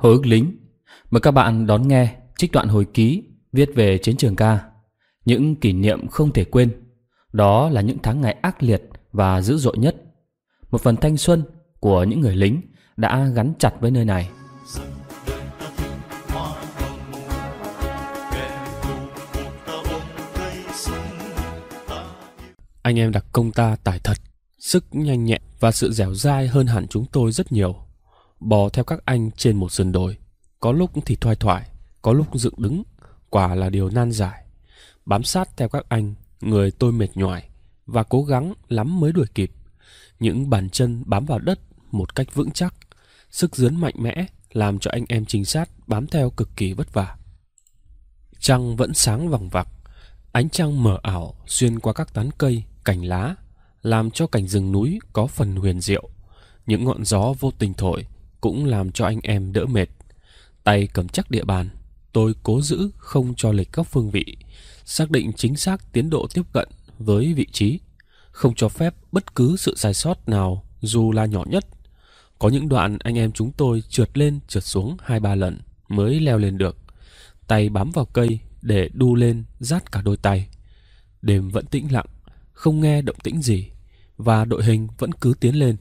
Hồi ức lính Mời các bạn đón nghe trích đoạn hồi ký viết về chiến trường ca Những kỷ niệm không thể quên Đó là những tháng ngày ác liệt và dữ dội nhất Một phần thanh xuân của những người lính đã gắn chặt với nơi này Anh em đặc công ta tài thật, sức nhanh nhẹn và sự dẻo dai hơn hẳn chúng tôi rất nhiều bò theo các anh trên một sườn đồi có lúc thì thoai thoải có lúc dựng đứng quả là điều nan giải bám sát theo các anh người tôi mệt nhoài và cố gắng lắm mới đuổi kịp những bàn chân bám vào đất một cách vững chắc sức dướn mạnh mẽ làm cho anh em trinh sát bám theo cực kỳ vất vả trăng vẫn sáng vằng vặc ánh trăng mờ ảo xuyên qua các tán cây cành lá làm cho cảnh rừng núi có phần huyền diệu những ngọn gió vô tình thổi cũng làm cho anh em đỡ mệt. Tay cầm chắc địa bàn, tôi cố giữ không cho lệch các phương vị, xác định chính xác tiến độ tiếp cận với vị trí, không cho phép bất cứ sự sai sót nào dù là nhỏ nhất. Có những đoạn anh em chúng tôi trượt lên trượt xuống hai ba lần mới leo lên được, tay bám vào cây để đu lên rát cả đôi tay. Đêm vẫn tĩnh lặng, không nghe động tĩnh gì và đội hình vẫn cứ tiến lên.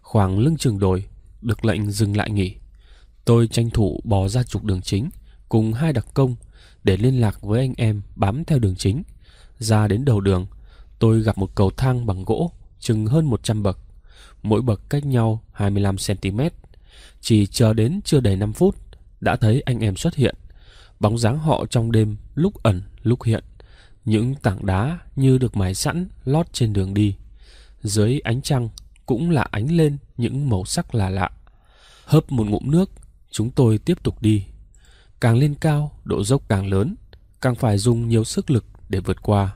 Khoảng lưng chừng đồi, được lệnh dừng lại nghỉ. Tôi tranh thủ bò ra trục đường chính cùng hai đặc công để liên lạc với anh em bám theo đường chính. Ra đến đầu đường, tôi gặp một cầu thang bằng gỗ chừng hơn 100 bậc, mỗi bậc cách nhau 25 cm. Chỉ chờ đến chưa đầy 5 phút đã thấy anh em xuất hiện. Bóng dáng họ trong đêm lúc ẩn lúc hiện, những tảng đá như được mài sẵn lót trên đường đi. Dưới ánh trăng, cũng là ánh lên những màu sắc lạ lạ. Hớp một ngụm nước, chúng tôi tiếp tục đi. Càng lên cao, độ dốc càng lớn, càng phải dùng nhiều sức lực để vượt qua.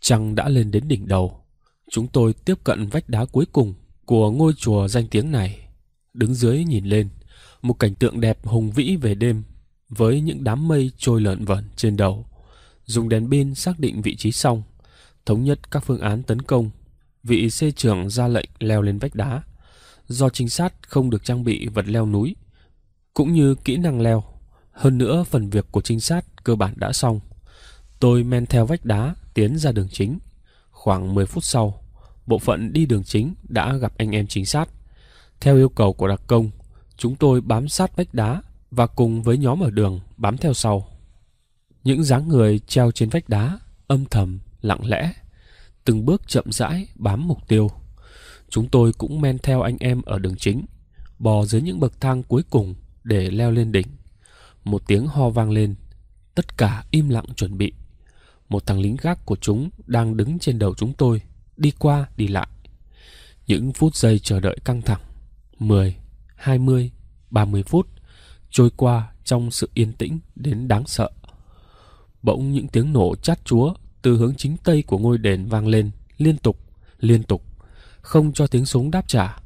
Trăng đã lên đến đỉnh đầu. Chúng tôi tiếp cận vách đá cuối cùng của ngôi chùa danh tiếng này. Đứng dưới nhìn lên, một cảnh tượng đẹp hùng vĩ về đêm với những đám mây trôi lợn vẩn trên đầu. Dùng đèn pin xác định vị trí xong, thống nhất các phương án tấn công vị xê trưởng ra lệnh leo lên vách đá. Do trinh sát không được trang bị vật leo núi, cũng như kỹ năng leo, hơn nữa phần việc của trinh sát cơ bản đã xong. Tôi men theo vách đá tiến ra đường chính. Khoảng 10 phút sau, bộ phận đi đường chính đã gặp anh em trinh sát. Theo yêu cầu của đặc công, chúng tôi bám sát vách đá và cùng với nhóm ở đường bám theo sau. Những dáng người treo trên vách đá âm thầm, lặng lẽ từng bước chậm rãi bám mục tiêu. Chúng tôi cũng men theo anh em ở đường chính, bò dưới những bậc thang cuối cùng để leo lên đỉnh. Một tiếng ho vang lên, tất cả im lặng chuẩn bị. Một thằng lính gác của chúng đang đứng trên đầu chúng tôi, đi qua đi lại. Những phút giây chờ đợi căng thẳng, 10, 20, 30 phút trôi qua trong sự yên tĩnh đến đáng sợ. Bỗng những tiếng nổ chát chúa từ hướng chính tây của ngôi đền vang lên liên tục, liên tục, không cho tiếng súng đáp trả.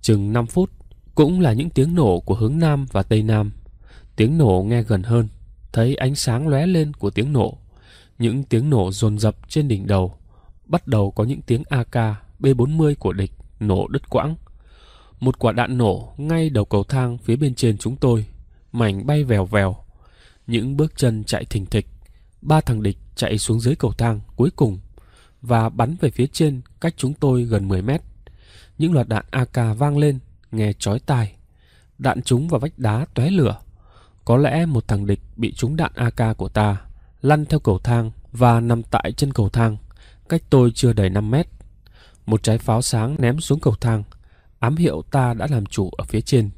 Chừng 5 phút cũng là những tiếng nổ của hướng nam và tây nam. Tiếng nổ nghe gần hơn, thấy ánh sáng lóe lên của tiếng nổ. Những tiếng nổ dồn dập trên đỉnh đầu, bắt đầu có những tiếng AK B40 của địch nổ đứt quãng. Một quả đạn nổ ngay đầu cầu thang phía bên trên chúng tôi, mảnh bay vèo vèo. Những bước chân chạy thình thịch, ba thằng địch chạy xuống dưới cầu thang cuối cùng và bắn về phía trên cách chúng tôi gần 10 mét. Những loạt đạn AK vang lên, nghe chói tai. Đạn trúng vào vách đá tóe lửa. Có lẽ một thằng địch bị trúng đạn AK của ta, lăn theo cầu thang và nằm tại chân cầu thang, cách tôi chưa đầy 5 mét. Một trái pháo sáng ném xuống cầu thang, ám hiệu ta đã làm chủ ở phía trên.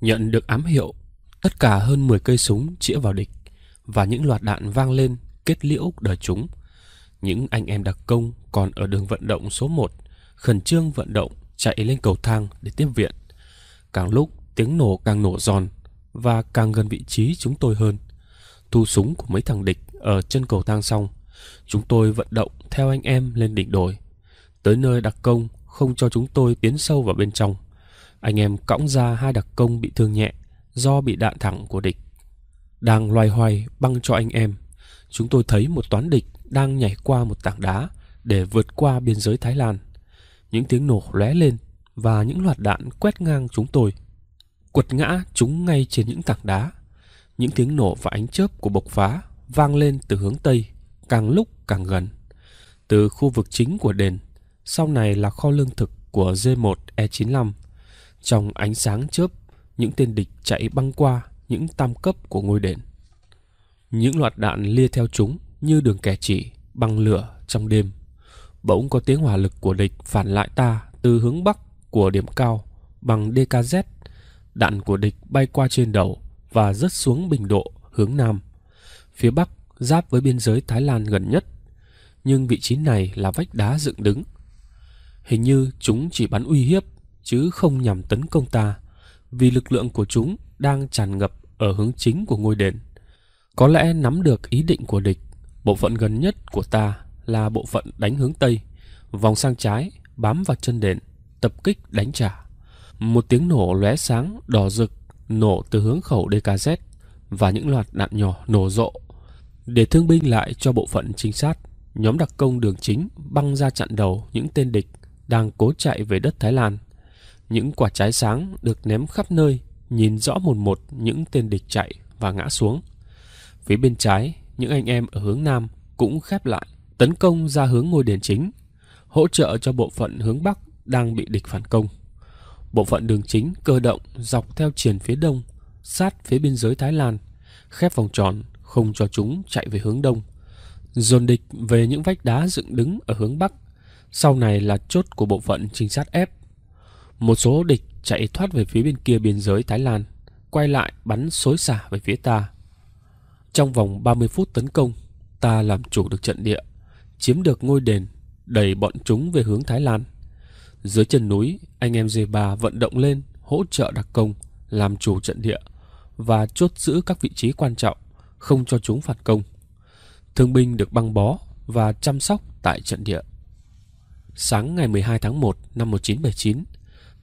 Nhận được ám hiệu, tất cả hơn 10 cây súng chĩa vào địch và những loạt đạn vang lên kết liễu đời chúng. Những anh em đặc công còn ở đường vận động số 1 khẩn trương vận động chạy lên cầu thang để tiếp viện. Càng lúc tiếng nổ càng nổ giòn và càng gần vị trí chúng tôi hơn. Thu súng của mấy thằng địch ở chân cầu thang xong, chúng tôi vận động theo anh em lên đỉnh đồi. Tới nơi đặc công không cho chúng tôi tiến sâu vào bên trong. Anh em cõng ra hai đặc công bị thương nhẹ do bị đạn thẳng của địch. Đang loay hoay băng cho anh em, chúng tôi thấy một toán địch đang nhảy qua một tảng đá để vượt qua biên giới Thái Lan. Những tiếng nổ lóe lên và những loạt đạn quét ngang chúng tôi. Quật ngã chúng ngay trên những tảng đá. Những tiếng nổ và ánh chớp của bộc phá vang lên từ hướng Tây, càng lúc càng gần. Từ khu vực chính của đền, sau này là kho lương thực của G1E95. Trong ánh sáng chớp, những tên địch chạy băng qua những tam cấp của ngôi đền. Những loạt đạn lia theo chúng như đường kẻ chỉ, băng lửa trong đêm. Bỗng có tiếng hỏa lực của địch phản lại ta từ hướng bắc của điểm cao bằng DKZ. Đạn của địch bay qua trên đầu và rớt xuống bình độ hướng nam. Phía bắc giáp với biên giới Thái Lan gần nhất, nhưng vị trí này là vách đá dựng đứng. Hình như chúng chỉ bắn uy hiếp chứ không nhằm tấn công ta, vì lực lượng của chúng đang tràn ngập ở hướng chính của ngôi đền. Có lẽ nắm được ý định của địch, bộ phận gần nhất của ta là bộ phận đánh hướng Tây, vòng sang trái, bám vào chân đền, tập kích đánh trả. Một tiếng nổ lóe sáng, đỏ rực, nổ từ hướng khẩu DKZ và những loạt đạn nhỏ nổ rộ. Để thương binh lại cho bộ phận trinh sát, nhóm đặc công đường chính băng ra chặn đầu những tên địch đang cố chạy về đất Thái Lan. Những quả trái sáng được ném khắp nơi nhìn rõ một một những tên địch chạy và ngã xuống. Phía bên trái, những anh em ở hướng Nam cũng khép lại, tấn công ra hướng ngôi đền chính, hỗ trợ cho bộ phận hướng Bắc đang bị địch phản công. Bộ phận đường chính cơ động dọc theo triển phía đông, sát phía biên giới Thái Lan, khép vòng tròn không cho chúng chạy về hướng đông, dồn địch về những vách đá dựng đứng ở hướng Bắc, sau này là chốt của bộ phận trinh sát ép. Một số địch chạy thoát về phía bên kia biên giới Thái Lan, quay lại bắn xối xả về phía ta. Trong vòng 30 phút tấn công, ta làm chủ được trận địa, chiếm được ngôi đền, đẩy bọn chúng về hướng Thái Lan. Dưới chân núi, anh em D3 vận động lên hỗ trợ đặc công, làm chủ trận địa và chốt giữ các vị trí quan trọng, không cho chúng phản công. Thương binh được băng bó và chăm sóc tại trận địa. Sáng ngày 12 tháng 1 năm 1979,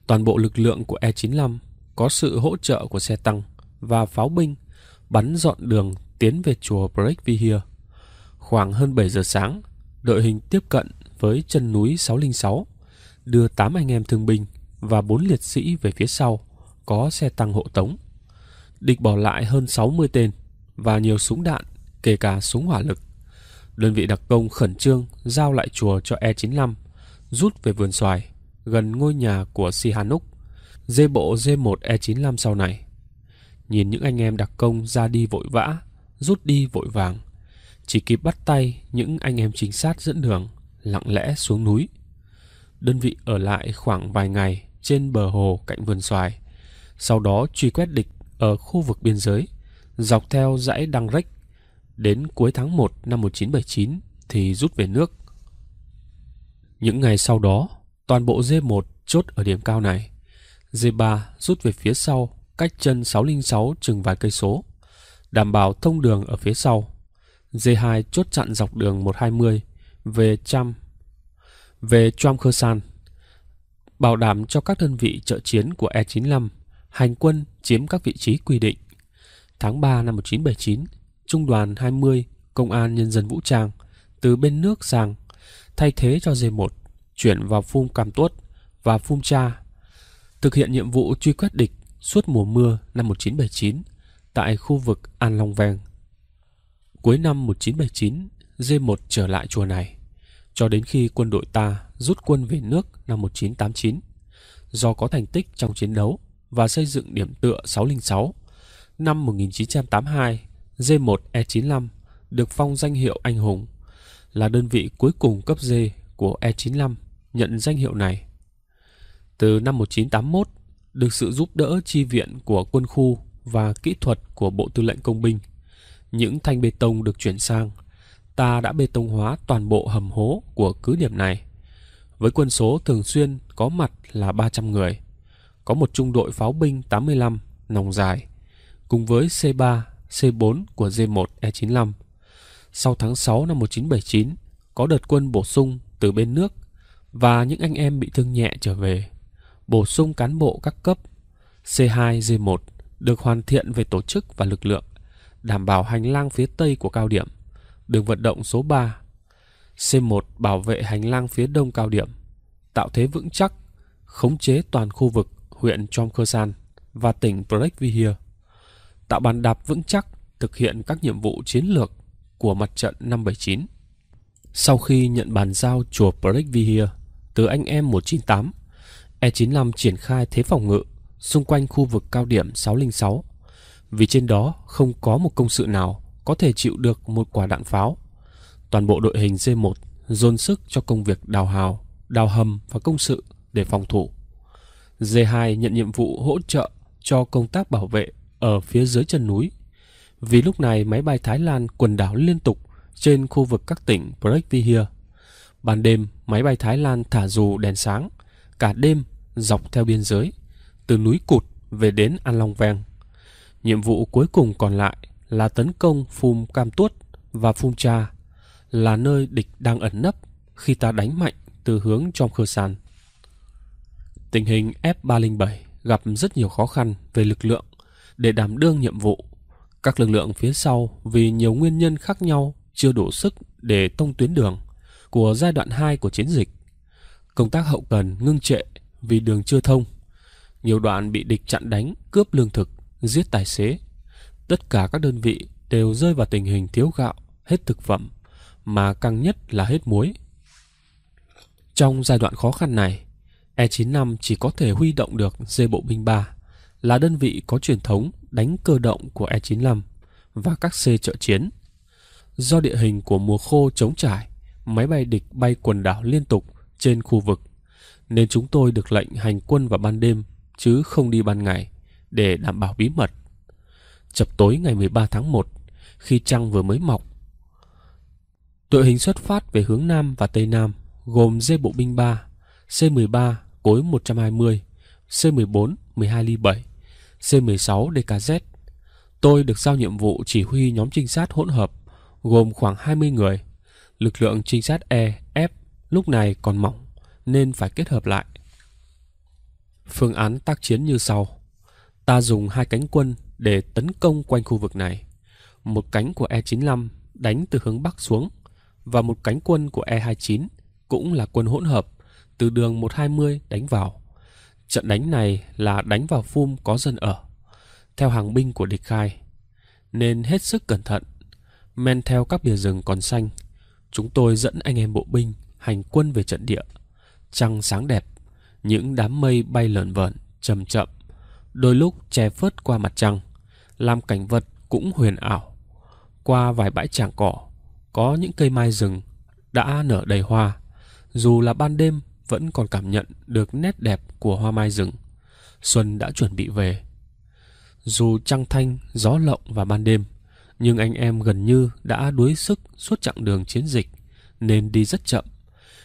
Toàn bộ lực lượng của E95 có sự hỗ trợ của xe tăng và pháo binh bắn dọn đường tiến về chùa Breakvihia. Khoảng hơn 7 giờ sáng, đội hình tiếp cận với chân núi 606, đưa 8 anh em thương binh và 4 liệt sĩ về phía sau, có xe tăng hộ tống. Địch bỏ lại hơn 60 tên và nhiều súng đạn, kể cả súng hỏa lực. Đơn vị đặc công khẩn trương giao lại chùa cho E95, rút về vườn xoài gần ngôi nhà của Sihanouk, dê bộ d 1 e 95 sau này. Nhìn những anh em đặc công ra đi vội vã, rút đi vội vàng, chỉ kịp bắt tay những anh em trinh sát dẫn đường lặng lẽ xuống núi. Đơn vị ở lại khoảng vài ngày trên bờ hồ cạnh vườn xoài, sau đó truy quét địch ở khu vực biên giới, dọc theo dãy Đăng Rách. Đến cuối tháng 1 năm 1979 thì rút về nước. Những ngày sau đó, Toàn bộ D1 chốt ở điểm cao này. D3 rút về phía sau, cách chân 606 chừng vài cây số, đảm bảo thông đường ở phía sau. D2 chốt chặn dọc đường 120 về trăm về Tram Khơ San, bảo đảm cho các đơn vị trợ chiến của E95 hành quân chiếm các vị trí quy định. Tháng 3 năm 1979, Trung đoàn 20 Công an Nhân dân Vũ Trang từ bên nước sang thay thế cho D1 chuyển vào phung Cam Tuốt và phung Cha, thực hiện nhiệm vụ truy quét địch suốt mùa mưa năm 1979 tại khu vực An Long Veng. Cuối năm 1979, D1 trở lại chùa này, cho đến khi quân đội ta rút quân về nước năm 1989. Do có thành tích trong chiến đấu và xây dựng điểm tựa 606, năm 1982, D1E95 được phong danh hiệu anh hùng, là đơn vị cuối cùng cấp D của E95 nhận danh hiệu này. Từ năm 1981, được sự giúp đỡ chi viện của quân khu và kỹ thuật của Bộ Tư lệnh Công binh, những thanh bê tông được chuyển sang, ta đã bê tông hóa toàn bộ hầm hố của cứ điểm này. Với quân số thường xuyên có mặt là 300 người, có một trung đội pháo binh 85 nòng dài, cùng với C3, C4 của D1 E95. Sau tháng 6 năm 1979, có đợt quân bổ sung từ bên nước và những anh em bị thương nhẹ trở về, bổ sung cán bộ các cấp C2G1 được hoàn thiện về tổ chức và lực lượng, đảm bảo hành lang phía tây của cao điểm, đường vận động số 3. C1 bảo vệ hành lang phía đông cao điểm, tạo thế vững chắc, khống chế toàn khu vực huyện Chomkhosan và tỉnh Brekvihir, tạo bàn đạp vững chắc thực hiện các nhiệm vụ chiến lược của mặt trận 579. Sau khi nhận bàn giao chùa Brekvihir, từ anh em 198. E95 triển khai thế phòng ngự xung quanh khu vực cao điểm 606, vì trên đó không có một công sự nào có thể chịu được một quả đạn pháo. Toàn bộ đội hình g 1 dồn sức cho công việc đào hào, đào hầm và công sự để phòng thủ. g 2 nhận nhiệm vụ hỗ trợ cho công tác bảo vệ ở phía dưới chân núi. Vì lúc này máy bay Thái Lan quần đảo liên tục trên khu vực các tỉnh Brekvihir Ban đêm, máy bay Thái Lan thả dù đèn sáng, cả đêm dọc theo biên giới, từ núi Cụt về đến An Long Veng. Nhiệm vụ cuối cùng còn lại là tấn công Phum Cam Tuốt và Phum Cha, là nơi địch đang ẩn nấp khi ta đánh mạnh từ hướng trong khơ sàn. Tình hình F-307 gặp rất nhiều khó khăn về lực lượng để đảm đương nhiệm vụ. Các lực lượng phía sau vì nhiều nguyên nhân khác nhau chưa đủ sức để tông tuyến đường của giai đoạn 2 của chiến dịch. Công tác hậu cần ngưng trệ vì đường chưa thông. Nhiều đoạn bị địch chặn đánh, cướp lương thực, giết tài xế. Tất cả các đơn vị đều rơi vào tình hình thiếu gạo, hết thực phẩm, mà căng nhất là hết muối. Trong giai đoạn khó khăn này, E95 chỉ có thể huy động được dê bộ binh 3, là đơn vị có truyền thống đánh cơ động của E95 và các xe trợ chiến. Do địa hình của mùa khô chống trải, máy bay địch bay quần đảo liên tục trên khu vực, nên chúng tôi được lệnh hành quân vào ban đêm chứ không đi ban ngày để đảm bảo bí mật. Chập tối ngày 13 tháng 1, khi trăng vừa mới mọc, đội hình xuất phát về hướng Nam và Tây Nam gồm dây bộ binh 3, C-13 cối 120, C-14 12 ly 7, C-16 DKZ. Tôi được giao nhiệm vụ chỉ huy nhóm trinh sát hỗn hợp gồm khoảng 20 người lực lượng trinh sát E, F lúc này còn mỏng nên phải kết hợp lại. Phương án tác chiến như sau. Ta dùng hai cánh quân để tấn công quanh khu vực này. Một cánh của E95 đánh từ hướng Bắc xuống và một cánh quân của E29 cũng là quân hỗn hợp từ đường 120 đánh vào. Trận đánh này là đánh vào phum có dân ở, theo hàng binh của địch khai, nên hết sức cẩn thận, men theo các bìa rừng còn xanh Chúng tôi dẫn anh em bộ binh hành quân về trận địa. Trăng sáng đẹp, những đám mây bay lờn vờn, chậm chậm, đôi lúc che phớt qua mặt trăng, làm cảnh vật cũng huyền ảo. Qua vài bãi tràng cỏ, có những cây mai rừng đã nở đầy hoa. Dù là ban đêm vẫn còn cảm nhận được nét đẹp của hoa mai rừng. Xuân đã chuẩn bị về. Dù trăng thanh, gió lộng và ban đêm, nhưng anh em gần như đã đuối sức suốt chặng đường chiến dịch nên đi rất chậm.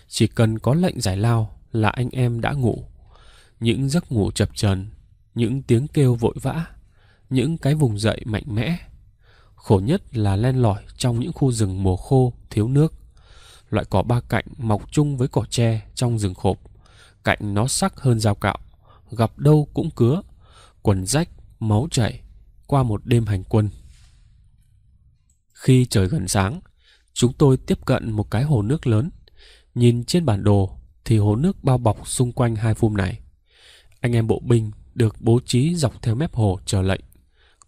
Chỉ cần có lệnh giải lao là anh em đã ngủ. Những giấc ngủ chập chờn, những tiếng kêu vội vã, những cái vùng dậy mạnh mẽ. Khổ nhất là len lỏi trong những khu rừng mùa khô thiếu nước. Loại cỏ ba cạnh mọc chung với cỏ tre trong rừng khộp, cạnh nó sắc hơn dao cạo, gặp đâu cũng cứa, quần rách, máu chảy qua một đêm hành quân. Khi trời gần sáng, chúng tôi tiếp cận một cái hồ nước lớn. Nhìn trên bản đồ thì hồ nước bao bọc xung quanh hai phum này. Anh em bộ binh được bố trí dọc theo mép hồ chờ lệnh.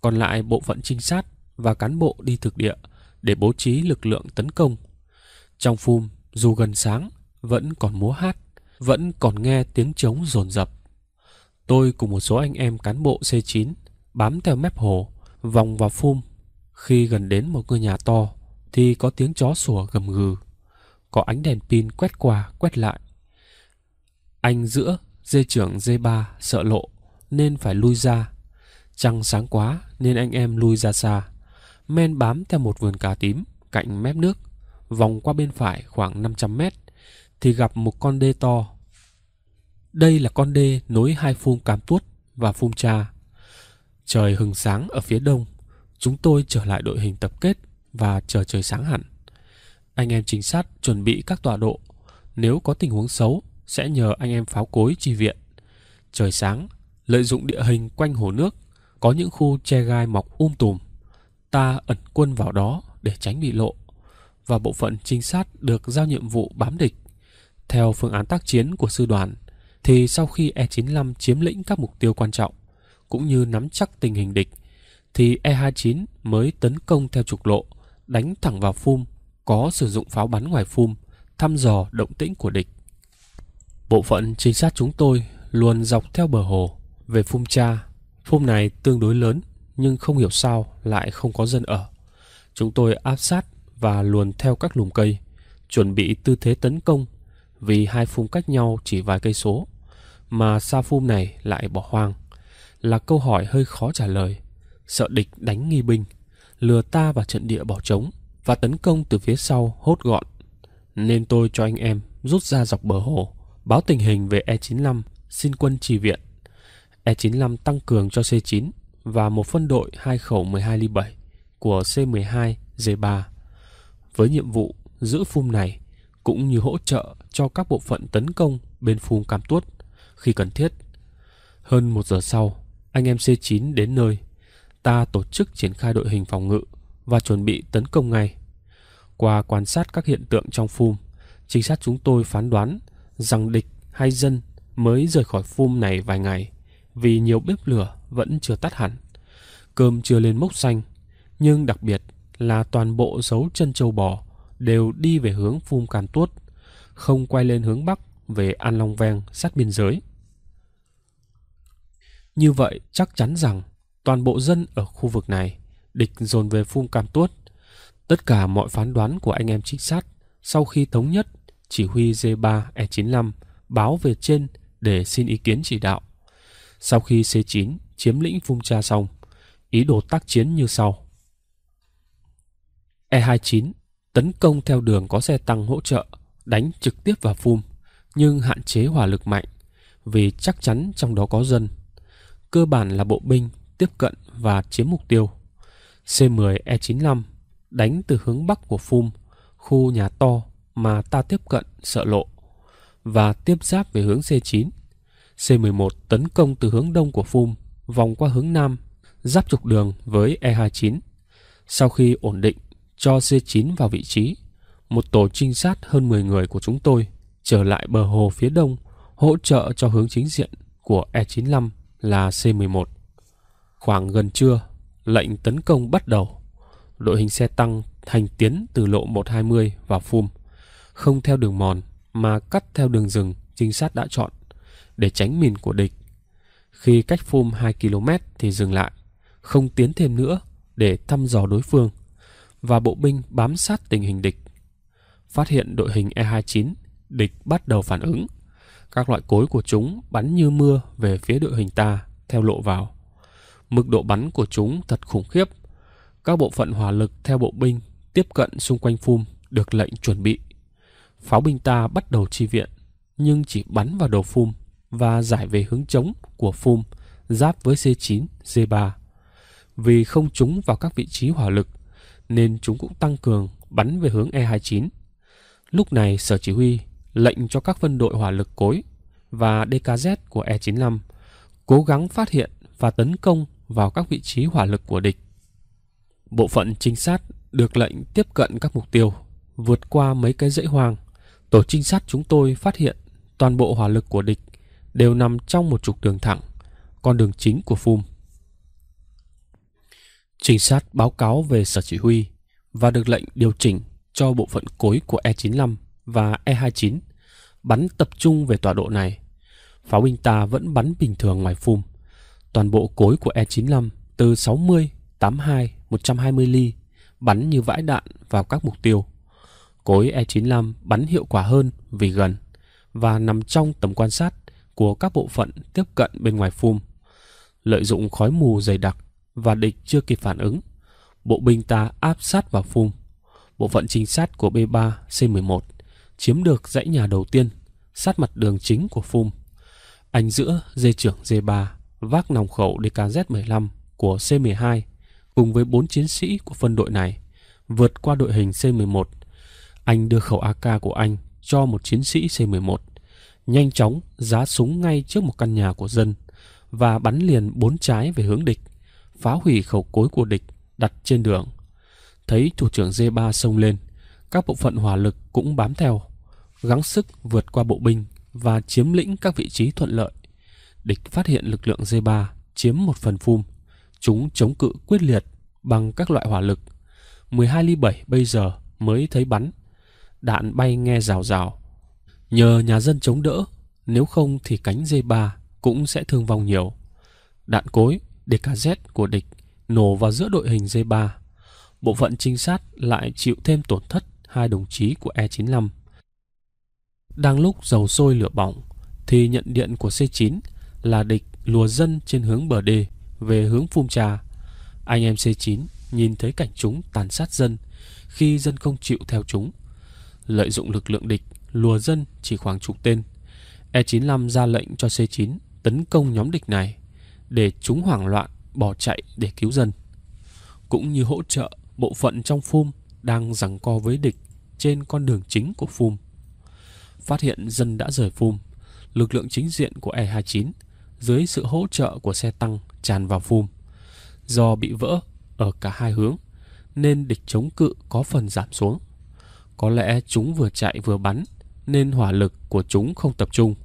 Còn lại bộ phận trinh sát và cán bộ đi thực địa để bố trí lực lượng tấn công. Trong phum, dù gần sáng, vẫn còn múa hát, vẫn còn nghe tiếng trống rồn rập. Tôi cùng một số anh em cán bộ C9 bám theo mép hồ, vòng vào phum khi gần đến một ngôi nhà to thì có tiếng chó sủa gầm gừ. Có ánh đèn pin quét qua, quét lại. Anh giữa, dê trưởng dê ba sợ lộ nên phải lui ra. Trăng sáng quá nên anh em lui ra xa. Men bám theo một vườn cà tím cạnh mép nước, vòng qua bên phải khoảng 500 mét thì gặp một con đê to. Đây là con đê nối hai phun Cám Tuốt và phun Cha. Trời hừng sáng ở phía đông chúng tôi trở lại đội hình tập kết và chờ trời sáng hẳn. Anh em trinh sát chuẩn bị các tọa độ, nếu có tình huống xấu sẽ nhờ anh em pháo cối chi viện. Trời sáng, lợi dụng địa hình quanh hồ nước, có những khu che gai mọc um tùm. Ta ẩn quân vào đó để tránh bị lộ và bộ phận trinh sát được giao nhiệm vụ bám địch. Theo phương án tác chiến của sư đoàn, thì sau khi E-95 chiếm lĩnh các mục tiêu quan trọng, cũng như nắm chắc tình hình địch, thì E-29 mới tấn công theo trục lộ, đánh thẳng vào phum, có sử dụng pháo bắn ngoài phum, thăm dò động tĩnh của địch. Bộ phận trinh sát chúng tôi luôn dọc theo bờ hồ về phum cha. Phum này tương đối lớn nhưng không hiểu sao lại không có dân ở. Chúng tôi áp sát và luồn theo các lùm cây, chuẩn bị tư thế tấn công vì hai phum cách nhau chỉ vài cây số mà sa phum này lại bỏ hoang là câu hỏi hơi khó trả lời sợ địch đánh nghi binh, lừa ta vào trận địa bỏ trống và tấn công từ phía sau hốt gọn. Nên tôi cho anh em rút ra dọc bờ hồ, báo tình hình về E95, xin quân trì viện. E95 tăng cường cho C9 và một phân đội hai khẩu 12 ly 7 của C12 D3 với nhiệm vụ giữ phum này cũng như hỗ trợ cho các bộ phận tấn công bên phum Cam Tuốt khi cần thiết. Hơn một giờ sau, anh em C9 đến nơi ta tổ chức triển khai đội hình phòng ngự và chuẩn bị tấn công ngay. Qua quan sát các hiện tượng trong phum, trinh sát chúng tôi phán đoán rằng địch hay dân mới rời khỏi phum này vài ngày vì nhiều bếp lửa vẫn chưa tắt hẳn. Cơm chưa lên mốc xanh, nhưng đặc biệt là toàn bộ dấu chân châu bò đều đi về hướng phum Càn Tuốt, không quay lên hướng Bắc về An Long Veng sát biên giới. Như vậy chắc chắn rằng toàn bộ dân ở khu vực này, địch dồn về phung cam tuốt. Tất cả mọi phán đoán của anh em trinh sát sau khi thống nhất, chỉ huy G3E95 báo về trên để xin ý kiến chỉ đạo. Sau khi C9 chiếm lĩnh Phung Cha xong, ý đồ tác chiến như sau. E29 tấn công theo đường có xe tăng hỗ trợ, đánh trực tiếp vào Phum, nhưng hạn chế hỏa lực mạnh, vì chắc chắn trong đó có dân. Cơ bản là bộ binh tiếp cận và chiếm mục tiêu. C-10E95 đánh từ hướng bắc của Phum, khu nhà to mà ta tiếp cận sợ lộ, và tiếp giáp về hướng C9. C-11 tấn công từ hướng đông của Phum, vòng qua hướng nam, giáp trục đường với E-29. Sau khi ổn định, cho C9 vào vị trí, một tổ trinh sát hơn 10 người của chúng tôi trở lại bờ hồ phía đông hỗ trợ cho hướng chính diện của E95 là C11 Khoảng gần trưa, lệnh tấn công bắt đầu. Đội hình xe tăng hành tiến từ lộ 120 vào Phum, không theo đường mòn mà cắt theo đường rừng trinh sát đã chọn để tránh mìn của địch. Khi cách Phum 2 km thì dừng lại, không tiến thêm nữa để thăm dò đối phương và bộ binh bám sát tình hình địch. Phát hiện đội hình E29, địch bắt đầu phản ứng. Các loại cối của chúng bắn như mưa về phía đội hình ta theo lộ vào Mức độ bắn của chúng thật khủng khiếp. Các bộ phận hỏa lực theo bộ binh tiếp cận xung quanh phum được lệnh chuẩn bị. Pháo binh ta bắt đầu chi viện, nhưng chỉ bắn vào đầu phum và giải về hướng chống của phum giáp với C9, C3. Vì không trúng vào các vị trí hỏa lực, nên chúng cũng tăng cường bắn về hướng E29. Lúc này sở chỉ huy lệnh cho các phân đội hỏa lực cối và DKZ của E95 cố gắng phát hiện và tấn công vào các vị trí hỏa lực của địch. Bộ phận trinh sát được lệnh tiếp cận các mục tiêu, vượt qua mấy cái dãy hoang. Tổ trinh sát chúng tôi phát hiện toàn bộ hỏa lực của địch đều nằm trong một trục đường thẳng, con đường chính của Phum. Trinh sát báo cáo về sở chỉ huy và được lệnh điều chỉnh cho bộ phận cối của E95 và E29 bắn tập trung về tọa độ này. Pháo binh ta vẫn bắn bình thường ngoài phum. Toàn bộ cối của E95 từ 60, 82, 120 ly bắn như vãi đạn vào các mục tiêu. Cối E95 bắn hiệu quả hơn vì gần và nằm trong tầm quan sát của các bộ phận tiếp cận bên ngoài phum. Lợi dụng khói mù dày đặc và địch chưa kịp phản ứng, bộ binh ta áp sát vào phum. Bộ phận trinh sát của B3 C11 chiếm được dãy nhà đầu tiên sát mặt đường chính của phum. Anh giữa dê trưởng D3 vác nòng khẩu DKZ-15 của C-12 cùng với bốn chiến sĩ của phân đội này vượt qua đội hình C-11. Anh đưa khẩu AK của anh cho một chiến sĩ C-11, nhanh chóng giá súng ngay trước một căn nhà của dân và bắn liền bốn trái về hướng địch, phá hủy khẩu cối của địch đặt trên đường. Thấy thủ trưởng D3 sông lên, các bộ phận hỏa lực cũng bám theo, gắng sức vượt qua bộ binh và chiếm lĩnh các vị trí thuận lợi địch phát hiện lực lượng D3 chiếm một phần phum. Chúng chống cự quyết liệt bằng các loại hỏa lực. 12 ly 7 bây giờ mới thấy bắn. Đạn bay nghe rào rào. Nhờ nhà dân chống đỡ, nếu không thì cánh D3 cũng sẽ thương vong nhiều. Đạn cối, DKZ của địch nổ vào giữa đội hình D3. Bộ phận trinh sát lại chịu thêm tổn thất hai đồng chí của E95. Đang lúc dầu sôi lửa bỏng thì nhận điện của C9 là địch lùa dân trên hướng bờ đê về hướng phun Trà. Anh em C9 nhìn thấy cảnh chúng tàn sát dân khi dân không chịu theo chúng. Lợi dụng lực lượng địch lùa dân chỉ khoảng chục tên. E95 ra lệnh cho C9 tấn công nhóm địch này để chúng hoảng loạn bỏ chạy để cứu dân. Cũng như hỗ trợ bộ phận trong phun đang giằng co với địch trên con đường chính của phun. Phát hiện dân đã rời phun, lực lượng chính diện của E29 dưới sự hỗ trợ của xe tăng tràn vào phum. Do bị vỡ ở cả hai hướng, nên địch chống cự có phần giảm xuống. Có lẽ chúng vừa chạy vừa bắn, nên hỏa lực của chúng không tập trung.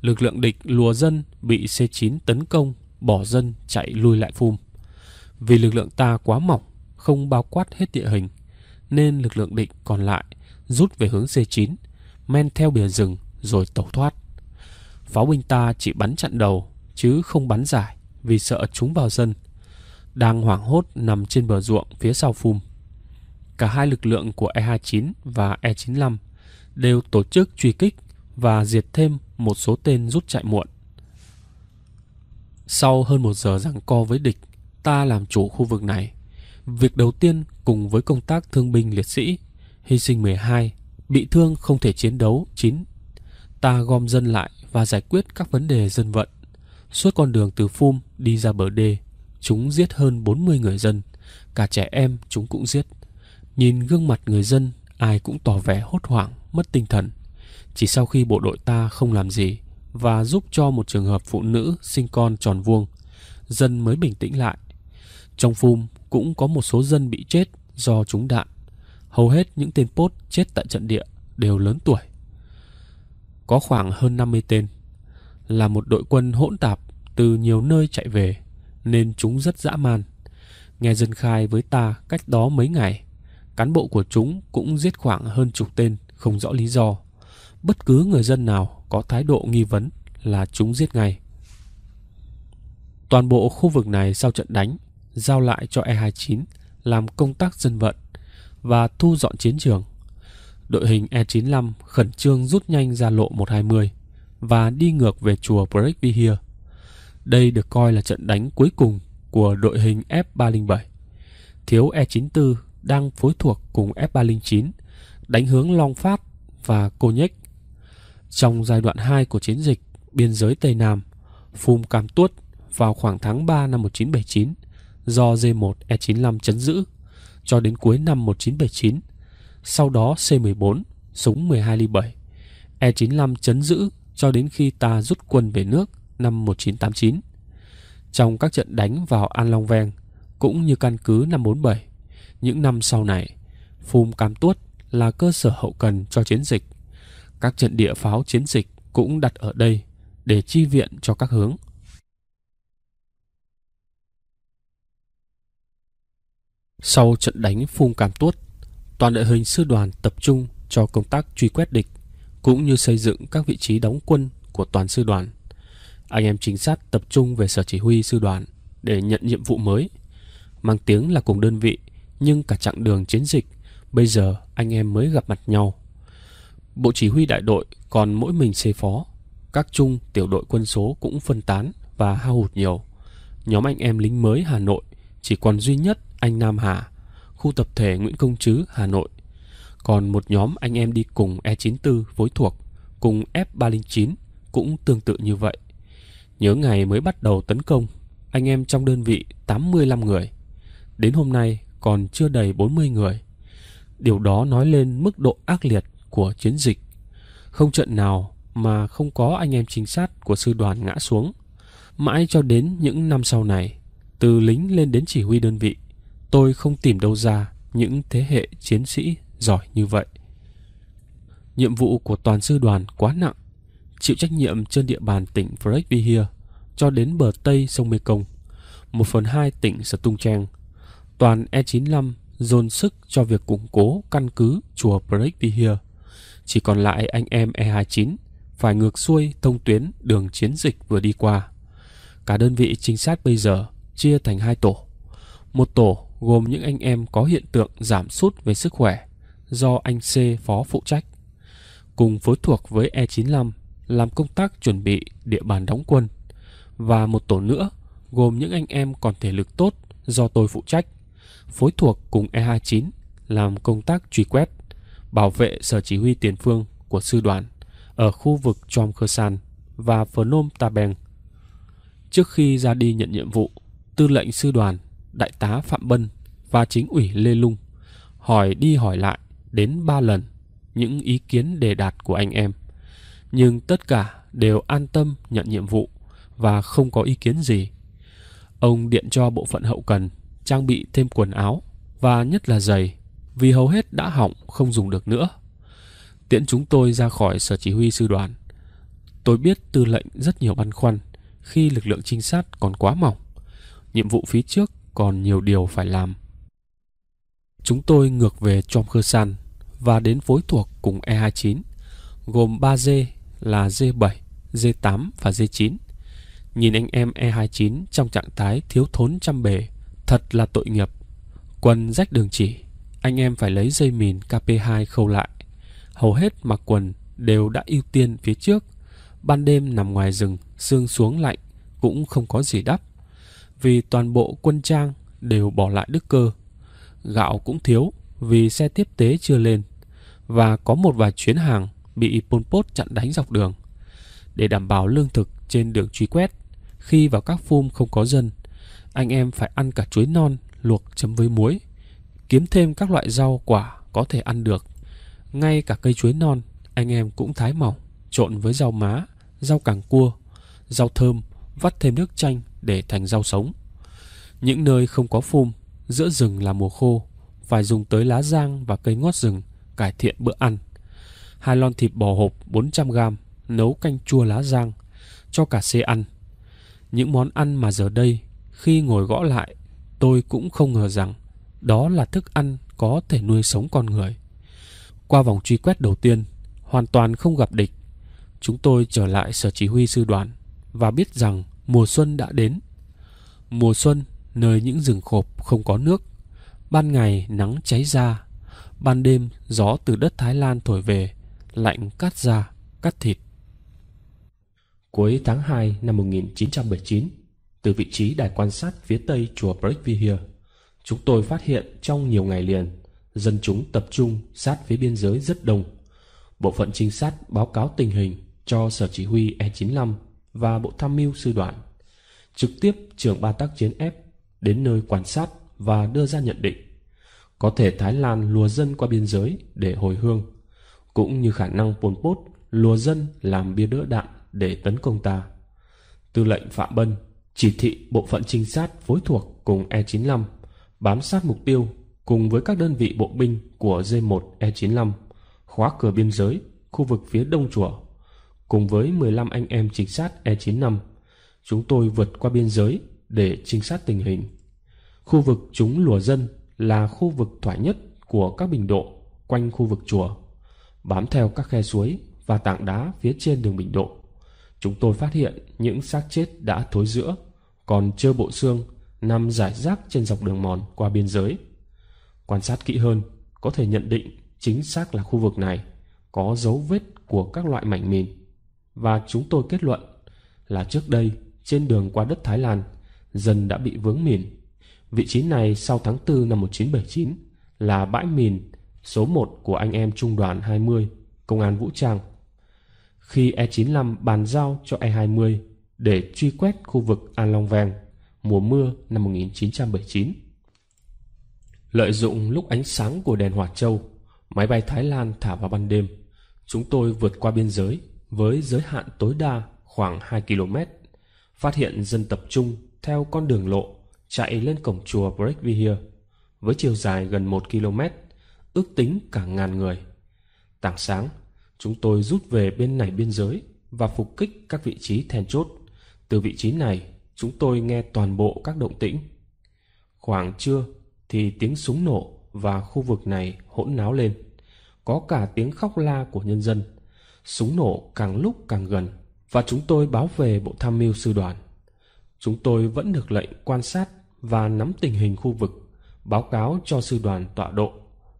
Lực lượng địch lùa dân bị C9 tấn công, bỏ dân chạy lui lại phum. Vì lực lượng ta quá mỏng, không bao quát hết địa hình, nên lực lượng địch còn lại rút về hướng C9, men theo bìa rừng rồi tẩu thoát. Pháo binh ta chỉ bắn chặn đầu chứ không bắn giải vì sợ chúng vào dân. Đang hoảng hốt nằm trên bờ ruộng phía sau phum. Cả hai lực lượng của E29 và E95 đều tổ chức truy kích và diệt thêm một số tên rút chạy muộn. Sau hơn một giờ giằng co với địch, ta làm chủ khu vực này. Việc đầu tiên cùng với công tác thương binh liệt sĩ, hy sinh 12, bị thương không thể chiến đấu 9. Ta gom dân lại và giải quyết các vấn đề dân vận. Suốt con đường từ Phum đi ra bờ đê, chúng giết hơn 40 người dân, cả trẻ em chúng cũng giết. Nhìn gương mặt người dân, ai cũng tỏ vẻ hốt hoảng, mất tinh thần. Chỉ sau khi bộ đội ta không làm gì và giúp cho một trường hợp phụ nữ sinh con tròn vuông, dân mới bình tĩnh lại. Trong Phum cũng có một số dân bị chết do trúng đạn. Hầu hết những tên pốt chết tại trận địa đều lớn tuổi. Có khoảng hơn 50 tên là một đội quân hỗn tạp từ nhiều nơi chạy về nên chúng rất dã man. Nghe dân khai với ta cách đó mấy ngày, cán bộ của chúng cũng giết khoảng hơn chục tên không rõ lý do. Bất cứ người dân nào có thái độ nghi vấn là chúng giết ngay. Toàn bộ khu vực này sau trận đánh giao lại cho E29 làm công tác dân vận và thu dọn chiến trường. Đội hình E95 khẩn trương rút nhanh ra lộ 120 và đi ngược về chùa Breakvihia. Đây được coi là trận đánh cuối cùng của đội hình F-307. Thiếu E-94 đang phối thuộc cùng F-309, đánh hướng Long Phát và Cô Nhích. Trong giai đoạn 2 của chiến dịch biên giới Tây Nam, Phum Cam Tuốt vào khoảng tháng 3 năm 1979 do D1 E95 chấn giữ cho đến cuối năm 1979. Sau đó C14, súng 12 ly 7, E95 chấn giữ cho đến khi ta rút quân về nước năm 1989. Trong các trận đánh vào An Long Veng cũng như căn cứ năm 47, những năm sau này, Phum Cam Tuốt là cơ sở hậu cần cho chiến dịch. Các trận địa pháo chiến dịch cũng đặt ở đây để chi viện cho các hướng. Sau trận đánh Phung Cam Tuốt, toàn đội hình sư đoàn tập trung cho công tác truy quét địch cũng như xây dựng các vị trí đóng quân của toàn sư đoàn. Anh em chính sát tập trung về sở chỉ huy sư đoàn để nhận nhiệm vụ mới. Mang tiếng là cùng đơn vị, nhưng cả chặng đường chiến dịch, bây giờ anh em mới gặp mặt nhau. Bộ chỉ huy đại đội còn mỗi mình xê phó, các trung tiểu đội quân số cũng phân tán và hao hụt nhiều. Nhóm anh em lính mới Hà Nội chỉ còn duy nhất anh Nam Hà, khu tập thể Nguyễn Công Trứ Hà Nội còn một nhóm anh em đi cùng E94 phối thuộc cùng F309 cũng tương tự như vậy. Nhớ ngày mới bắt đầu tấn công, anh em trong đơn vị 85 người. Đến hôm nay còn chưa đầy 40 người. Điều đó nói lên mức độ ác liệt của chiến dịch. Không trận nào mà không có anh em trinh sát của sư đoàn ngã xuống. Mãi cho đến những năm sau này, từ lính lên đến chỉ huy đơn vị, tôi không tìm đâu ra những thế hệ chiến sĩ giỏi như vậy. Nhiệm vụ của toàn sư đoàn quá nặng, chịu trách nhiệm trên địa bàn tỉnh Fredvihia cho đến bờ Tây sông Mekong, 1 phần 2 tỉnh Stung Trang. Toàn E95 dồn sức cho việc củng cố căn cứ chùa Brekvihia. Chỉ còn lại anh em E29 phải ngược xuôi thông tuyến đường chiến dịch vừa đi qua. Cả đơn vị trinh sát bây giờ chia thành hai tổ. Một tổ gồm những anh em có hiện tượng giảm sút về sức khỏe do anh C phó phụ trách, cùng phối thuộc với E95 làm công tác chuẩn bị địa bàn đóng quân và một tổ nữa gồm những anh em còn thể lực tốt do tôi phụ trách, phối thuộc cùng E29 làm công tác truy quét, bảo vệ sở chỉ huy tiền phương của sư đoàn ở khu vực Chom Khơ San và Phnom Ta Beng. Trước khi ra đi nhận nhiệm vụ, tư lệnh sư đoàn, đại tá Phạm Bân và chính ủy Lê Lung hỏi đi hỏi lại đến ba lần những ý kiến đề đạt của anh em. Nhưng tất cả đều an tâm nhận nhiệm vụ và không có ý kiến gì. Ông điện cho bộ phận hậu cần trang bị thêm quần áo và nhất là giày vì hầu hết đã hỏng không dùng được nữa. Tiễn chúng tôi ra khỏi sở chỉ huy sư đoàn. Tôi biết tư lệnh rất nhiều băn khoăn khi lực lượng trinh sát còn quá mỏng. Nhiệm vụ phía trước còn nhiều điều phải làm. Chúng tôi ngược về Chom Khơ San và đến phối thuộc cùng E29, gồm 3G là d 7 d 8 và d 9 Nhìn anh em E29 trong trạng thái thiếu thốn trăm bề, thật là tội nghiệp. Quần rách đường chỉ, anh em phải lấy dây mìn KP2 khâu lại. Hầu hết mặc quần đều đã ưu tiên phía trước. Ban đêm nằm ngoài rừng, sương xuống lạnh, cũng không có gì đắp. Vì toàn bộ quân trang đều bỏ lại đức cơ. Gạo cũng thiếu, vì xe tiếp tế chưa lên và có một vài chuyến hàng bị Pol Pot chặn đánh dọc đường. Để đảm bảo lương thực trên đường truy quét, khi vào các phum không có dân, anh em phải ăn cả chuối non luộc chấm với muối, kiếm thêm các loại rau quả có thể ăn được. Ngay cả cây chuối non, anh em cũng thái mỏng, trộn với rau má, rau càng cua, rau thơm, vắt thêm nước chanh để thành rau sống. Những nơi không có phum, giữa rừng là mùa khô, phải dùng tới lá giang và cây ngót rừng cải thiện bữa ăn. Hai lon thịt bò hộp 400g nấu canh chua lá rang, cho cả xe ăn. Những món ăn mà giờ đây khi ngồi gõ lại tôi cũng không ngờ rằng đó là thức ăn có thể nuôi sống con người. Qua vòng truy quét đầu tiên, hoàn toàn không gặp địch. Chúng tôi trở lại sở chỉ huy sư đoàn và biết rằng mùa xuân đã đến. Mùa xuân nơi những rừng khộp không có nước, ban ngày nắng cháy ra Ban đêm, gió từ đất Thái Lan thổi về, lạnh cắt da, cắt thịt. Cuối tháng 2 năm 1979, từ vị trí đài quan sát phía tây chùa Breakvihia, chúng tôi phát hiện trong nhiều ngày liền, dân chúng tập trung sát phía biên giới rất đông. Bộ phận trinh sát báo cáo tình hình cho Sở Chỉ huy E95 và Bộ Tham mưu Sư đoàn. Trực tiếp trưởng Ban tác chiến F đến nơi quan sát và đưa ra nhận định có thể Thái Lan lùa dân qua biên giới để hồi hương, cũng như khả năng Pol Pot lùa dân làm bia đỡ đạn để tấn công ta. Tư lệnh Phạm Bân chỉ thị bộ phận trinh sát phối thuộc cùng E95 bám sát mục tiêu cùng với các đơn vị bộ binh của g 1 E95 khóa cửa biên giới khu vực phía đông chùa cùng với 15 anh em trinh sát E95 chúng tôi vượt qua biên giới để trinh sát tình hình khu vực chúng lùa dân là khu vực thoải nhất của các bình độ quanh khu vực chùa, bám theo các khe suối và tảng đá phía trên đường bình độ. Chúng tôi phát hiện những xác chết đã thối rữa, còn chưa bộ xương nằm rải rác trên dọc đường mòn qua biên giới. Quan sát kỹ hơn, có thể nhận định chính xác là khu vực này có dấu vết của các loại mảnh mìn và chúng tôi kết luận là trước đây trên đường qua đất Thái Lan dần đã bị vướng mìn Vị trí này sau tháng 4 năm 1979 là bãi mìn số 1 của anh em trung đoàn 20, công an vũ trang. Khi E-95 bàn giao cho E-20 để truy quét khu vực An Long Vàng mùa mưa năm 1979. Lợi dụng lúc ánh sáng của đèn hỏa châu, máy bay Thái Lan thả vào ban đêm, chúng tôi vượt qua biên giới với giới hạn tối đa khoảng 2 km, phát hiện dân tập trung theo con đường lộ chạy lên cổng chùa Breakvihia với chiều dài gần một km, ước tính cả ngàn người. Tảng sáng, chúng tôi rút về bên này biên giới và phục kích các vị trí then chốt. Từ vị trí này, chúng tôi nghe toàn bộ các động tĩnh. Khoảng trưa thì tiếng súng nổ và khu vực này hỗn náo lên. Có cả tiếng khóc la của nhân dân. Súng nổ càng lúc càng gần và chúng tôi báo về bộ tham mưu sư đoàn. Chúng tôi vẫn được lệnh quan sát và nắm tình hình khu vực, báo cáo cho sư đoàn tọa độ,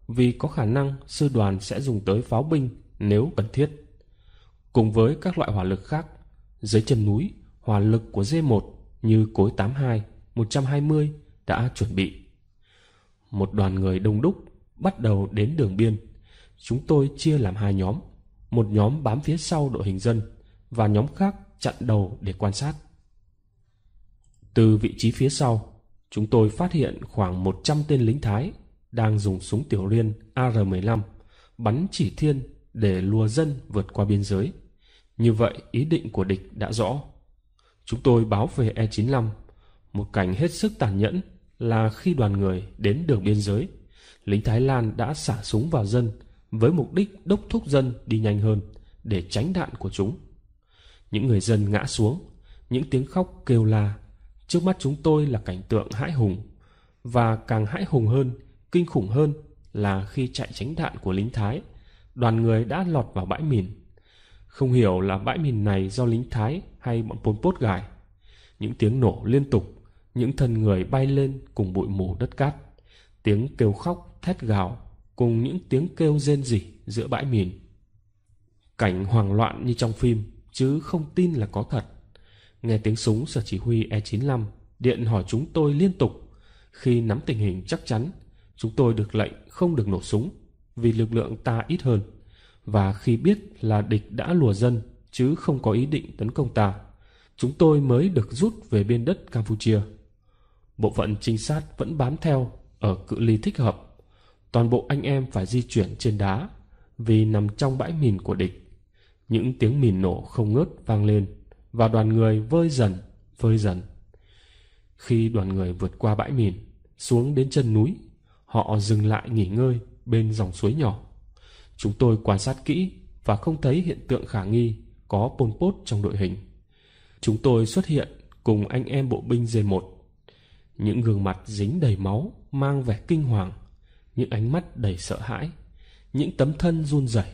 vì có khả năng sư đoàn sẽ dùng tới pháo binh nếu cần thiết. Cùng với các loại hỏa lực khác, dưới chân núi, hỏa lực của D1 như cối 82, 120 đã chuẩn bị. Một đoàn người đông đúc bắt đầu đến đường biên. Chúng tôi chia làm hai nhóm, một nhóm bám phía sau đội hình dân và nhóm khác chặn đầu để quan sát. Từ vị trí phía sau, chúng tôi phát hiện khoảng 100 tên lính Thái đang dùng súng tiểu liên AR-15 bắn chỉ thiên để lùa dân vượt qua biên giới. Như vậy, ý định của địch đã rõ. Chúng tôi báo về E95, một cảnh hết sức tàn nhẫn là khi đoàn người đến đường biên giới, lính Thái Lan đã xả súng vào dân với mục đích đốc thúc dân đi nhanh hơn để tránh đạn của chúng. Những người dân ngã xuống, những tiếng khóc kêu la trước mắt chúng tôi là cảnh tượng hãi hùng và càng hãi hùng hơn kinh khủng hơn là khi chạy tránh đạn của lính thái đoàn người đã lọt vào bãi mìn không hiểu là bãi mìn này do lính thái hay bọn pol pot gài những tiếng nổ liên tục những thân người bay lên cùng bụi mù đất cát tiếng kêu khóc thét gào cùng những tiếng kêu rên rỉ giữa bãi mìn cảnh hoang loạn như trong phim chứ không tin là có thật Nghe tiếng súng sở chỉ huy E95 điện hỏi chúng tôi liên tục. Khi nắm tình hình chắc chắn, chúng tôi được lệnh không được nổ súng vì lực lượng ta ít hơn. Và khi biết là địch đã lùa dân chứ không có ý định tấn công ta, chúng tôi mới được rút về biên đất Campuchia. Bộ phận trinh sát vẫn bám theo ở cự ly thích hợp. Toàn bộ anh em phải di chuyển trên đá vì nằm trong bãi mìn của địch. Những tiếng mìn nổ không ngớt vang lên và đoàn người vơi dần, vơi dần. Khi đoàn người vượt qua bãi mìn, xuống đến chân núi, họ dừng lại nghỉ ngơi bên dòng suối nhỏ. Chúng tôi quan sát kỹ và không thấy hiện tượng khả nghi có Pol Pot trong đội hình. Chúng tôi xuất hiện cùng anh em bộ binh D1. Những gương mặt dính đầy máu mang vẻ kinh hoàng, những ánh mắt đầy sợ hãi, những tấm thân run rẩy.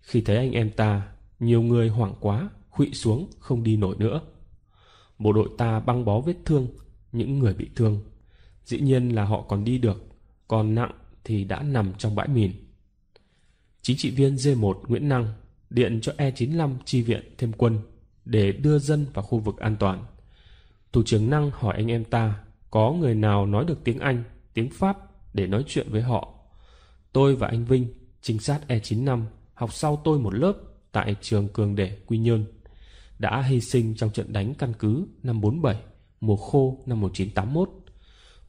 Khi thấy anh em ta, nhiều người hoảng quá khuỵu xuống không đi nổi nữa bộ đội ta băng bó vết thương những người bị thương dĩ nhiên là họ còn đi được còn nặng thì đã nằm trong bãi mìn chính trị viên d 1 nguyễn năng điện cho e 95 chi viện thêm quân để đưa dân vào khu vực an toàn thủ trưởng năng hỏi anh em ta có người nào nói được tiếng anh tiếng pháp để nói chuyện với họ tôi và anh vinh trinh sát e 95 học sau tôi một lớp tại trường cường để quy nhơn đã hy sinh trong trận đánh căn cứ năm 47, mùa khô năm 1981.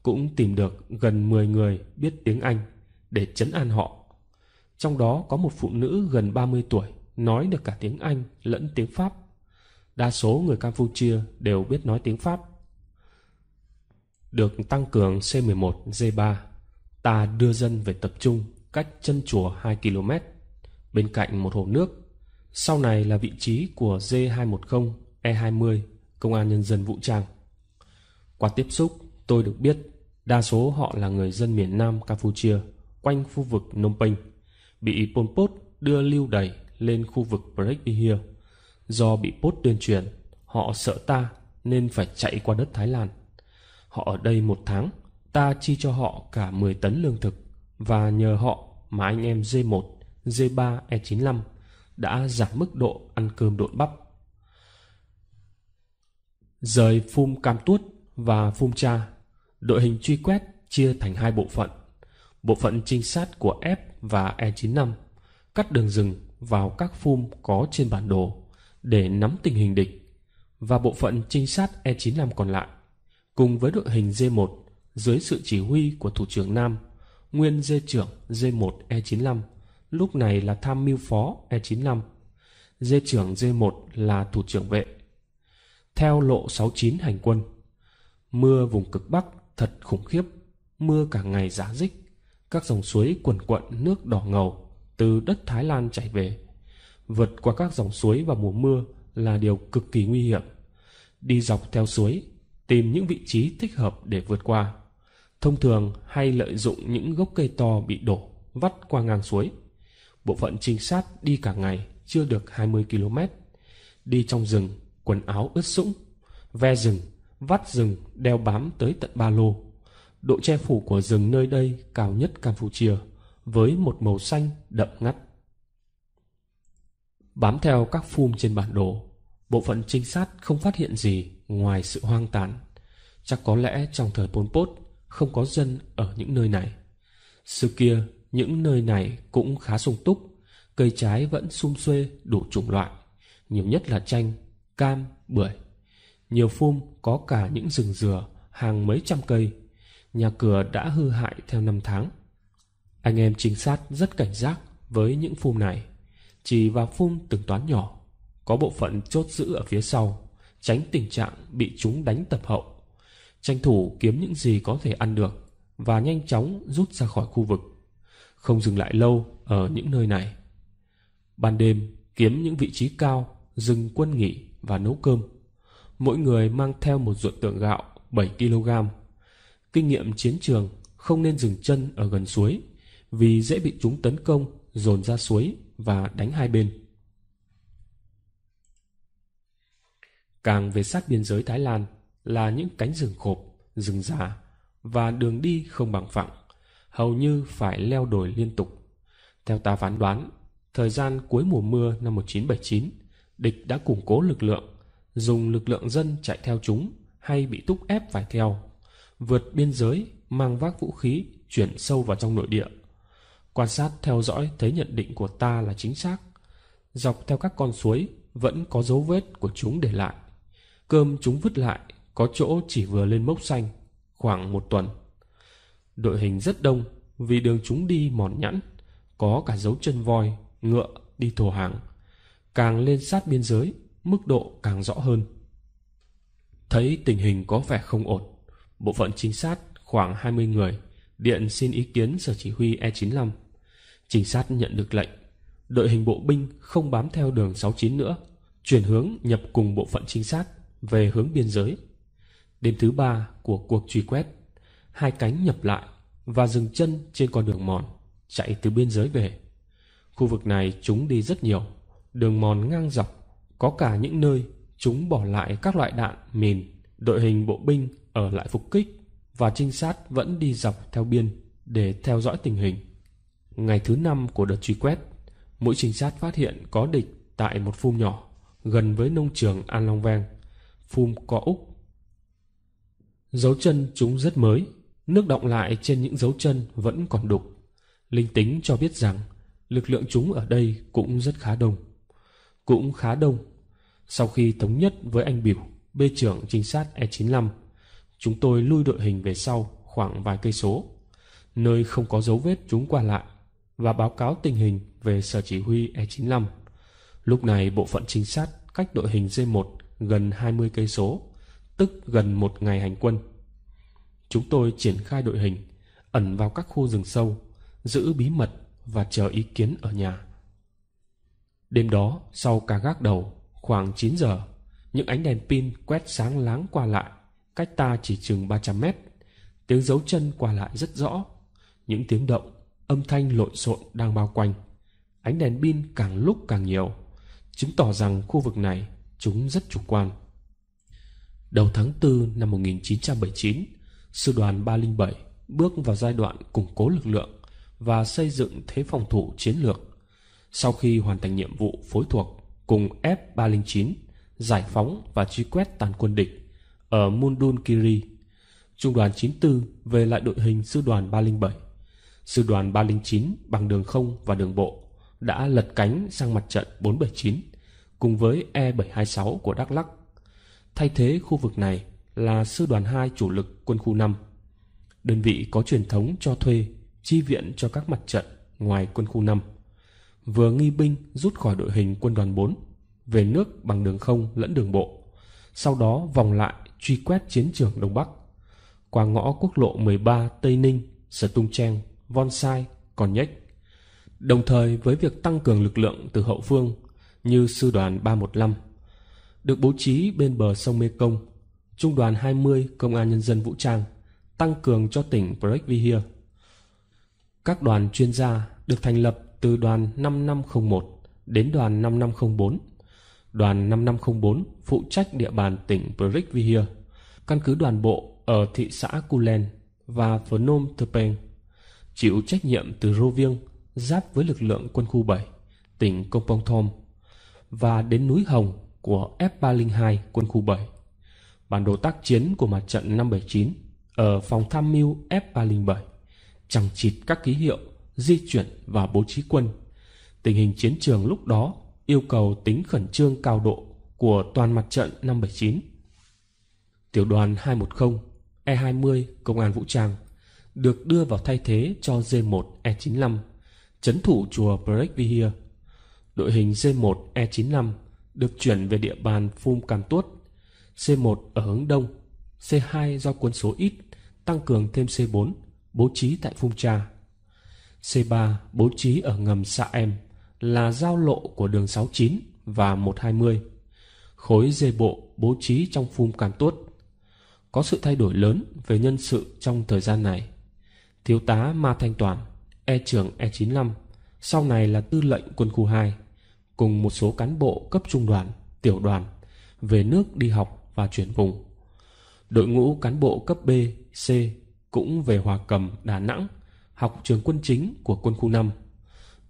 Cũng tìm được gần 10 người biết tiếng Anh để chấn an họ. Trong đó có một phụ nữ gần 30 tuổi nói được cả tiếng Anh lẫn tiếng Pháp. Đa số người Campuchia đều biết nói tiếng Pháp. Được tăng cường C11G3, ta đưa dân về tập trung cách chân chùa 2 km bên cạnh một hồ nước sau này là vị trí của G210, E20, Công an Nhân dân Vũ Trang. Qua tiếp xúc, tôi được biết đa số họ là người dân miền Nam Campuchia, quanh khu vực Phnom Penh, bị Pol Pot đưa lưu đẩy lên khu vực Break Hill. Do bị Pot tuyên truyền, họ sợ ta nên phải chạy qua đất Thái Lan. Họ ở đây một tháng, ta chi cho họ cả 10 tấn lương thực và nhờ họ mà anh em G1, G3, E95 đã giảm mức độ ăn cơm độn bắp. Rời phum cam tuốt và phum cha, đội hình truy quét chia thành hai bộ phận. Bộ phận trinh sát của F và E95 cắt đường rừng vào các phum có trên bản đồ để nắm tình hình địch và bộ phận trinh sát E95 còn lại cùng với đội hình D1 dưới sự chỉ huy của Thủ trưởng Nam, nguyên D trưởng D1E95 lúc này là tham mưu phó E95, dê trưởng D1 là thủ trưởng vệ. Theo lộ 69 hành quân, mưa vùng cực Bắc thật khủng khiếp, mưa cả ngày giá dích, các dòng suối quần quận nước đỏ ngầu từ đất Thái Lan chảy về. Vượt qua các dòng suối vào mùa mưa là điều cực kỳ nguy hiểm. Đi dọc theo suối, tìm những vị trí thích hợp để vượt qua. Thông thường hay lợi dụng những gốc cây to bị đổ vắt qua ngang suối. Bộ phận trinh sát đi cả ngày Chưa được 20 km Đi trong rừng Quần áo ướt sũng Ve rừng Vắt rừng Đeo bám tới tận ba lô Độ che phủ của rừng nơi đây Cao nhất Campuchia Với một màu xanh đậm ngắt Bám theo các phum trên bản đồ Bộ phận trinh sát không phát hiện gì Ngoài sự hoang tàn Chắc có lẽ trong thời Pol Pot Không có dân ở những nơi này Xưa kia những nơi này cũng khá sung túc, cây trái vẫn sum xuê đủ chủng loại, nhiều nhất là chanh, cam, bưởi. Nhiều phum có cả những rừng dừa hàng mấy trăm cây, nhà cửa đã hư hại theo năm tháng. Anh em trinh sát rất cảnh giác với những phum này, chỉ vào phum từng toán nhỏ, có bộ phận chốt giữ ở phía sau, tránh tình trạng bị chúng đánh tập hậu. Tranh thủ kiếm những gì có thể ăn được và nhanh chóng rút ra khỏi khu vực không dừng lại lâu ở những nơi này. Ban đêm, kiếm những vị trí cao, dừng quân nghỉ và nấu cơm. Mỗi người mang theo một ruộng tượng gạo 7 kg. Kinh nghiệm chiến trường không nên dừng chân ở gần suối vì dễ bị chúng tấn công dồn ra suối và đánh hai bên. Càng về sát biên giới Thái Lan là những cánh rừng khộp, rừng già và đường đi không bằng phẳng hầu như phải leo đồi liên tục. Theo ta phán đoán, thời gian cuối mùa mưa năm 1979, địch đã củng cố lực lượng, dùng lực lượng dân chạy theo chúng hay bị thúc ép phải theo, vượt biên giới, mang vác vũ khí, chuyển sâu vào trong nội địa. Quan sát theo dõi thấy nhận định của ta là chính xác. Dọc theo các con suối vẫn có dấu vết của chúng để lại. Cơm chúng vứt lại có chỗ chỉ vừa lên mốc xanh, khoảng một tuần Đội hình rất đông vì đường chúng đi mòn nhẵn, có cả dấu chân voi, ngựa đi thổ hàng. Càng lên sát biên giới, mức độ càng rõ hơn. Thấy tình hình có vẻ không ổn, bộ phận trinh sát khoảng 20 người điện xin ý kiến sở chỉ huy E95. Trinh sát nhận được lệnh, đội hình bộ binh không bám theo đường 69 nữa, chuyển hướng nhập cùng bộ phận trinh sát về hướng biên giới. Đêm thứ ba của cuộc truy quét hai cánh nhập lại và dừng chân trên con đường mòn chạy từ biên giới về. Khu vực này chúng đi rất nhiều, đường mòn ngang dọc, có cả những nơi chúng bỏ lại các loại đạn, mìn, đội hình bộ binh ở lại phục kích và trinh sát vẫn đi dọc theo biên để theo dõi tình hình. Ngày thứ năm của đợt truy quét, mỗi trinh sát phát hiện có địch tại một phum nhỏ gần với nông trường An Long Vang, phum có Úc. Dấu chân chúng rất mới, Nước động lại trên những dấu chân vẫn còn đục. Linh tính cho biết rằng lực lượng chúng ở đây cũng rất khá đông. Cũng khá đông. Sau khi thống nhất với anh Biểu, B trưởng trinh sát E95, chúng tôi lui đội hình về sau khoảng vài cây số, nơi không có dấu vết chúng qua lại và báo cáo tình hình về sở chỉ huy E95. Lúc này bộ phận trinh sát cách đội hình D1 gần 20 cây số, tức gần một ngày hành quân chúng tôi triển khai đội hình ẩn vào các khu rừng sâu giữ bí mật và chờ ý kiến ở nhà đêm đó sau ca gác đầu khoảng 9 giờ những ánh đèn pin quét sáng láng qua lại cách ta chỉ chừng 300 mét tiếng dấu chân qua lại rất rõ những tiếng động âm thanh lộn xộn đang bao quanh ánh đèn pin càng lúc càng nhiều chứng tỏ rằng khu vực này chúng rất chủ quan đầu tháng 4 năm 1979 Sư đoàn 307 bước vào giai đoạn củng cố lực lượng và xây dựng thế phòng thủ chiến lược. Sau khi hoàn thành nhiệm vụ phối thuộc cùng F-309 giải phóng và truy quét tàn quân địch ở Mundunkiri, trung đoàn 94 về lại đội hình sư đoàn 307. Sư đoàn 309 bằng đường không và đường bộ đã lật cánh sang mặt trận 479 cùng với E-726 của Đắk Lắk, thay thế khu vực này là sư đoàn 2 chủ lực quân khu 5. Đơn vị có truyền thống cho thuê, chi viện cho các mặt trận ngoài quân khu 5. Vừa nghi binh rút khỏi đội hình quân đoàn 4, về nước bằng đường không lẫn đường bộ. Sau đó vòng lại truy quét chiến trường Đông Bắc. Qua ngõ quốc lộ 13 Tây Ninh, Sở Tung Trang, Von Sai, Còn Nhách. Đồng thời với việc tăng cường lực lượng từ hậu phương như sư đoàn 315, được bố trí bên bờ sông Mê Công Trung đoàn 20 Công an Nhân dân Vũ Trang tăng cường cho tỉnh Brekvihir. Các đoàn chuyên gia được thành lập từ đoàn 5501 đến đoàn 5504. Đoàn 5504 phụ trách địa bàn tỉnh Brekvihir, căn cứ đoàn bộ ở thị xã Kulen và Phnom Penh, chịu trách nhiệm từ Rô giáp với lực lượng quân khu 7, tỉnh Kompong Thom và đến núi Hồng của F302 quân khu 7 bản đồ tác chiến của mặt trận 579 ở phòng tham mưu F307, chẳng chịt các ký hiệu, di chuyển và bố trí quân. Tình hình chiến trường lúc đó yêu cầu tính khẩn trương cao độ của toàn mặt trận 579. Tiểu đoàn 210 E20 Công an Vũ Trang được đưa vào thay thế cho G1 E95 chấn thủ chùa Brekvihir. Đội hình G1 E95 được chuyển về địa bàn Phum Cam Tuốt C1 ở hướng đông, C2 do quân số ít, tăng cường thêm C4, bố trí tại Phung Cha. C3 bố trí ở ngầm Sa Em là giao lộ của đường 69 và 120. Khối dê bộ bố trí trong Phung Càn Tuốt. Có sự thay đổi lớn về nhân sự trong thời gian này. Thiếu tá Ma Thanh Toàn, E trưởng E95, sau này là tư lệnh quân khu 2, cùng một số cán bộ cấp trung đoàn, tiểu đoàn, về nước đi học và chuyển vùng. Đội ngũ cán bộ cấp B, C cũng về Hòa Cầm, Đà Nẵng, học trường quân chính của quân khu 5.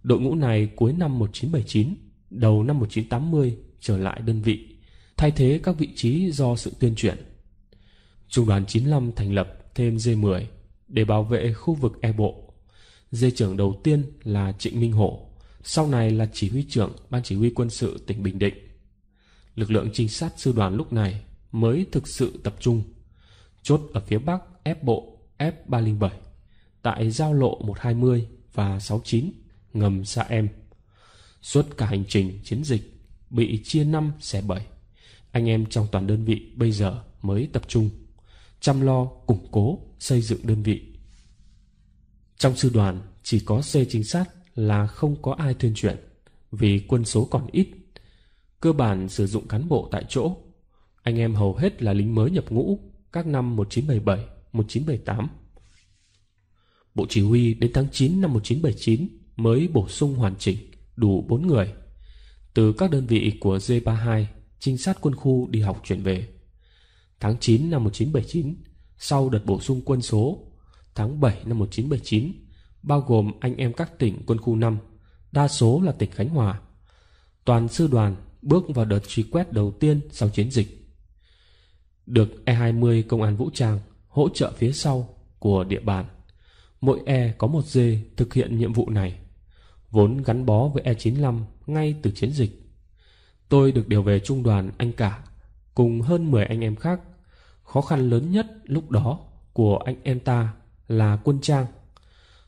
Đội ngũ này cuối năm 1979, đầu năm 1980 trở lại đơn vị, thay thế các vị trí do sự tuyên chuyển. Trung đoàn 95 thành lập thêm D10 để bảo vệ khu vực E Bộ. D trưởng đầu tiên là Trịnh Minh Hổ, sau này là chỉ huy trưởng Ban Chỉ huy Quân sự tỉnh Bình Định. Lực lượng trinh sát sư đoàn lúc này mới thực sự tập trung. Chốt ở phía Bắc ép bộ F307 tại giao lộ 120 và 69 ngầm xa Em. Suốt cả hành trình chiến dịch bị chia năm xẻ bảy, anh em trong toàn đơn vị bây giờ mới tập trung, chăm lo củng cố xây dựng đơn vị. Trong sư đoàn chỉ có C chính sát là không có ai thuyên chuyển vì quân số còn ít. Cơ bản sử dụng cán bộ tại chỗ anh em hầu hết là lính mới nhập ngũ các năm 1977, 1978. Bộ chỉ huy đến tháng 9 năm 1979 mới bổ sung hoàn chỉnh đủ 4 người từ các đơn vị của j 32 trinh sát quân khu đi học chuyển về. Tháng 9 năm 1979, sau đợt bổ sung quân số, tháng 7 năm 1979, bao gồm anh em các tỉnh quân khu 5, đa số là tỉnh Khánh Hòa. Toàn sư đoàn bước vào đợt truy quét đầu tiên sau chiến dịch được E20 công an vũ trang hỗ trợ phía sau của địa bàn. Mỗi E có một dê thực hiện nhiệm vụ này, vốn gắn bó với E95 ngay từ chiến dịch. Tôi được điều về trung đoàn anh cả cùng hơn 10 anh em khác. Khó khăn lớn nhất lúc đó của anh em ta là quân trang.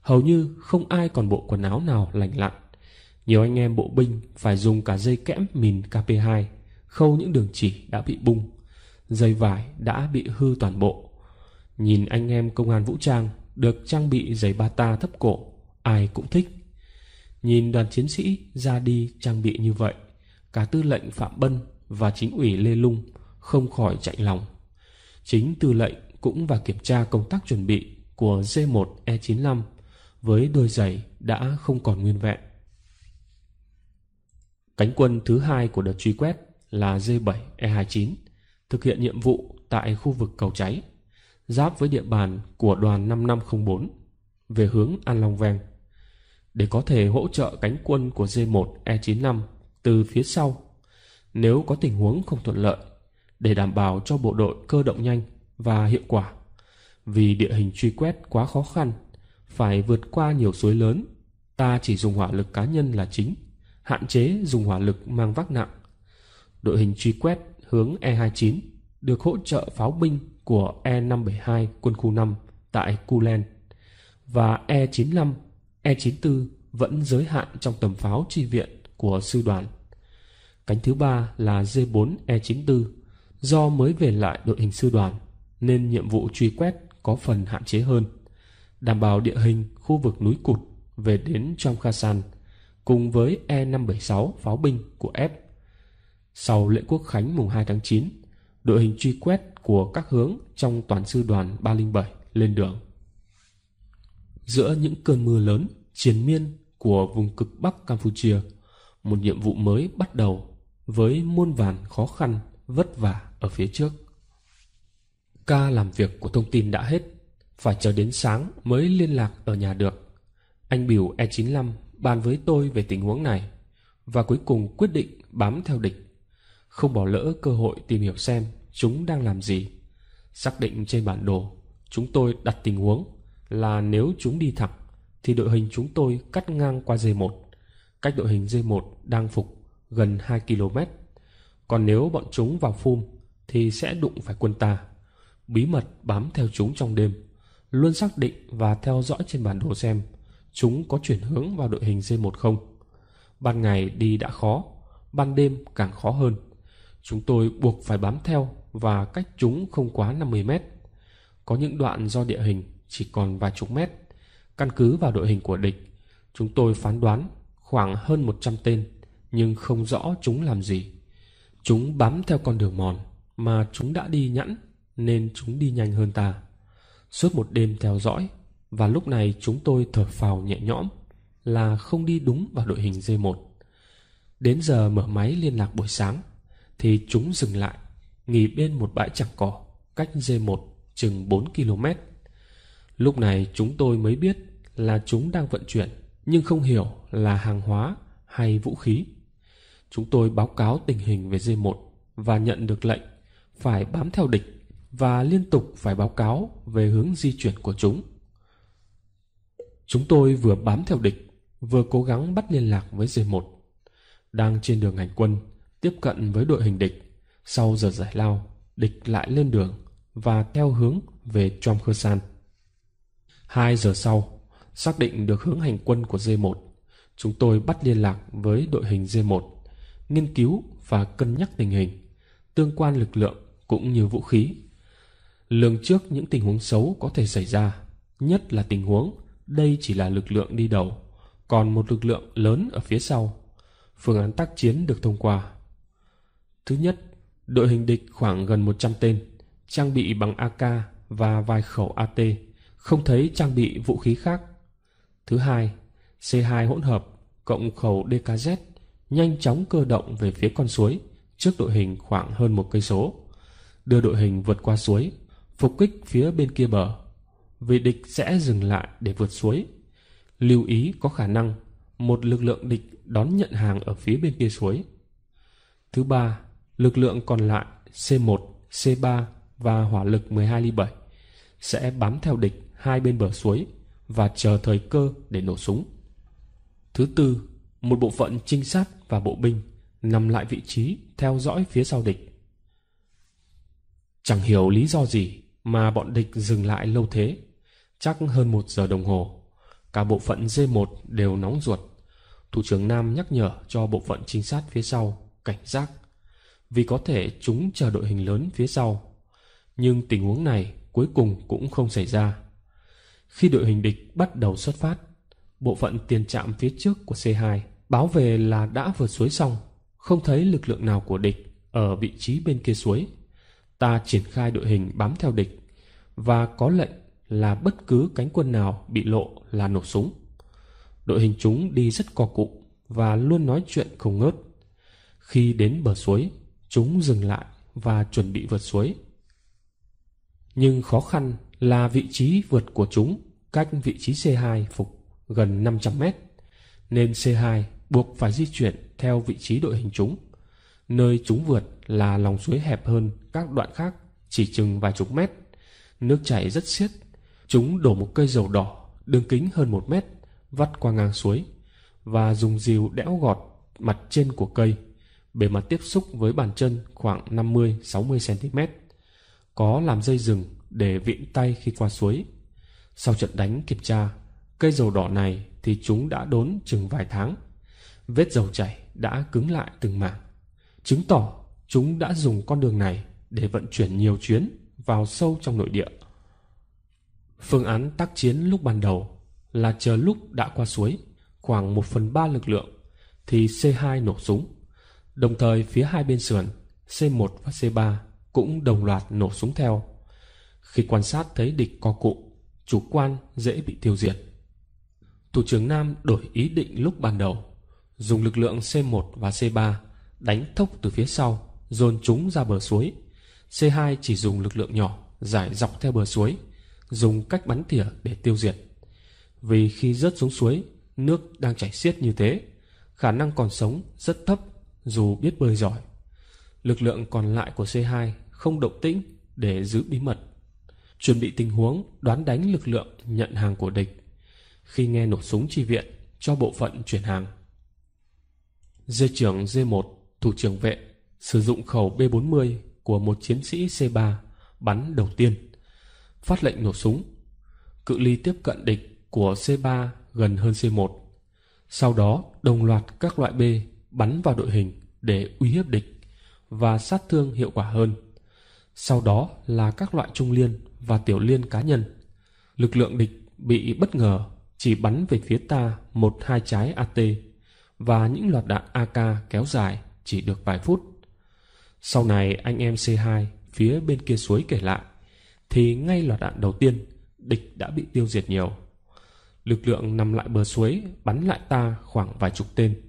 Hầu như không ai còn bộ quần áo nào lành lặn. Nhiều anh em bộ binh phải dùng cả dây kẽm mìn KP2 khâu những đường chỉ đã bị bung dây vải đã bị hư toàn bộ. Nhìn anh em công an vũ trang được trang bị giày bata thấp cổ, ai cũng thích. Nhìn đoàn chiến sĩ ra đi trang bị như vậy, cả tư lệnh Phạm Bân và chính ủy Lê Lung không khỏi chạy lòng. Chính tư lệnh cũng vào kiểm tra công tác chuẩn bị của G1E95 với đôi giày đã không còn nguyên vẹn. Cánh quân thứ hai của đợt truy quét là G7E29 thực hiện nhiệm vụ tại khu vực cầu cháy, giáp với địa bàn của đoàn 5504 về hướng An Long Veng để có thể hỗ trợ cánh quân của G 1 e 95 từ phía sau nếu có tình huống không thuận lợi để đảm bảo cho bộ đội cơ động nhanh và hiệu quả. Vì địa hình truy quét quá khó khăn, phải vượt qua nhiều suối lớn, ta chỉ dùng hỏa lực cá nhân là chính, hạn chế dùng hỏa lực mang vác nặng. Đội hình truy quét hướng E-29 được hỗ trợ pháo binh của E-572 quân khu 5 tại Kulen và E-95, E-94 vẫn giới hạn trong tầm pháo tri viện của sư đoàn. Cánh thứ ba là G4E94 do mới về lại đội hình sư đoàn nên nhiệm vụ truy quét có phần hạn chế hơn, đảm bảo địa hình khu vực núi cụt về đến Trong Kha San cùng với E-576 pháo binh của F sau lễ quốc khánh mùng 2 tháng 9, đội hình truy quét của các hướng trong toàn sư đoàn 307 lên đường. Giữa những cơn mưa lớn, chiến miên của vùng cực Bắc Campuchia, một nhiệm vụ mới bắt đầu với muôn vàn khó khăn, vất vả ở phía trước. Ca làm việc của thông tin đã hết, phải chờ đến sáng mới liên lạc ở nhà được. Anh biểu E95 bàn với tôi về tình huống này và cuối cùng quyết định bám theo địch không bỏ lỡ cơ hội tìm hiểu xem chúng đang làm gì. Xác định trên bản đồ, chúng tôi đặt tình huống là nếu chúng đi thẳng thì đội hình chúng tôi cắt ngang qua dây một cách đội hình dây một đang phục gần hai km. Còn nếu bọn chúng vào phum thì sẽ đụng phải quân ta. Bí mật bám theo chúng trong đêm, luôn xác định và theo dõi trên bản đồ xem chúng có chuyển hướng vào đội hình dây một không. Ban ngày đi đã khó, ban đêm càng khó hơn. Chúng tôi buộc phải bám theo và cách chúng không quá 50 mét. Có những đoạn do địa hình chỉ còn vài chục mét. Căn cứ vào đội hình của địch, chúng tôi phán đoán khoảng hơn 100 tên, nhưng không rõ chúng làm gì. Chúng bám theo con đường mòn mà chúng đã đi nhẵn nên chúng đi nhanh hơn ta. Suốt một đêm theo dõi và lúc này chúng tôi thở phào nhẹ nhõm là không đi đúng vào đội hình D1. Đến giờ mở máy liên lạc buổi sáng, thì chúng dừng lại, nghỉ bên một bãi chẳng cỏ, cách D1 chừng bốn km. Lúc này chúng tôi mới biết là chúng đang vận chuyển, nhưng không hiểu là hàng hóa hay vũ khí. Chúng tôi báo cáo tình hình về D1 và nhận được lệnh phải bám theo địch và liên tục phải báo cáo về hướng di chuyển của chúng. Chúng tôi vừa bám theo địch, vừa cố gắng bắt liên lạc với D1. Đang trên đường hành quân, tiếp cận với đội hình địch. Sau giờ giải lao, địch lại lên đường và theo hướng về Chom Khơ San. Hai giờ sau, xác định được hướng hành quân của D1, chúng tôi bắt liên lạc với đội hình D1, nghiên cứu và cân nhắc tình hình, tương quan lực lượng cũng như vũ khí. Lường trước những tình huống xấu có thể xảy ra, nhất là tình huống đây chỉ là lực lượng đi đầu, còn một lực lượng lớn ở phía sau. Phương án tác chiến được thông qua. Thứ nhất, đội hình địch khoảng gần 100 tên, trang bị bằng AK và vài khẩu AT, không thấy trang bị vũ khí khác. Thứ hai, C2 hỗn hợp cộng khẩu DKZ nhanh chóng cơ động về phía con suối trước đội hình khoảng hơn một cây số, đưa đội hình vượt qua suối, phục kích phía bên kia bờ. Vì địch sẽ dừng lại để vượt suối. Lưu ý có khả năng một lực lượng địch đón nhận hàng ở phía bên kia suối. Thứ ba, Lực lượng còn lại C1, C3 và hỏa lực 12 ly 7 sẽ bám theo địch hai bên bờ suối và chờ thời cơ để nổ súng. Thứ tư, một bộ phận trinh sát và bộ binh nằm lại vị trí theo dõi phía sau địch. Chẳng hiểu lý do gì mà bọn địch dừng lại lâu thế, chắc hơn một giờ đồng hồ. Cả bộ phận D1 đều nóng ruột. Thủ trưởng Nam nhắc nhở cho bộ phận trinh sát phía sau cảnh giác vì có thể chúng chờ đội hình lớn phía sau. Nhưng tình huống này cuối cùng cũng không xảy ra. Khi đội hình địch bắt đầu xuất phát, bộ phận tiền trạm phía trước của C2 báo về là đã vượt suối xong, không thấy lực lượng nào của địch ở vị trí bên kia suối. Ta triển khai đội hình bám theo địch và có lệnh là bất cứ cánh quân nào bị lộ là nổ súng. Đội hình chúng đi rất co cụ và luôn nói chuyện không ngớt. Khi đến bờ suối, Chúng dừng lại và chuẩn bị vượt suối. Nhưng khó khăn là vị trí vượt của chúng cách vị trí C2 phục gần 500 mét, nên C2 buộc phải di chuyển theo vị trí đội hình chúng. Nơi chúng vượt là lòng suối hẹp hơn các đoạn khác chỉ chừng vài chục mét. Nước chảy rất xiết. Chúng đổ một cây dầu đỏ đường kính hơn một mét vắt qua ngang suối và dùng dìu đẽo gọt mặt trên của cây bề mặt tiếp xúc với bàn chân khoảng 50-60cm, có làm dây rừng để vịn tay khi qua suối. Sau trận đánh kiểm tra, cây dầu đỏ này thì chúng đã đốn chừng vài tháng. Vết dầu chảy đã cứng lại từng mảng, chứng tỏ chúng đã dùng con đường này để vận chuyển nhiều chuyến vào sâu trong nội địa. Phương án tác chiến lúc ban đầu là chờ lúc đã qua suối, khoảng 1 phần 3 lực lượng, thì C2 nổ súng Đồng thời phía hai bên sườn C1 và C3 cũng đồng loạt nổ súng theo. Khi quan sát thấy địch co cụm, chủ quan dễ bị tiêu diệt. Thủ trưởng Nam đổi ý định lúc ban đầu, dùng lực lượng C1 và C3 đánh thốc từ phía sau, dồn chúng ra bờ suối. C2 chỉ dùng lực lượng nhỏ giải dọc theo bờ suối, dùng cách bắn tỉa để tiêu diệt. Vì khi rớt xuống suối, nước đang chảy xiết như thế, khả năng còn sống rất thấp dù biết bơi giỏi. Lực lượng còn lại của C2 không động tĩnh để giữ bí mật. Chuẩn bị tình huống đoán đánh lực lượng nhận hàng của địch. Khi nghe nổ súng chi viện cho bộ phận chuyển hàng. Dê trưởng D1, thủ trưởng vệ, sử dụng khẩu B40 của một chiến sĩ C3 bắn đầu tiên. Phát lệnh nổ súng. Cự ly tiếp cận địch của C3 gần hơn C1. Sau đó đồng loạt các loại B bắn vào đội hình để uy hiếp địch và sát thương hiệu quả hơn. Sau đó là các loại trung liên và tiểu liên cá nhân. Lực lượng địch bị bất ngờ chỉ bắn về phía ta một hai trái AT và những loạt đạn AK kéo dài chỉ được vài phút. Sau này anh em C2 phía bên kia suối kể lại thì ngay loạt đạn đầu tiên địch đã bị tiêu diệt nhiều. Lực lượng nằm lại bờ suối bắn lại ta khoảng vài chục tên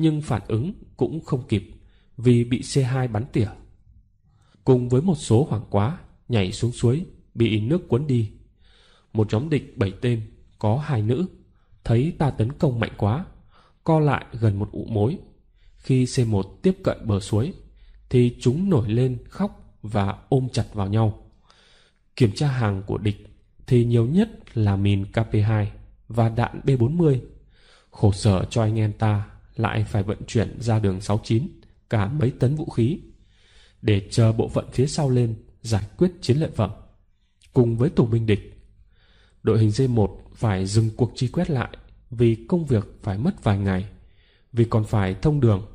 nhưng phản ứng cũng không kịp vì bị C2 bắn tỉa. Cùng với một số hoảng quá nhảy xuống suối bị nước cuốn đi. Một nhóm địch bảy tên có hai nữ thấy ta tấn công mạnh quá co lại gần một ụ mối. Khi C1 tiếp cận bờ suối thì chúng nổi lên khóc và ôm chặt vào nhau. Kiểm tra hàng của địch thì nhiều nhất là mìn KP2 và đạn B40. Khổ sở cho anh em ta lại phải vận chuyển ra đường 69 cả mấy tấn vũ khí để chờ bộ phận phía sau lên giải quyết chiến lợi phẩm cùng với tù binh địch. Đội hình D1 phải dừng cuộc truy quét lại vì công việc phải mất vài ngày vì còn phải thông đường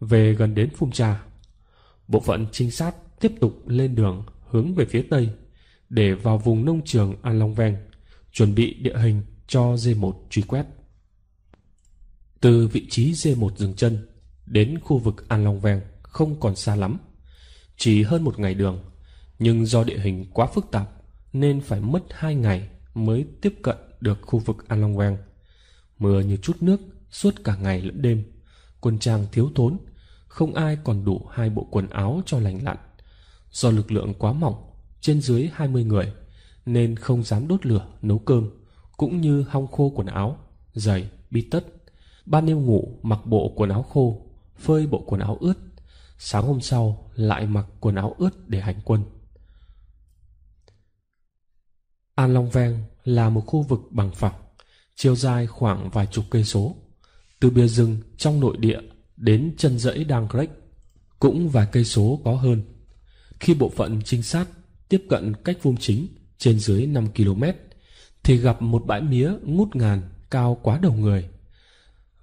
về gần đến Phung Trà. Bộ phận trinh sát tiếp tục lên đường hướng về phía Tây để vào vùng nông trường An Long Ven, chuẩn bị địa hình cho D1 truy quét. Từ vị trí g 1 dừng chân đến khu vực An Long Veng không còn xa lắm, chỉ hơn một ngày đường, nhưng do địa hình quá phức tạp nên phải mất hai ngày mới tiếp cận được khu vực An Long Veng. Mưa như chút nước suốt cả ngày lẫn đêm, quân trang thiếu thốn, không ai còn đủ hai bộ quần áo cho lành lặn. Do lực lượng quá mỏng, trên dưới 20 người, nên không dám đốt lửa nấu cơm, cũng như hong khô quần áo, giày, bi tất Ban đêm ngủ mặc bộ quần áo khô, phơi bộ quần áo ướt. Sáng hôm sau lại mặc quần áo ướt để hành quân. An Long Ven là một khu vực bằng phẳng, chiều dài khoảng vài chục cây số. Từ bìa rừng trong nội địa đến chân dãy Đang Crec cũng vài cây số có hơn. Khi bộ phận trinh sát tiếp cận cách vùng chính trên dưới 5 km thì gặp một bãi mía ngút ngàn cao quá đầu người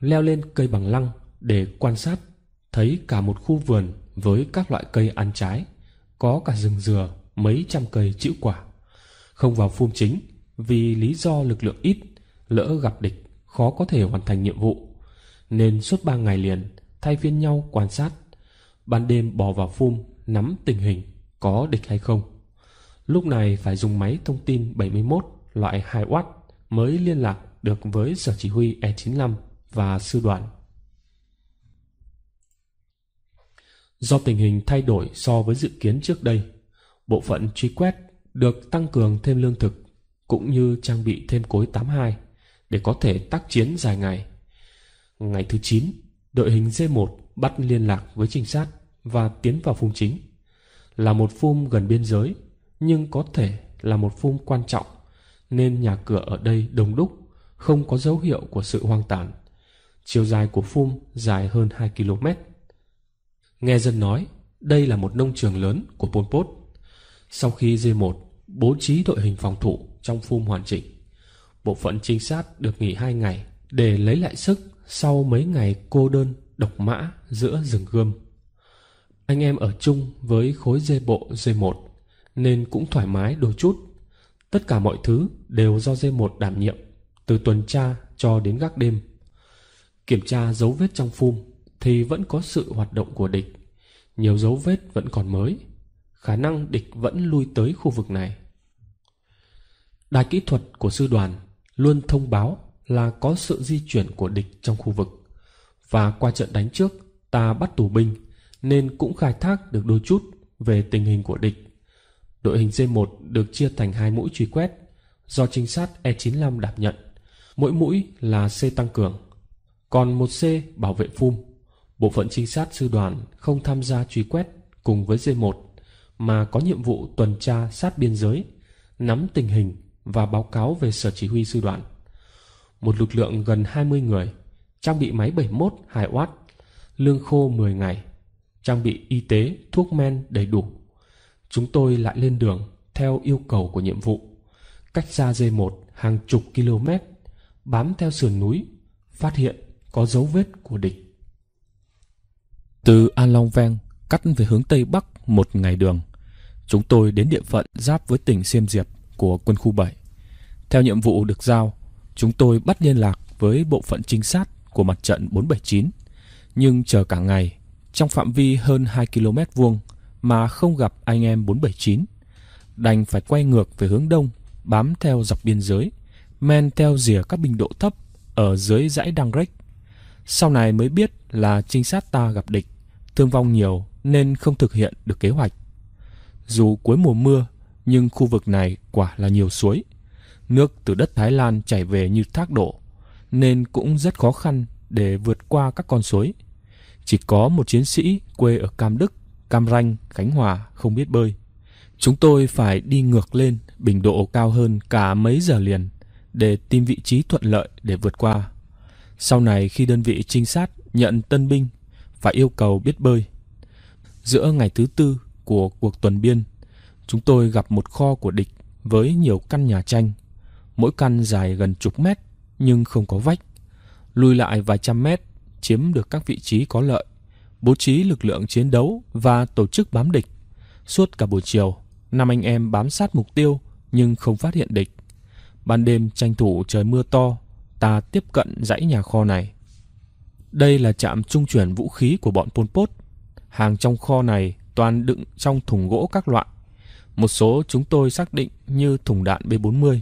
leo lên cây bằng lăng để quan sát thấy cả một khu vườn với các loại cây ăn trái có cả rừng dừa mấy trăm cây chữ quả không vào phum chính vì lý do lực lượng ít lỡ gặp địch khó có thể hoàn thành nhiệm vụ nên suốt ba ngày liền thay phiên nhau quan sát ban đêm bò vào phum nắm tình hình có địch hay không lúc này phải dùng máy thông tin 71 loại 2W mới liên lạc được với sở chỉ huy E95 và sư đoàn. Do tình hình thay đổi so với dự kiến trước đây, bộ phận truy quét được tăng cường thêm lương thực cũng như trang bị thêm cối 82 để có thể tác chiến dài ngày. Ngày thứ 9, đội hình D1 bắt liên lạc với trinh sát và tiến vào phung chính. Là một phum gần biên giới, nhưng có thể là một phum quan trọng, nên nhà cửa ở đây đông đúc, không có dấu hiệu của sự hoang tàn. Chiều dài của phum dài hơn 2 km. Nghe dân nói, đây là một nông trường lớn của Pol Pot. Sau khi D1 bố trí đội hình phòng thủ trong phum hoàn chỉnh, bộ phận trinh sát được nghỉ 2 ngày để lấy lại sức sau mấy ngày cô đơn độc mã giữa rừng gươm. Anh em ở chung với khối dê bộ dê 1 nên cũng thoải mái đôi chút. Tất cả mọi thứ đều do dê 1 đảm nhiệm, từ tuần tra cho đến gác đêm. Kiểm tra dấu vết trong phum thì vẫn có sự hoạt động của địch. Nhiều dấu vết vẫn còn mới. Khả năng địch vẫn lui tới khu vực này. Đài kỹ thuật của sư đoàn luôn thông báo là có sự di chuyển của địch trong khu vực. Và qua trận đánh trước, ta bắt tù binh nên cũng khai thác được đôi chút về tình hình của địch. Đội hình C1 được chia thành hai mũi truy quét do trinh sát E95 đảm nhận. Mỗi mũi là C tăng cường. Còn một C bảo vệ phum. Bộ phận trinh sát sư đoàn không tham gia truy quét cùng với C1 mà có nhiệm vụ tuần tra sát biên giới, nắm tình hình và báo cáo về sở chỉ huy sư đoàn. Một lực lượng gần 20 người, trang bị máy 71 2W, lương khô 10 ngày, trang bị y tế, thuốc men đầy đủ. Chúng tôi lại lên đường theo yêu cầu của nhiệm vụ, cách xa D1 hàng chục km, bám theo sườn núi, phát hiện có dấu vết của địch. Từ An Long Veng cắt về hướng Tây Bắc một ngày đường, chúng tôi đến địa phận giáp với tỉnh Xiêm Diệp của quân khu 7. Theo nhiệm vụ được giao, chúng tôi bắt liên lạc với bộ phận trinh sát của mặt trận 479, nhưng chờ cả ngày trong phạm vi hơn 2 km vuông mà không gặp anh em 479, đành phải quay ngược về hướng đông, bám theo dọc biên giới, men theo rìa các binh độ thấp ở dưới dãy Đăng Rách sau này mới biết là trinh sát ta gặp địch, thương vong nhiều nên không thực hiện được kế hoạch. Dù cuối mùa mưa, nhưng khu vực này quả là nhiều suối. Nước từ đất Thái Lan chảy về như thác đổ, nên cũng rất khó khăn để vượt qua các con suối. Chỉ có một chiến sĩ quê ở Cam Đức, Cam Ranh, Khánh Hòa không biết bơi. Chúng tôi phải đi ngược lên bình độ cao hơn cả mấy giờ liền để tìm vị trí thuận lợi để vượt qua. Sau này khi đơn vị trinh sát nhận tân binh và yêu cầu biết bơi, giữa ngày thứ tư của cuộc tuần biên, chúng tôi gặp một kho của địch với nhiều căn nhà tranh. Mỗi căn dài gần chục mét nhưng không có vách. Lùi lại vài trăm mét, chiếm được các vị trí có lợi, bố trí lực lượng chiến đấu và tổ chức bám địch. Suốt cả buổi chiều, năm anh em bám sát mục tiêu nhưng không phát hiện địch. Ban đêm tranh thủ trời mưa to ta tiếp cận dãy nhà kho này. Đây là trạm trung chuyển vũ khí của bọn Pol Pot. Hàng trong kho này toàn đựng trong thùng gỗ các loại. Một số chúng tôi xác định như thùng đạn B40,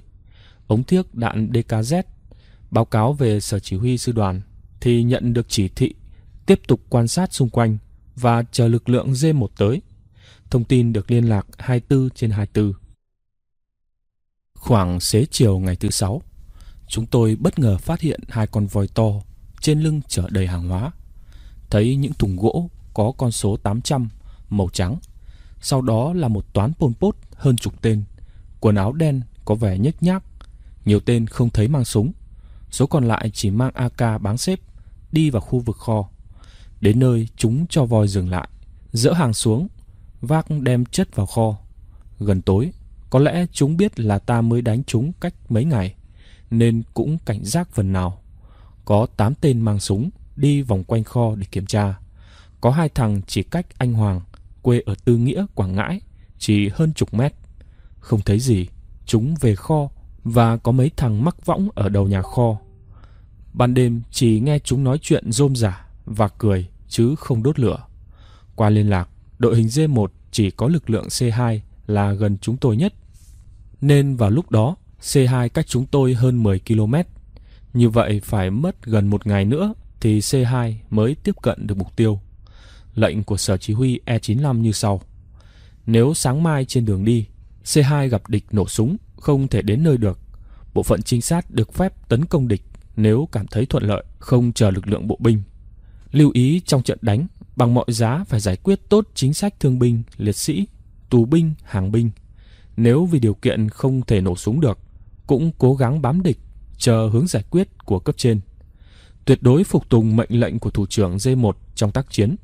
ống thiếc đạn DKZ. Báo cáo về sở chỉ huy sư đoàn thì nhận được chỉ thị tiếp tục quan sát xung quanh và chờ lực lượng D1 tới. Thông tin được liên lạc 24 trên 24. Khoảng xế chiều ngày thứ sáu, chúng tôi bất ngờ phát hiện hai con voi to trên lưng chở đầy hàng hóa. Thấy những thùng gỗ có con số 800 màu trắng, sau đó là một toán pol pot hơn chục tên, quần áo đen có vẻ nhếch nhác, nhiều tên không thấy mang súng, số còn lại chỉ mang AK bán xếp đi vào khu vực kho. Đến nơi chúng cho voi dừng lại, dỡ hàng xuống, vác đem chất vào kho. Gần tối, có lẽ chúng biết là ta mới đánh chúng cách mấy ngày nên cũng cảnh giác phần nào. Có 8 tên mang súng đi vòng quanh kho để kiểm tra. Có hai thằng chỉ cách anh Hoàng, quê ở Tư Nghĩa, Quảng Ngãi, chỉ hơn chục mét. Không thấy gì, chúng về kho và có mấy thằng mắc võng ở đầu nhà kho. Ban đêm chỉ nghe chúng nói chuyện rôm rả và cười chứ không đốt lửa. Qua liên lạc, đội hình D1 chỉ có lực lượng C2 là gần chúng tôi nhất. Nên vào lúc đó, C2 cách chúng tôi hơn 10 km. Như vậy phải mất gần một ngày nữa thì C2 mới tiếp cận được mục tiêu. Lệnh của sở chỉ huy E95 như sau. Nếu sáng mai trên đường đi, C2 gặp địch nổ súng, không thể đến nơi được. Bộ phận trinh sát được phép tấn công địch nếu cảm thấy thuận lợi, không chờ lực lượng bộ binh. Lưu ý trong trận đánh, bằng mọi giá phải giải quyết tốt chính sách thương binh, liệt sĩ, tù binh, hàng binh. Nếu vì điều kiện không thể nổ súng được, cũng cố gắng bám địch, chờ hướng giải quyết của cấp trên. Tuyệt đối phục tùng mệnh lệnh của thủ trưởng D1 trong tác chiến.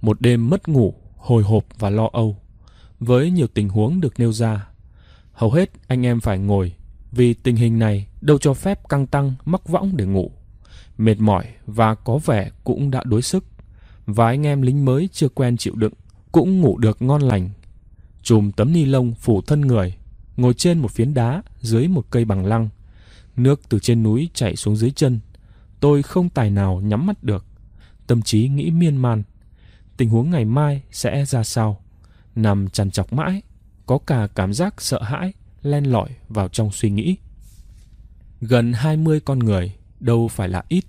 Một đêm mất ngủ, hồi hộp và lo âu, với nhiều tình huống được nêu ra. Hầu hết anh em phải ngồi, vì tình hình này đâu cho phép căng tăng mắc võng để ngủ. Mệt mỏi và có vẻ cũng đã đối sức, và anh em lính mới chưa quen chịu đựng cũng ngủ được ngon lành. Chùm tấm ni lông phủ thân người, ngồi trên một phiến đá dưới một cây bằng lăng. Nước từ trên núi chảy xuống dưới chân. Tôi không tài nào nhắm mắt được. Tâm trí nghĩ miên man. Tình huống ngày mai sẽ ra sao? Nằm chằn chọc mãi, có cả cảm giác sợ hãi len lỏi vào trong suy nghĩ. Gần 20 con người, đâu phải là ít.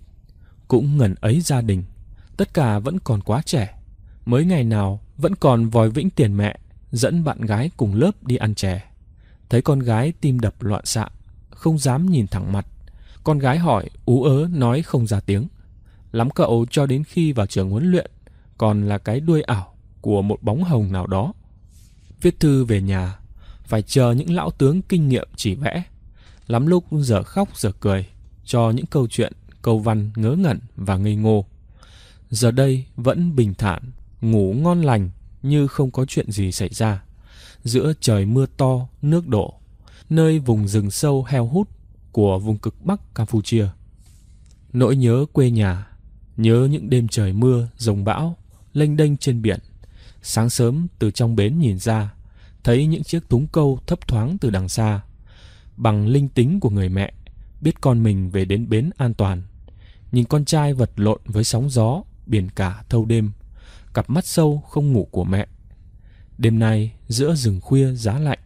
Cũng ngần ấy gia đình, tất cả vẫn còn quá trẻ. Mới ngày nào vẫn còn vòi vĩnh tiền mẹ dẫn bạn gái cùng lớp đi ăn chè thấy con gái tim đập loạn xạ, không dám nhìn thẳng mặt. Con gái hỏi, ú ớ nói không ra tiếng. Lắm cậu cho đến khi vào trường huấn luyện, còn là cái đuôi ảo của một bóng hồng nào đó. Viết thư về nhà, phải chờ những lão tướng kinh nghiệm chỉ vẽ. Lắm lúc dở khóc dở cười, cho những câu chuyện, câu văn ngớ ngẩn và ngây ngô. Giờ đây vẫn bình thản, ngủ ngon lành như không có chuyện gì xảy ra giữa trời mưa to, nước đổ, nơi vùng rừng sâu heo hút của vùng cực Bắc Campuchia. Nỗi nhớ quê nhà, nhớ những đêm trời mưa, rồng bão, lênh đênh trên biển. Sáng sớm từ trong bến nhìn ra, thấy những chiếc túng câu thấp thoáng từ đằng xa. Bằng linh tính của người mẹ, biết con mình về đến bến an toàn. Nhìn con trai vật lộn với sóng gió, biển cả thâu đêm, cặp mắt sâu không ngủ của mẹ. Đêm nay giữa rừng khuya giá lạnh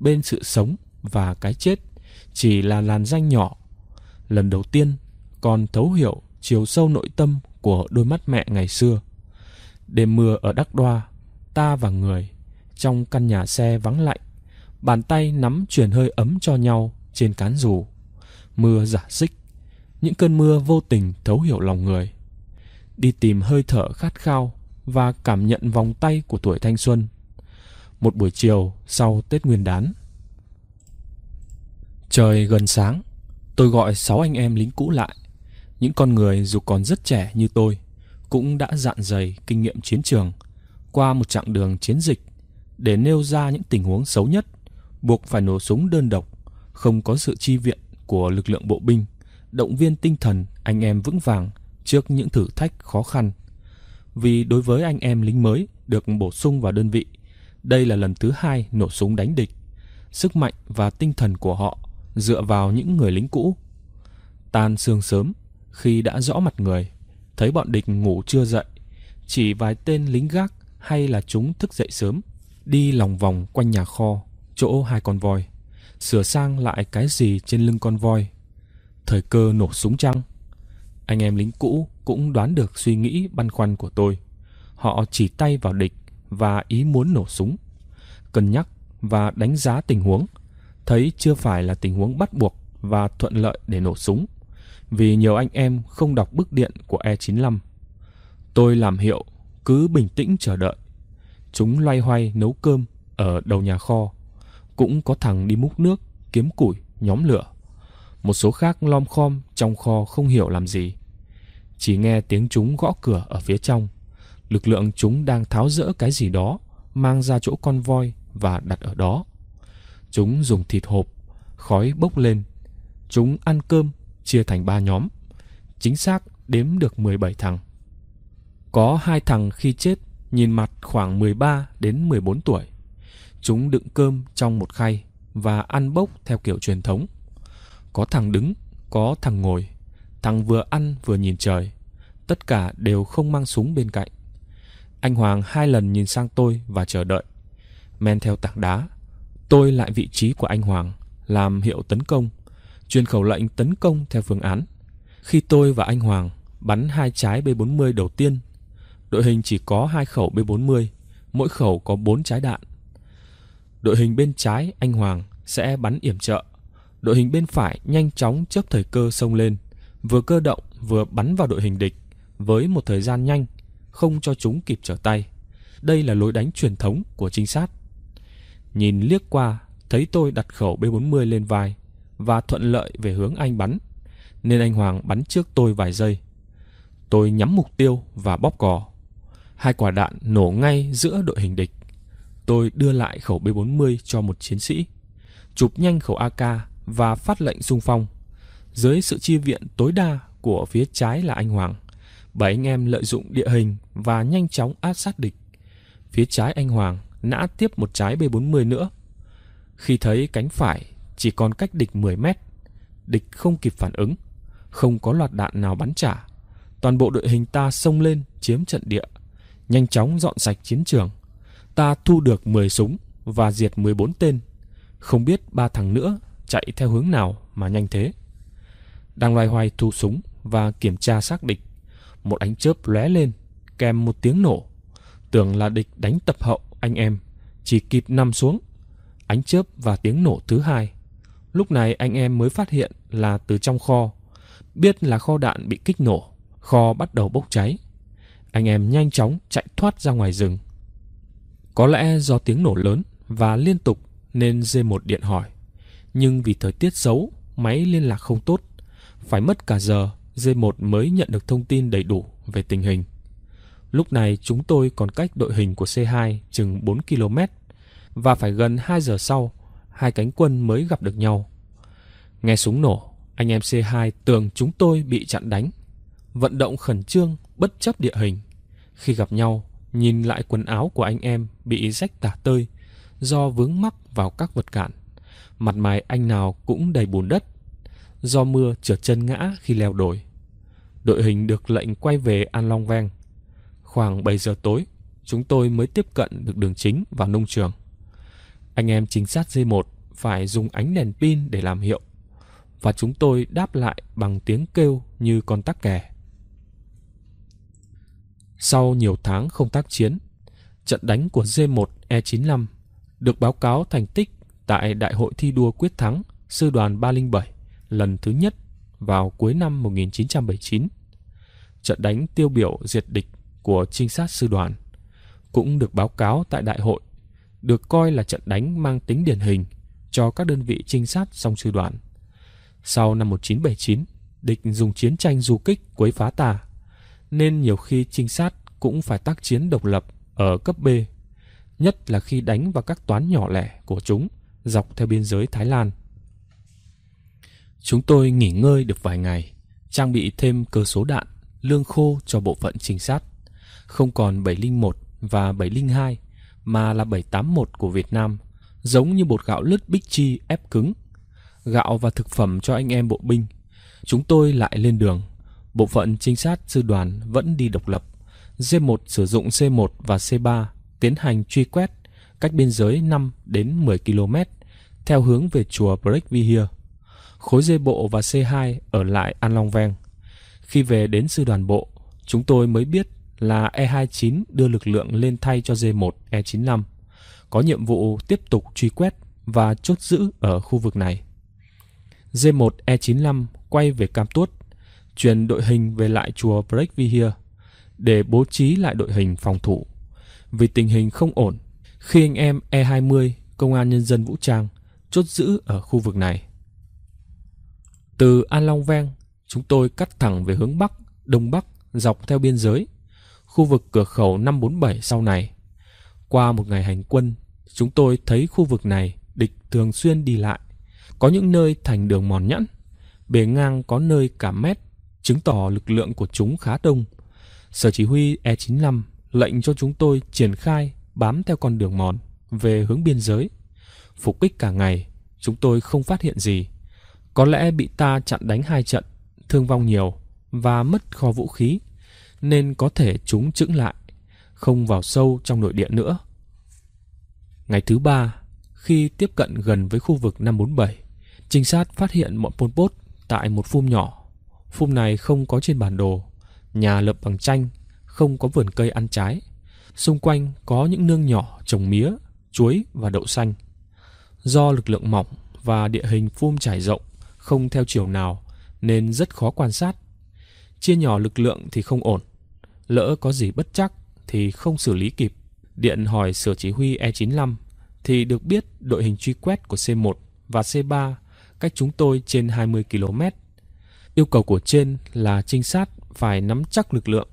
bên sự sống và cái chết chỉ là làn danh nhỏ lần đầu tiên con thấu hiểu chiều sâu nội tâm của đôi mắt mẹ ngày xưa đêm mưa ở đắc đoa ta và người trong căn nhà xe vắng lạnh bàn tay nắm truyền hơi ấm cho nhau trên cán dù mưa giả xích những cơn mưa vô tình thấu hiểu lòng người đi tìm hơi thở khát khao và cảm nhận vòng tay của tuổi thanh xuân một buổi chiều sau Tết Nguyên đán. Trời gần sáng, tôi gọi sáu anh em lính cũ lại. Những con người dù còn rất trẻ như tôi cũng đã dạn dày kinh nghiệm chiến trường qua một chặng đường chiến dịch để nêu ra những tình huống xấu nhất, buộc phải nổ súng đơn độc, không có sự chi viện của lực lượng bộ binh, động viên tinh thần anh em vững vàng trước những thử thách khó khăn. Vì đối với anh em lính mới được bổ sung vào đơn vị đây là lần thứ hai nổ súng đánh địch. Sức mạnh và tinh thần của họ dựa vào những người lính cũ. Tan sương sớm, khi đã rõ mặt người, thấy bọn địch ngủ chưa dậy, chỉ vài tên lính gác hay là chúng thức dậy sớm, đi lòng vòng quanh nhà kho, chỗ hai con voi, sửa sang lại cái gì trên lưng con voi. Thời cơ nổ súng chăng Anh em lính cũ cũng đoán được suy nghĩ băn khoăn của tôi. Họ chỉ tay vào địch và ý muốn nổ súng. Cân nhắc và đánh giá tình huống, thấy chưa phải là tình huống bắt buộc và thuận lợi để nổ súng, vì nhiều anh em không đọc bức điện của E95. Tôi làm hiệu, cứ bình tĩnh chờ đợi. Chúng loay hoay nấu cơm ở đầu nhà kho, cũng có thằng đi múc nước, kiếm củi, nhóm lửa. Một số khác lom khom trong kho không hiểu làm gì. Chỉ nghe tiếng chúng gõ cửa ở phía trong lực lượng chúng đang tháo rỡ cái gì đó mang ra chỗ con voi và đặt ở đó chúng dùng thịt hộp khói bốc lên chúng ăn cơm chia thành ba nhóm chính xác đếm được 17 thằng có hai thằng khi chết nhìn mặt khoảng 13 đến 14 tuổi chúng đựng cơm trong một khay và ăn bốc theo kiểu truyền thống có thằng đứng có thằng ngồi thằng vừa ăn vừa nhìn trời tất cả đều không mang súng bên cạnh anh Hoàng hai lần nhìn sang tôi và chờ đợi. Men theo tảng đá, tôi lại vị trí của anh Hoàng, làm hiệu tấn công, truyền khẩu lệnh tấn công theo phương án. Khi tôi và anh Hoàng bắn hai trái B40 đầu tiên, đội hình chỉ có hai khẩu B40, mỗi khẩu có bốn trái đạn. Đội hình bên trái anh Hoàng sẽ bắn yểm trợ. Đội hình bên phải nhanh chóng chớp thời cơ xông lên, vừa cơ động vừa bắn vào đội hình địch với một thời gian nhanh không cho chúng kịp trở tay. Đây là lối đánh truyền thống của trinh sát. Nhìn liếc qua, thấy tôi đặt khẩu B40 lên vai và thuận lợi về hướng anh bắn, nên anh Hoàng bắn trước tôi vài giây. Tôi nhắm mục tiêu và bóp cò. Hai quả đạn nổ ngay giữa đội hình địch. Tôi đưa lại khẩu B40 cho một chiến sĩ, chụp nhanh khẩu AK và phát lệnh xung phong. Dưới sự chi viện tối đa của phía trái là anh Hoàng. Bảy anh em lợi dụng địa hình và nhanh chóng áp sát địch. Phía trái anh Hoàng nã tiếp một trái B40 nữa. Khi thấy cánh phải chỉ còn cách địch 10 mét, địch không kịp phản ứng, không có loạt đạn nào bắn trả. Toàn bộ đội hình ta xông lên chiếm trận địa, nhanh chóng dọn sạch chiến trường. Ta thu được 10 súng và diệt 14 tên. Không biết ba thằng nữa chạy theo hướng nào mà nhanh thế. Đang loay hoay thu súng và kiểm tra xác địch một ánh chớp lóe lên kèm một tiếng nổ tưởng là địch đánh tập hậu anh em chỉ kịp nằm xuống ánh chớp và tiếng nổ thứ hai lúc này anh em mới phát hiện là từ trong kho biết là kho đạn bị kích nổ kho bắt đầu bốc cháy anh em nhanh chóng chạy thoát ra ngoài rừng có lẽ do tiếng nổ lớn và liên tục nên d một điện hỏi. Nhưng vì thời tiết xấu, máy liên lạc không tốt, phải mất cả giờ g 1 mới nhận được thông tin đầy đủ về tình hình. Lúc này chúng tôi còn cách đội hình của C2 chừng 4 km và phải gần 2 giờ sau hai cánh quân mới gặp được nhau. Nghe súng nổ, anh em C2 tưởng chúng tôi bị chặn đánh. Vận động khẩn trương bất chấp địa hình. Khi gặp nhau, nhìn lại quần áo của anh em bị rách tả tơi do vướng mắc vào các vật cản. Mặt mày anh nào cũng đầy bùn đất do mưa trượt chân ngã khi leo đồi. Đội hình được lệnh quay về An Long Vang. Khoảng 7 giờ tối, chúng tôi mới tiếp cận được đường chính và nông trường. Anh em trinh sát D1 phải dùng ánh đèn pin để làm hiệu và chúng tôi đáp lại bằng tiếng kêu như con tắc kè. Sau nhiều tháng không tác chiến, trận đánh của D1E95 được báo cáo thành tích tại Đại hội thi đua quyết thắng Sư đoàn 307 lần thứ nhất vào cuối năm 1979. Trận đánh tiêu biểu diệt địch của trinh sát sư đoàn cũng được báo cáo tại đại hội, được coi là trận đánh mang tính điển hình cho các đơn vị trinh sát song sư đoàn. Sau năm 1979, địch dùng chiến tranh du kích quấy phá tà, nên nhiều khi trinh sát cũng phải tác chiến độc lập ở cấp B, nhất là khi đánh vào các toán nhỏ lẻ của chúng dọc theo biên giới Thái Lan – Chúng tôi nghỉ ngơi được vài ngày, trang bị thêm cơ số đạn, lương khô cho bộ phận trinh sát. Không còn 701 và 702 mà là 781 của Việt Nam, giống như bột gạo lứt bích chi ép cứng. Gạo và thực phẩm cho anh em bộ binh. Chúng tôi lại lên đường. Bộ phận trinh sát sư đoàn vẫn đi độc lập. D1 sử dụng C1 và C3 tiến hành truy quét cách biên giới 5 đến 10 km theo hướng về chùa Breakvihia khối dê bộ và C2 ở lại An Long Ven. Khi về đến sư đoàn bộ, chúng tôi mới biết là E29 đưa lực lượng lên thay cho D1 E95, có nhiệm vụ tiếp tục truy quét và chốt giữ ở khu vực này. D1 E95 quay về Cam Tuốt, truyền đội hình về lại chùa Breakvihia để bố trí lại đội hình phòng thủ. Vì tình hình không ổn, khi anh em E20 Công an Nhân dân Vũ Trang chốt giữ ở khu vực này. Từ An Long Vang, chúng tôi cắt thẳng về hướng Bắc, Đông Bắc, dọc theo biên giới, khu vực cửa khẩu 547 sau này. Qua một ngày hành quân, chúng tôi thấy khu vực này địch thường xuyên đi lại. Có những nơi thành đường mòn nhẵn, bề ngang có nơi cả mét, chứng tỏ lực lượng của chúng khá đông. Sở chỉ huy E95 lệnh cho chúng tôi triển khai bám theo con đường mòn về hướng biên giới. Phục kích cả ngày, chúng tôi không phát hiện gì. Có lẽ bị ta chặn đánh hai trận, thương vong nhiều và mất kho vũ khí, nên có thể chúng chững lại, không vào sâu trong nội địa nữa. Ngày thứ ba, khi tiếp cận gần với khu vực 547, trinh sát phát hiện bọn Pol Pot tại một phum nhỏ. Phum này không có trên bản đồ, nhà lợp bằng tranh, không có vườn cây ăn trái. Xung quanh có những nương nhỏ trồng mía, chuối và đậu xanh. Do lực lượng mỏng và địa hình phum trải rộng không theo chiều nào nên rất khó quan sát. Chia nhỏ lực lượng thì không ổn, lỡ có gì bất chắc thì không xử lý kịp. Điện hỏi sở chỉ huy E95 thì được biết đội hình truy quét của C1 và C3 cách chúng tôi trên 20 km. Yêu cầu của trên là trinh sát phải nắm chắc lực lượng,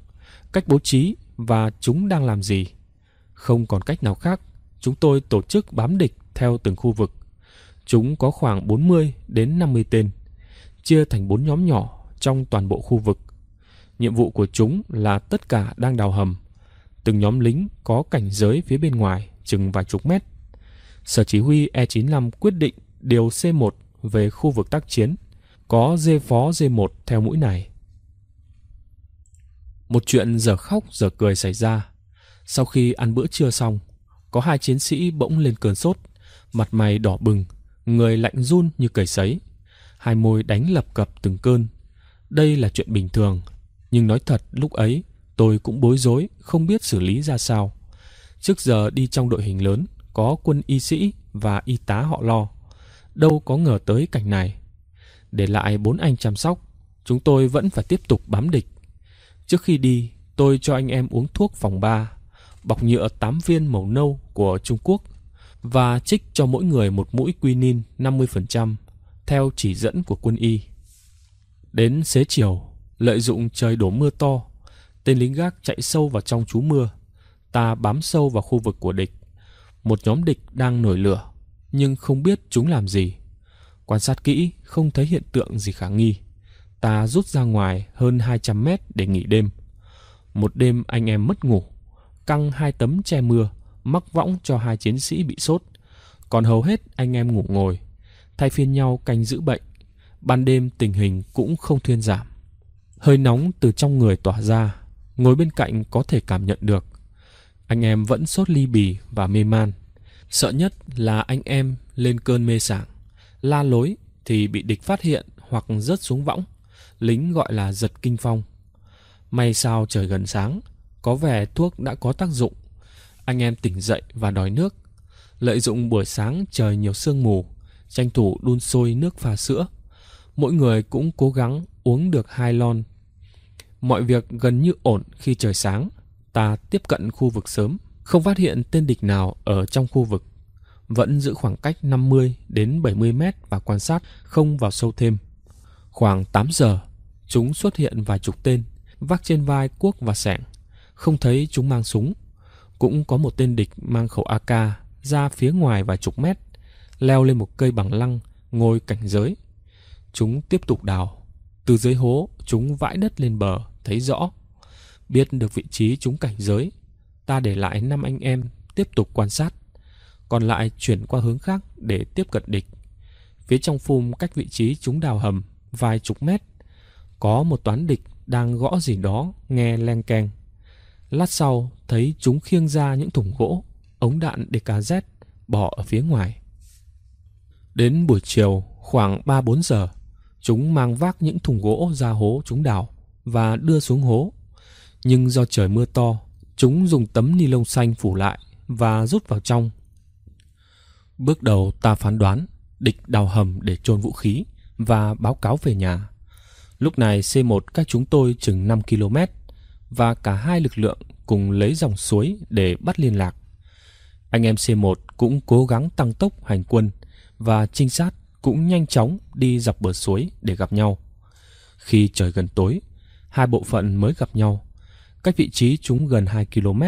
cách bố trí và chúng đang làm gì. Không còn cách nào khác, chúng tôi tổ chức bám địch theo từng khu vực Chúng có khoảng 40 đến 50 tên, chia thành 4 nhóm nhỏ trong toàn bộ khu vực. Nhiệm vụ của chúng là tất cả đang đào hầm. Từng nhóm lính có cảnh giới phía bên ngoài chừng vài chục mét. Sở chỉ huy E95 quyết định điều C1 về khu vực tác chiến, có dê phó D1 theo mũi này. Một chuyện giờ khóc giờ cười xảy ra. Sau khi ăn bữa trưa xong, có hai chiến sĩ bỗng lên cơn sốt, mặt mày đỏ bừng, người lạnh run như cầy sấy hai môi đánh lập cập từng cơn đây là chuyện bình thường nhưng nói thật lúc ấy tôi cũng bối rối không biết xử lý ra sao trước giờ đi trong đội hình lớn có quân y sĩ và y tá họ lo đâu có ngờ tới cảnh này để lại bốn anh chăm sóc chúng tôi vẫn phải tiếp tục bám địch trước khi đi tôi cho anh em uống thuốc phòng ba bọc nhựa tám viên màu nâu của trung quốc và trích cho mỗi người một mũi quinin 50% theo chỉ dẫn của quân y. Đến xế chiều, lợi dụng trời đổ mưa to, tên lính gác chạy sâu vào trong trú mưa. Ta bám sâu vào khu vực của địch. Một nhóm địch đang nổi lửa, nhưng không biết chúng làm gì. Quan sát kỹ, không thấy hiện tượng gì khả nghi. Ta rút ra ngoài hơn 200 mét để nghỉ đêm. Một đêm anh em mất ngủ, căng hai tấm che mưa – mắc võng cho hai chiến sĩ bị sốt. Còn hầu hết anh em ngủ ngồi, thay phiên nhau canh giữ bệnh. Ban đêm tình hình cũng không thuyên giảm. Hơi nóng từ trong người tỏa ra, ngồi bên cạnh có thể cảm nhận được. Anh em vẫn sốt ly bì và mê man. Sợ nhất là anh em lên cơn mê sảng, la lối thì bị địch phát hiện hoặc rớt xuống võng, lính gọi là giật kinh phong. May sao trời gần sáng, có vẻ thuốc đã có tác dụng anh em tỉnh dậy và đòi nước. Lợi dụng buổi sáng trời nhiều sương mù, tranh thủ đun sôi nước pha sữa. Mỗi người cũng cố gắng uống được hai lon. Mọi việc gần như ổn khi trời sáng. Ta tiếp cận khu vực sớm, không phát hiện tên địch nào ở trong khu vực. Vẫn giữ khoảng cách 50 đến 70 mét và quan sát không vào sâu thêm. Khoảng 8 giờ, chúng xuất hiện vài chục tên, vác trên vai cuốc và sẻng. Không thấy chúng mang súng, cũng có một tên địch mang khẩu AK ra phía ngoài vài chục mét, leo lên một cây bằng lăng, ngồi cảnh giới. Chúng tiếp tục đào. Từ dưới hố, chúng vãi đất lên bờ, thấy rõ. Biết được vị trí chúng cảnh giới, ta để lại năm anh em tiếp tục quan sát. Còn lại chuyển qua hướng khác để tiếp cận địch. Phía trong phum cách vị trí chúng đào hầm vài chục mét, có một toán địch đang gõ gì đó nghe leng keng. Lát sau, thấy chúng khiêng ra những thùng gỗ, ống đạn để cá rét, bỏ ở phía ngoài. Đến buổi chiều, khoảng 3-4 giờ, chúng mang vác những thùng gỗ ra hố chúng đào và đưa xuống hố. Nhưng do trời mưa to, chúng dùng tấm ni lông xanh phủ lại và rút vào trong. Bước đầu ta phán đoán địch đào hầm để chôn vũ khí và báo cáo về nhà. Lúc này C1 cách chúng tôi chừng 5 km và cả hai lực lượng cùng lấy dòng suối để bắt liên lạc. Anh em C1 cũng cố gắng tăng tốc hành quân và trinh sát cũng nhanh chóng đi dọc bờ suối để gặp nhau. Khi trời gần tối, hai bộ phận mới gặp nhau. Cách vị trí chúng gần 2 km,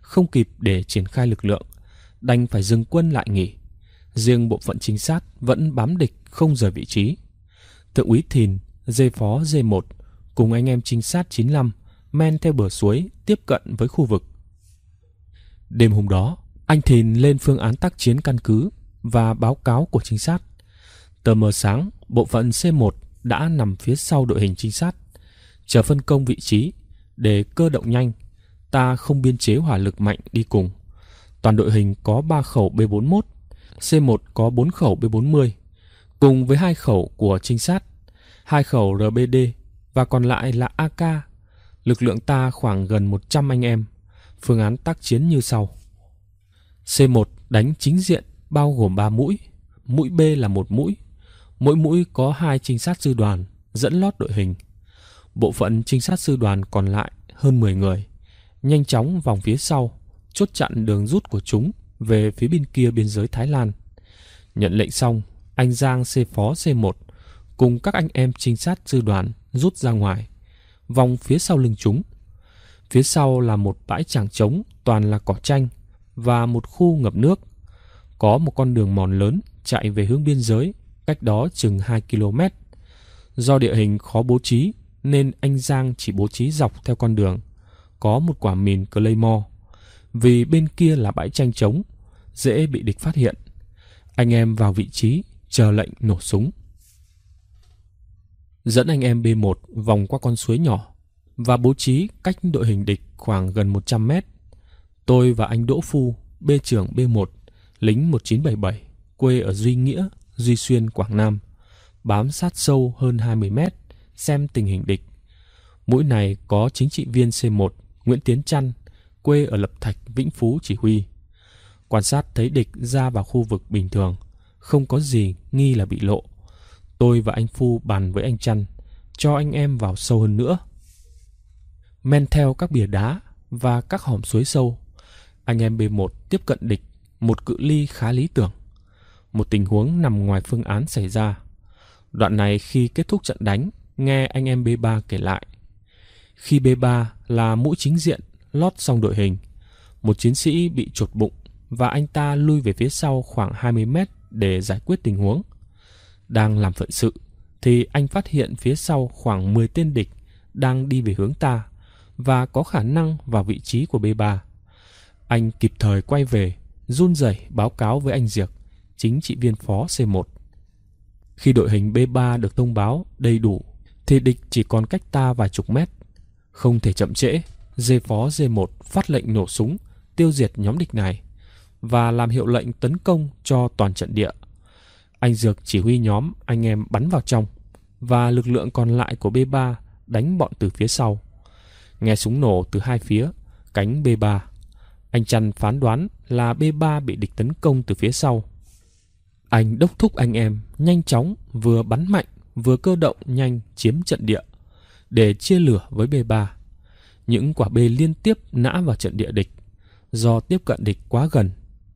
không kịp để triển khai lực lượng, đành phải dừng quân lại nghỉ. Riêng bộ phận trinh sát vẫn bám địch không rời vị trí. Thượng úy Thìn, dê phó D1 cùng anh em trinh sát 95 men theo bờ suối tiếp cận với khu vực. Đêm hôm đó, anh Thìn lên phương án tác chiến căn cứ và báo cáo của trinh sát. Tờ mờ sáng, bộ phận C1 đã nằm phía sau đội hình trinh sát, chờ phân công vị trí để cơ động nhanh. Ta không biên chế hỏa lực mạnh đi cùng. Toàn đội hình có 3 khẩu B41, C1 có 4 khẩu B40, cùng với hai khẩu của trinh sát, hai khẩu RBD và còn lại là AK Lực lượng ta khoảng gần 100 anh em. Phương án tác chiến như sau. C1 đánh chính diện bao gồm 3 mũi. Mũi B là một mũi. Mỗi mũi có hai trinh sát sư đoàn dẫn lót đội hình. Bộ phận trinh sát sư đoàn còn lại hơn 10 người. Nhanh chóng vòng phía sau, chốt chặn đường rút của chúng về phía bên kia biên giới Thái Lan. Nhận lệnh xong, anh Giang C phó C1 cùng các anh em trinh sát sư đoàn rút ra ngoài vòng phía sau lưng chúng. Phía sau là một bãi tràng trống toàn là cỏ tranh và một khu ngập nước. Có một con đường mòn lớn chạy về hướng biên giới, cách đó chừng 2 km. Do địa hình khó bố trí nên anh Giang chỉ bố trí dọc theo con đường. Có một quả mìn Claymore. Vì bên kia là bãi tranh trống, dễ bị địch phát hiện. Anh em vào vị trí chờ lệnh nổ súng dẫn anh em B1 vòng qua con suối nhỏ và bố trí cách đội hình địch khoảng gần 100 mét. Tôi và anh Đỗ Phu, B trưởng B1, lính 1977, quê ở Duy Nghĩa, Duy Xuyên, Quảng Nam, bám sát sâu hơn 20 mét, xem tình hình địch. Mũi này có chính trị viên C1 Nguyễn Tiến Trăn, quê ở Lập Thạch, Vĩnh Phú chỉ huy. Quan sát thấy địch ra vào khu vực bình thường, không có gì nghi là bị lộ Tôi và anh Phu bàn với anh Trăn cho anh em vào sâu hơn nữa. Men theo các bìa đá và các hòm suối sâu, anh em B1 tiếp cận địch một cự ly khá lý tưởng. Một tình huống nằm ngoài phương án xảy ra. Đoạn này khi kết thúc trận đánh, nghe anh em B3 kể lại. Khi B3 là mũi chính diện lót xong đội hình, một chiến sĩ bị chuột bụng và anh ta lui về phía sau khoảng 20 mét để giải quyết tình huống – đang làm phận sự thì anh phát hiện phía sau khoảng 10 tên địch đang đi về hướng ta và có khả năng vào vị trí của B3. Anh kịp thời quay về, run rẩy báo cáo với anh Diệc, chính trị viên phó C1. Khi đội hình B3 được thông báo đầy đủ thì địch chỉ còn cách ta vài chục mét. Không thể chậm trễ, dê phó D1 phát lệnh nổ súng, tiêu diệt nhóm địch này và làm hiệu lệnh tấn công cho toàn trận địa anh Dược chỉ huy nhóm anh em bắn vào trong và lực lượng còn lại của B3 đánh bọn từ phía sau. Nghe súng nổ từ hai phía, cánh B3. Anh Trăn phán đoán là B3 bị địch tấn công từ phía sau. Anh đốc thúc anh em nhanh chóng vừa bắn mạnh vừa cơ động nhanh chiếm trận địa để chia lửa với B3. Những quả B liên tiếp nã vào trận địa địch do tiếp cận địch quá gần,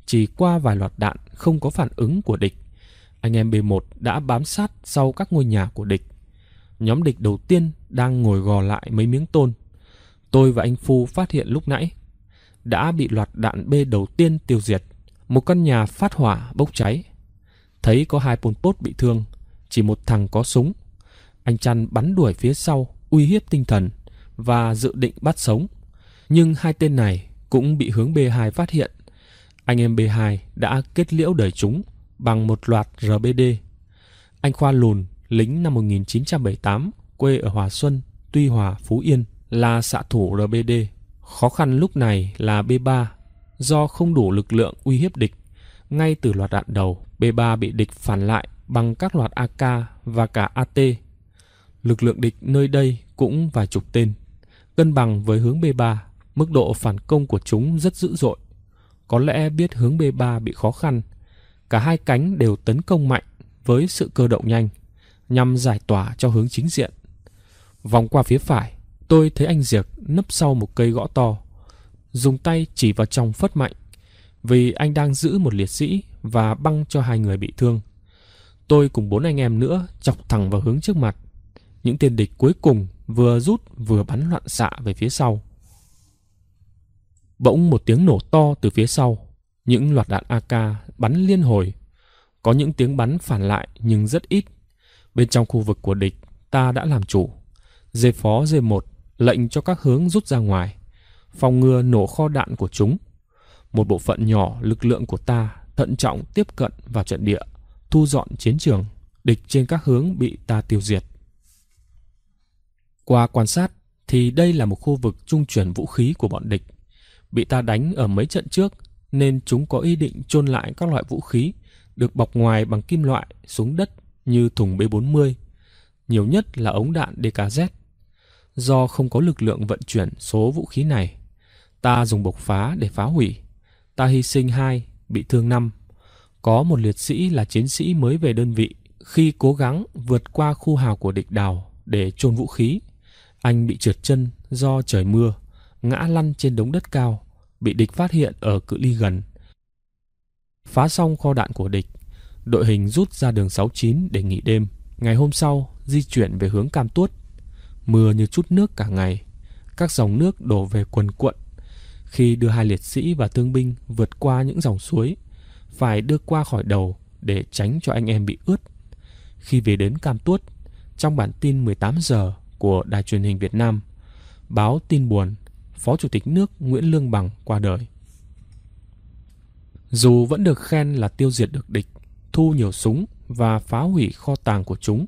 chỉ qua vài loạt đạn không có phản ứng của địch anh em B1 đã bám sát sau các ngôi nhà của địch. Nhóm địch đầu tiên đang ngồi gò lại mấy miếng tôn. Tôi và anh Phu phát hiện lúc nãy đã bị loạt đạn B đầu tiên tiêu diệt. Một căn nhà phát hỏa bốc cháy. Thấy có hai Pol Pot bị thương, chỉ một thằng có súng. Anh Chăn bắn đuổi phía sau, uy hiếp tinh thần và dự định bắt sống. Nhưng hai tên này cũng bị hướng B2 phát hiện. Anh em B2 đã kết liễu đời chúng bằng một loạt RBD. Anh Khoa Lùn, lính năm 1978, quê ở Hòa Xuân, Tuy Hòa, Phú Yên, là xạ thủ RBD. Khó khăn lúc này là B3, do không đủ lực lượng uy hiếp địch. Ngay từ loạt đạn đầu, B3 bị địch phản lại bằng các loạt AK và cả AT. Lực lượng địch nơi đây cũng vài chục tên, cân bằng với hướng B3, mức độ phản công của chúng rất dữ dội. Có lẽ biết hướng B3 bị khó khăn cả hai cánh đều tấn công mạnh với sự cơ động nhanh nhằm giải tỏa cho hướng chính diện. Vòng qua phía phải, tôi thấy anh Diệc nấp sau một cây gõ to, dùng tay chỉ vào trong phất mạnh, vì anh đang giữ một liệt sĩ và băng cho hai người bị thương. Tôi cùng bốn anh em nữa chọc thẳng vào hướng trước mặt. Những tên địch cuối cùng vừa rút vừa bắn loạn xạ về phía sau. Bỗng một tiếng nổ to từ phía sau những loạt đạn AK bắn liên hồi. Có những tiếng bắn phản lại nhưng rất ít. Bên trong khu vực của địch, ta đã làm chủ. Dê phó dê một lệnh cho các hướng rút ra ngoài, phòng ngừa nổ kho đạn của chúng. Một bộ phận nhỏ lực lượng của ta thận trọng tiếp cận vào trận địa, thu dọn chiến trường, địch trên các hướng bị ta tiêu diệt. Qua quan sát thì đây là một khu vực trung chuyển vũ khí của bọn địch. Bị ta đánh ở mấy trận trước nên chúng có ý định chôn lại các loại vũ khí được bọc ngoài bằng kim loại xuống đất như thùng B40, nhiều nhất là ống đạn DKZ. Do không có lực lượng vận chuyển số vũ khí này, ta dùng bộc phá để phá hủy. Ta hy sinh hai, bị thương năm. Có một liệt sĩ là chiến sĩ mới về đơn vị khi cố gắng vượt qua khu hào của địch đào để chôn vũ khí. Anh bị trượt chân do trời mưa, ngã lăn trên đống đất cao bị địch phát hiện ở cự ly gần. Phá xong kho đạn của địch, đội hình rút ra đường 69 để nghỉ đêm. Ngày hôm sau, di chuyển về hướng Cam Tuốt. Mưa như chút nước cả ngày, các dòng nước đổ về quần cuộn. Khi đưa hai liệt sĩ và thương binh vượt qua những dòng suối, phải đưa qua khỏi đầu để tránh cho anh em bị ướt. Khi về đến Cam Tuốt, trong bản tin 18 giờ của Đài truyền hình Việt Nam, báo tin buồn Phó Chủ tịch nước Nguyễn Lương Bằng qua đời. Dù vẫn được khen là tiêu diệt được địch, thu nhiều súng và phá hủy kho tàng của chúng,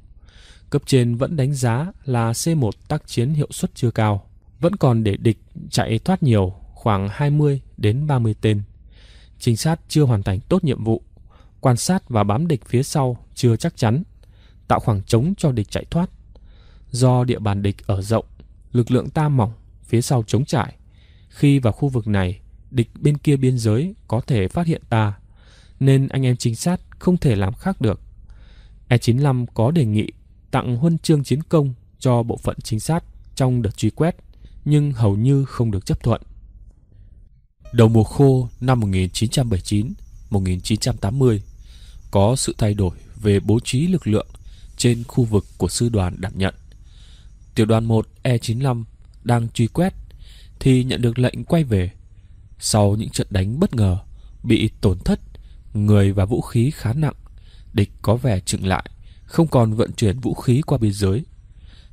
cấp trên vẫn đánh giá là C1 tác chiến hiệu suất chưa cao, vẫn còn để địch chạy thoát nhiều khoảng 20 đến 30 tên. Trinh sát chưa hoàn thành tốt nhiệm vụ, quan sát và bám địch phía sau chưa chắc chắn, tạo khoảng trống cho địch chạy thoát. Do địa bàn địch ở rộng, lực lượng ta mỏng phía sau trống trại. Khi vào khu vực này, địch bên kia biên giới có thể phát hiện ta, nên anh em trinh sát không thể làm khác được. E95 có đề nghị tặng huân chương chiến công cho bộ phận chính sát trong đợt truy quét, nhưng hầu như không được chấp thuận. Đầu mùa khô năm 1979-1980 có sự thay đổi về bố trí lực lượng trên khu vực của sư đoàn đảm nhận. Tiểu đoàn 1 E95 đang truy quét thì nhận được lệnh quay về. Sau những trận đánh bất ngờ, bị tổn thất, người và vũ khí khá nặng, địch có vẻ chừng lại, không còn vận chuyển vũ khí qua biên giới.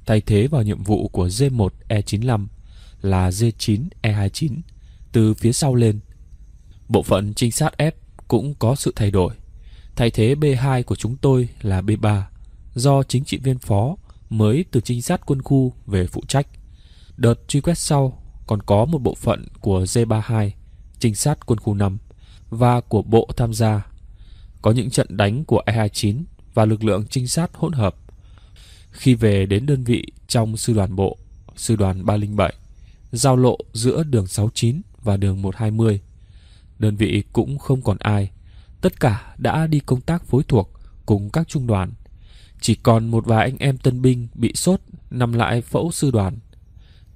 Thay thế vào nhiệm vụ của J1E95 là J9E29 từ phía sau lên. Bộ phận trinh sát f cũng có sự thay đổi. Thay thế B2 của chúng tôi là B3 do chính trị viên phó mới từ trinh sát quân khu về phụ trách. Đợt truy quét sau còn có một bộ phận của J32, trinh sát quân khu 5 và của bộ tham gia. Có những trận đánh của E29 và lực lượng trinh sát hỗn hợp. Khi về đến đơn vị trong sư đoàn bộ, sư đoàn 307, giao lộ giữa đường 69 và đường 120. Đơn vị cũng không còn ai, tất cả đã đi công tác phối thuộc cùng các trung đoàn. Chỉ còn một vài anh em tân binh bị sốt nằm lại phẫu sư đoàn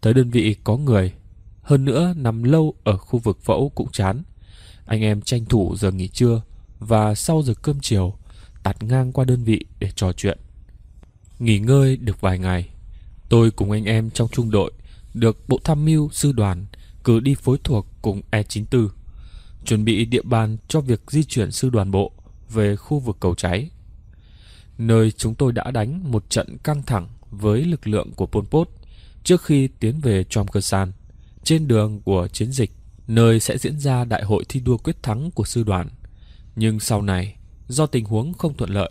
Tới đơn vị có người, hơn nữa nằm lâu ở khu vực phẫu cũng chán. Anh em tranh thủ giờ nghỉ trưa và sau giờ cơm chiều tạt ngang qua đơn vị để trò chuyện. Nghỉ ngơi được vài ngày, tôi cùng anh em trong trung đội được Bộ Tham mưu Sư đoàn cử đi phối thuộc cùng E94, chuẩn bị địa bàn cho việc di chuyển sư đoàn bộ về khu vực cầu cháy. Nơi chúng tôi đã đánh một trận căng thẳng với lực lượng của Pol Pot trước khi tiến về Chomkersan, trên đường của chiến dịch, nơi sẽ diễn ra đại hội thi đua quyết thắng của sư đoàn. Nhưng sau này, do tình huống không thuận lợi,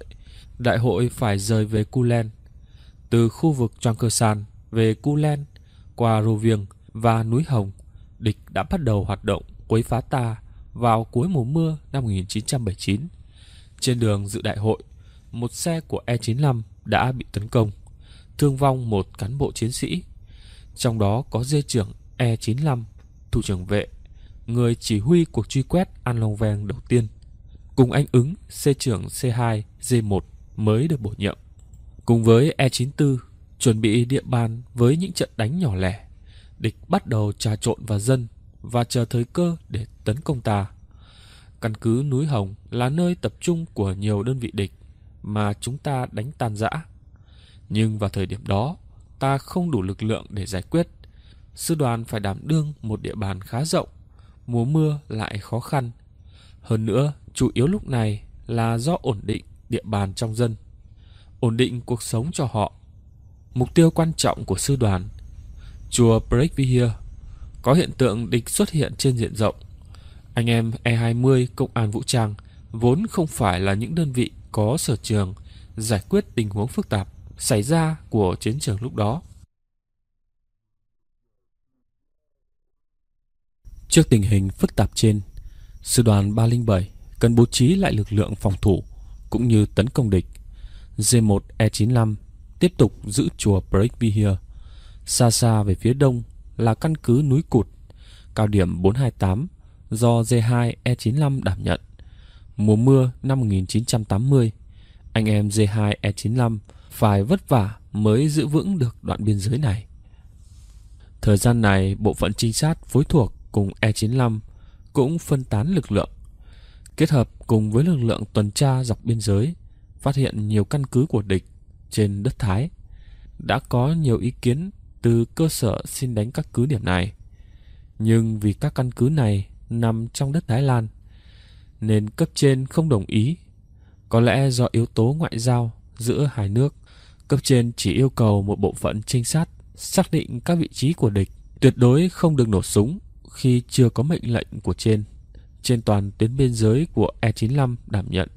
đại hội phải rời về Kulen. Từ khu vực Chomkersan về Kulen, qua Rô Viêng và núi Hồng, địch đã bắt đầu hoạt động quấy phá ta vào cuối mùa mưa năm 1979. Trên đường dự đại hội, một xe của E95 đã bị tấn công, thương vong một cán bộ chiến sĩ trong đó có dê trưởng E95, thủ trưởng vệ, người chỉ huy cuộc truy quét An Long Vang đầu tiên. Cùng anh ứng C trưởng C2, D1 mới được bổ nhiệm. Cùng với E94, chuẩn bị địa bàn với những trận đánh nhỏ lẻ. Địch bắt đầu trà trộn vào dân và chờ thời cơ để tấn công ta. Căn cứ núi Hồng là nơi tập trung của nhiều đơn vị địch mà chúng ta đánh tan rã. Nhưng vào thời điểm đó, ta không đủ lực lượng để giải quyết. Sư đoàn phải đảm đương một địa bàn khá rộng, mùa mưa lại khó khăn. Hơn nữa, chủ yếu lúc này là do ổn định địa bàn trong dân, ổn định cuộc sống cho họ. Mục tiêu quan trọng của sư đoàn Chùa Breakvihia có hiện tượng địch xuất hiện trên diện rộng. Anh em E20 Công an Vũ Trang vốn không phải là những đơn vị có sở trường giải quyết tình huống phức tạp xảy ra của chiến trường lúc đó. Trước tình hình phức tạp trên, Sư đoàn 307 cần bố trí lại lực lượng phòng thủ cũng như tấn công địch. G1E95 tiếp tục giữ chùa Breakvihia. Xa xa về phía đông là căn cứ núi Cụt, cao điểm 428 do G2E95 đảm nhận. Mùa mưa năm 1980, anh em G2E95 phải vất vả mới giữ vững được đoạn biên giới này. Thời gian này, bộ phận trinh sát phối thuộc cùng E95 cũng phân tán lực lượng, kết hợp cùng với lực lượng tuần tra dọc biên giới, phát hiện nhiều căn cứ của địch trên đất Thái. Đã có nhiều ý kiến từ cơ sở xin đánh các cứ điểm này. Nhưng vì các căn cứ này nằm trong đất Thái Lan, nên cấp trên không đồng ý. Có lẽ do yếu tố ngoại giao giữa hai nước. Cấp trên chỉ yêu cầu một bộ phận trinh sát xác định các vị trí của địch, tuyệt đối không được nổ súng khi chưa có mệnh lệnh của trên. Trên toàn tuyến biên giới của E95 đảm nhận,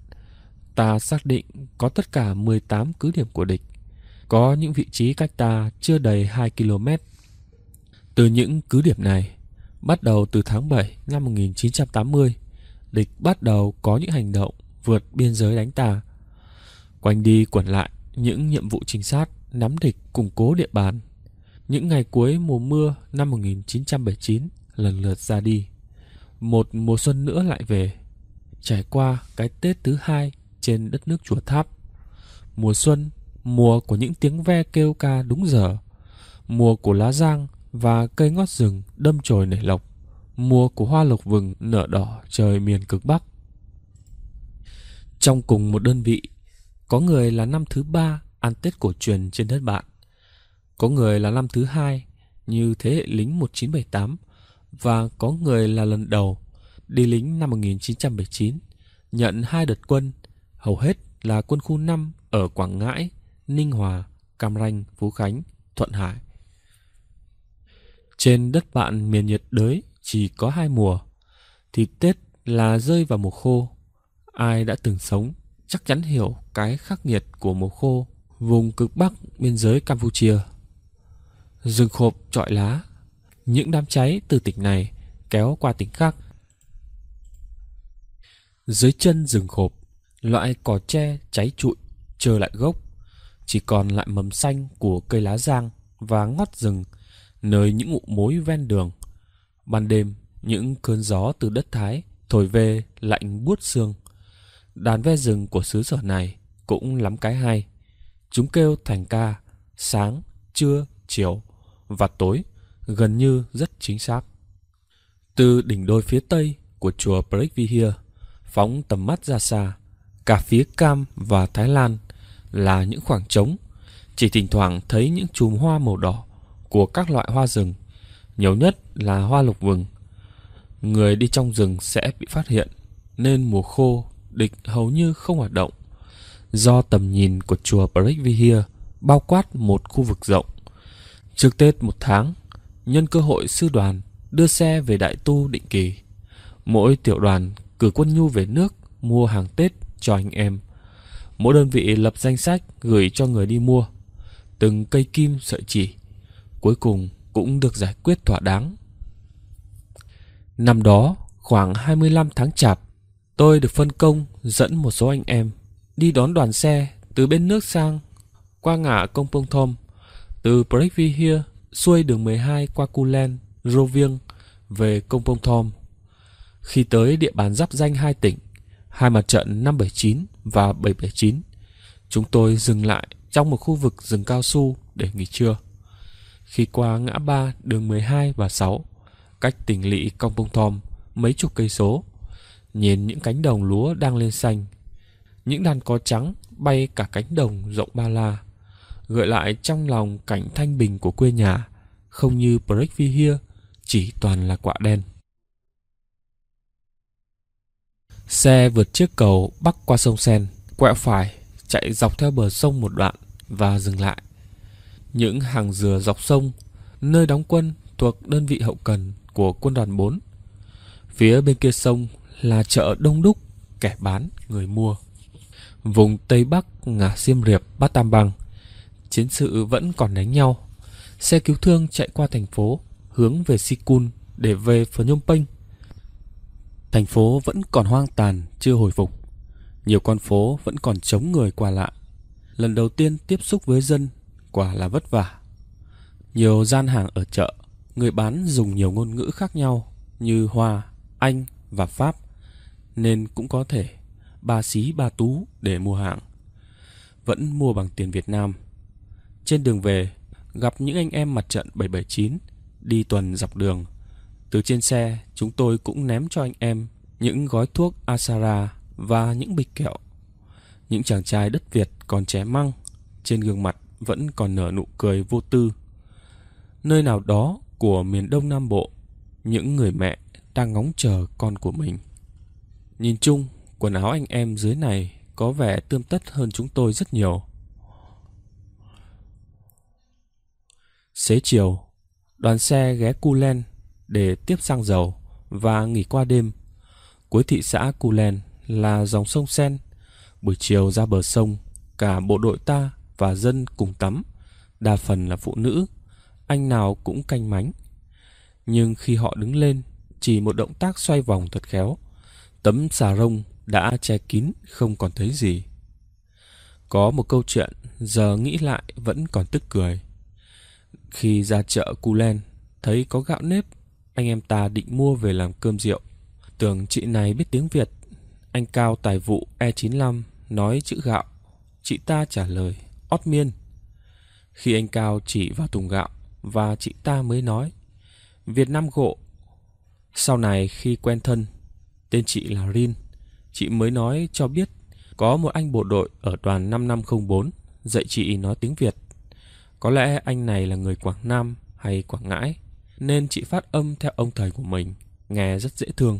ta xác định có tất cả 18 cứ điểm của địch, có những vị trí cách ta chưa đầy 2 km. Từ những cứ điểm này, bắt đầu từ tháng 7 năm 1980, địch bắt đầu có những hành động vượt biên giới đánh ta. Quanh đi quẩn lại, những nhiệm vụ trinh sát, nắm địch, củng cố địa bàn. Những ngày cuối mùa mưa năm 1979 lần lượt ra đi. Một mùa xuân nữa lại về, trải qua cái Tết thứ hai trên đất nước Chùa Tháp. Mùa xuân, mùa của những tiếng ve kêu ca đúng giờ, mùa của lá giang và cây ngót rừng đâm chồi nảy lộc, mùa của hoa lộc vừng nở đỏ trời miền cực Bắc. Trong cùng một đơn vị có người là năm thứ ba ăn Tết cổ truyền trên đất bạn. Có người là năm thứ hai như thế hệ lính 1978 và có người là lần đầu đi lính năm 1979, nhận hai đợt quân, hầu hết là quân khu 5 ở Quảng Ngãi, Ninh Hòa, Cam Ranh, Phú Khánh, Thuận Hải. Trên đất bạn miền nhiệt đới chỉ có hai mùa, thì Tết là rơi vào mùa khô. Ai đã từng sống chắc chắn hiểu cái khắc nghiệt của mùa khô vùng cực bắc biên giới Campuchia. Rừng khộp trọi lá, những đám cháy từ tỉnh này kéo qua tỉnh khác. Dưới chân rừng khộp, loại cỏ tre cháy trụi, trơ lại gốc, chỉ còn lại mầm xanh của cây lá giang và ngót rừng, nơi những ngụ mối ven đường. Ban đêm, những cơn gió từ đất Thái thổi về lạnh buốt xương. Đàn ve rừng của xứ sở này cũng lắm cái hay. Chúng kêu thành ca, sáng, trưa, chiều và tối gần như rất chính xác. Từ đỉnh đôi phía tây của chùa Prithvihir, phóng tầm mắt ra xa, cả phía Cam và Thái Lan là những khoảng trống, chỉ thỉnh thoảng thấy những chùm hoa màu đỏ của các loại hoa rừng, nhiều nhất là hoa lục vừng. Người đi trong rừng sẽ bị phát hiện, nên mùa khô địch hầu như không hoạt động. Do tầm nhìn của chùa Breakvihia bao quát một khu vực rộng. Trước Tết một tháng, nhân cơ hội sư đoàn đưa xe về Đại Tu định kỳ. Mỗi tiểu đoàn cử quân nhu về nước mua hàng Tết cho anh em. Mỗi đơn vị lập danh sách gửi cho người đi mua. Từng cây kim sợi chỉ, cuối cùng cũng được giải quyết thỏa đáng. Năm đó, khoảng 25 tháng chạp, Tôi được phân công dẫn một số anh em đi đón đoàn xe từ bên nước sang qua ngã Công Pông Thom, từ Breakview xuôi đường 12 qua Cu Len, về Công Pông Thom. Khi tới địa bàn giáp danh hai tỉnh, hai mặt trận 579 và 779, chúng tôi dừng lại trong một khu vực rừng cao su để nghỉ trưa. Khi qua ngã ba đường 12 và 6, cách tỉnh lỵ Công Pông Thom mấy chục cây số, nhìn những cánh đồng lúa đang lên xanh những đàn có trắng bay cả cánh đồng rộng ba la gợi lại trong lòng cảnh thanh bình của quê nhà không như Breakvi chỉ toàn là quạ đen xe vượt chiếc cầu bắc qua sông sen quẹo phải chạy dọc theo bờ sông một đoạn và dừng lại những hàng dừa dọc sông nơi đóng quân thuộc đơn vị hậu cần của quân đoàn 4 phía bên kia sông là chợ đông đúc, kẻ bán, người mua. Vùng Tây Bắc, ngã xiêm Riệp, Bát Tam Bằng. Chiến sự vẫn còn đánh nhau. Xe cứu thương chạy qua thành phố, hướng về Sikun để về Phnom Penh. Thành phố vẫn còn hoang tàn, chưa hồi phục. Nhiều con phố vẫn còn chống người qua lại. Lần đầu tiên tiếp xúc với dân, quả là vất vả. Nhiều gian hàng ở chợ, người bán dùng nhiều ngôn ngữ khác nhau như Hoa, Anh và Pháp nên cũng có thể ba xí ba tú để mua hàng. Vẫn mua bằng tiền Việt Nam. Trên đường về, gặp những anh em mặt trận 779 đi tuần dọc đường. Từ trên xe, chúng tôi cũng ném cho anh em những gói thuốc Asara và những bịch kẹo. Những chàng trai đất Việt còn trẻ măng, trên gương mặt vẫn còn nở nụ cười vô tư. Nơi nào đó của miền Đông Nam Bộ, những người mẹ đang ngóng chờ con của mình. Nhìn chung, quần áo anh em dưới này có vẻ tươm tất hơn chúng tôi rất nhiều. Xế chiều, đoàn xe ghé Kulen để tiếp xăng dầu và nghỉ qua đêm. Cuối thị xã Kulen là dòng sông Sen. Buổi chiều ra bờ sông, cả bộ đội ta và dân cùng tắm, đa phần là phụ nữ, anh nào cũng canh mánh. Nhưng khi họ đứng lên, chỉ một động tác xoay vòng thật khéo Tấm xà rông đã che kín không còn thấy gì. Có một câu chuyện giờ nghĩ lại vẫn còn tức cười. Khi ra chợ Cú Len, thấy có gạo nếp, anh em ta định mua về làm cơm rượu. Tưởng chị này biết tiếng Việt. Anh Cao tài vụ E95 nói chữ gạo. Chị ta trả lời, ót miên. Khi anh Cao chỉ vào thùng gạo và chị ta mới nói, Việt Nam gộ. Sau này khi quen thân, Tên chị là Rin. Chị mới nói cho biết có một anh bộ đội ở đoàn 5504 dạy chị nói tiếng Việt. Có lẽ anh này là người Quảng Nam hay Quảng Ngãi, nên chị phát âm theo ông thầy của mình, nghe rất dễ thương.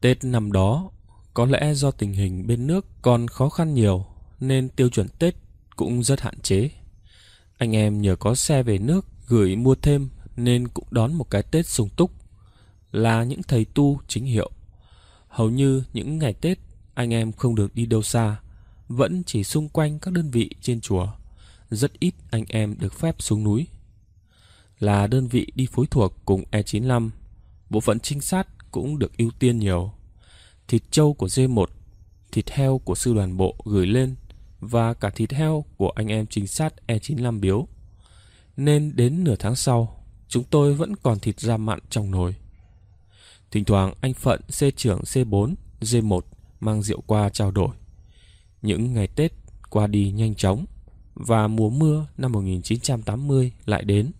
Tết năm đó, có lẽ do tình hình bên nước còn khó khăn nhiều, nên tiêu chuẩn Tết cũng rất hạn chế. Anh em nhờ có xe về nước gửi mua thêm nên cũng đón một cái Tết sung túc là những thầy tu chính hiệu. Hầu như những ngày Tết, anh em không được đi đâu xa, vẫn chỉ xung quanh các đơn vị trên chùa. Rất ít anh em được phép xuống núi. Là đơn vị đi phối thuộc cùng E95, bộ phận trinh sát cũng được ưu tiên nhiều. Thịt trâu của D1, thịt heo của sư đoàn bộ gửi lên và cả thịt heo của anh em trinh sát E95 biếu. Nên đến nửa tháng sau, chúng tôi vẫn còn thịt da mặn trong nồi. Thỉnh thoảng anh Phận C trưởng C4, D1 mang rượu qua trao đổi. Những ngày Tết qua đi nhanh chóng và mùa mưa năm 1980 lại đến.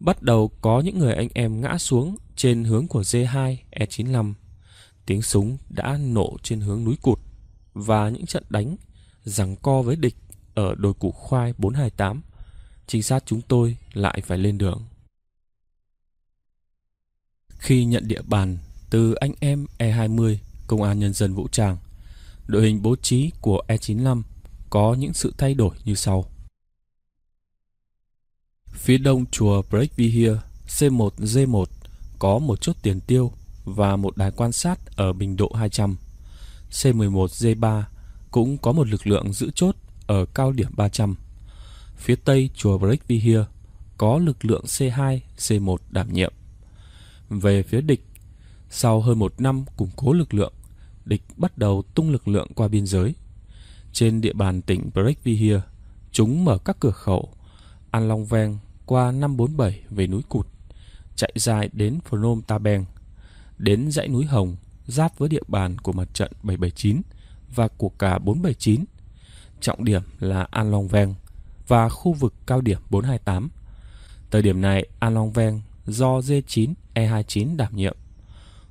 Bắt đầu có những người anh em ngã xuống trên hướng của D2 E95. Tiếng súng đã nổ trên hướng núi cụt và những trận đánh giằng co với địch ở đồi củ khoai 428. Trinh sát chúng tôi lại phải lên đường. Khi nhận địa bàn từ anh em E20, Công an Nhân dân Vũ Tràng, đội hình bố trí của E95 có những sự thay đổi như sau. Phía đông chùa Breakvihia C1G1 có một chốt tiền tiêu và một đài quan sát ở bình độ 200. C11G3 cũng có một lực lượng giữ chốt ở cao điểm 300. Phía tây chùa Breakvihia có lực lượng C2, C1 đảm nhiệm về phía địch. Sau hơn một năm củng cố lực lượng, địch bắt đầu tung lực lượng qua biên giới. Trên địa bàn tỉnh Brekvihir, chúng mở các cửa khẩu An Long Ven qua 547 về núi Cụt, chạy dài đến Phnom Taben, đến dãy núi Hồng, giáp với địa bàn của mặt trận 779 và của cả 479. Trọng điểm là An Long Ven và khu vực cao điểm 428. Thời điểm này, An Long Ven do D9 E29 đảm nhiệm.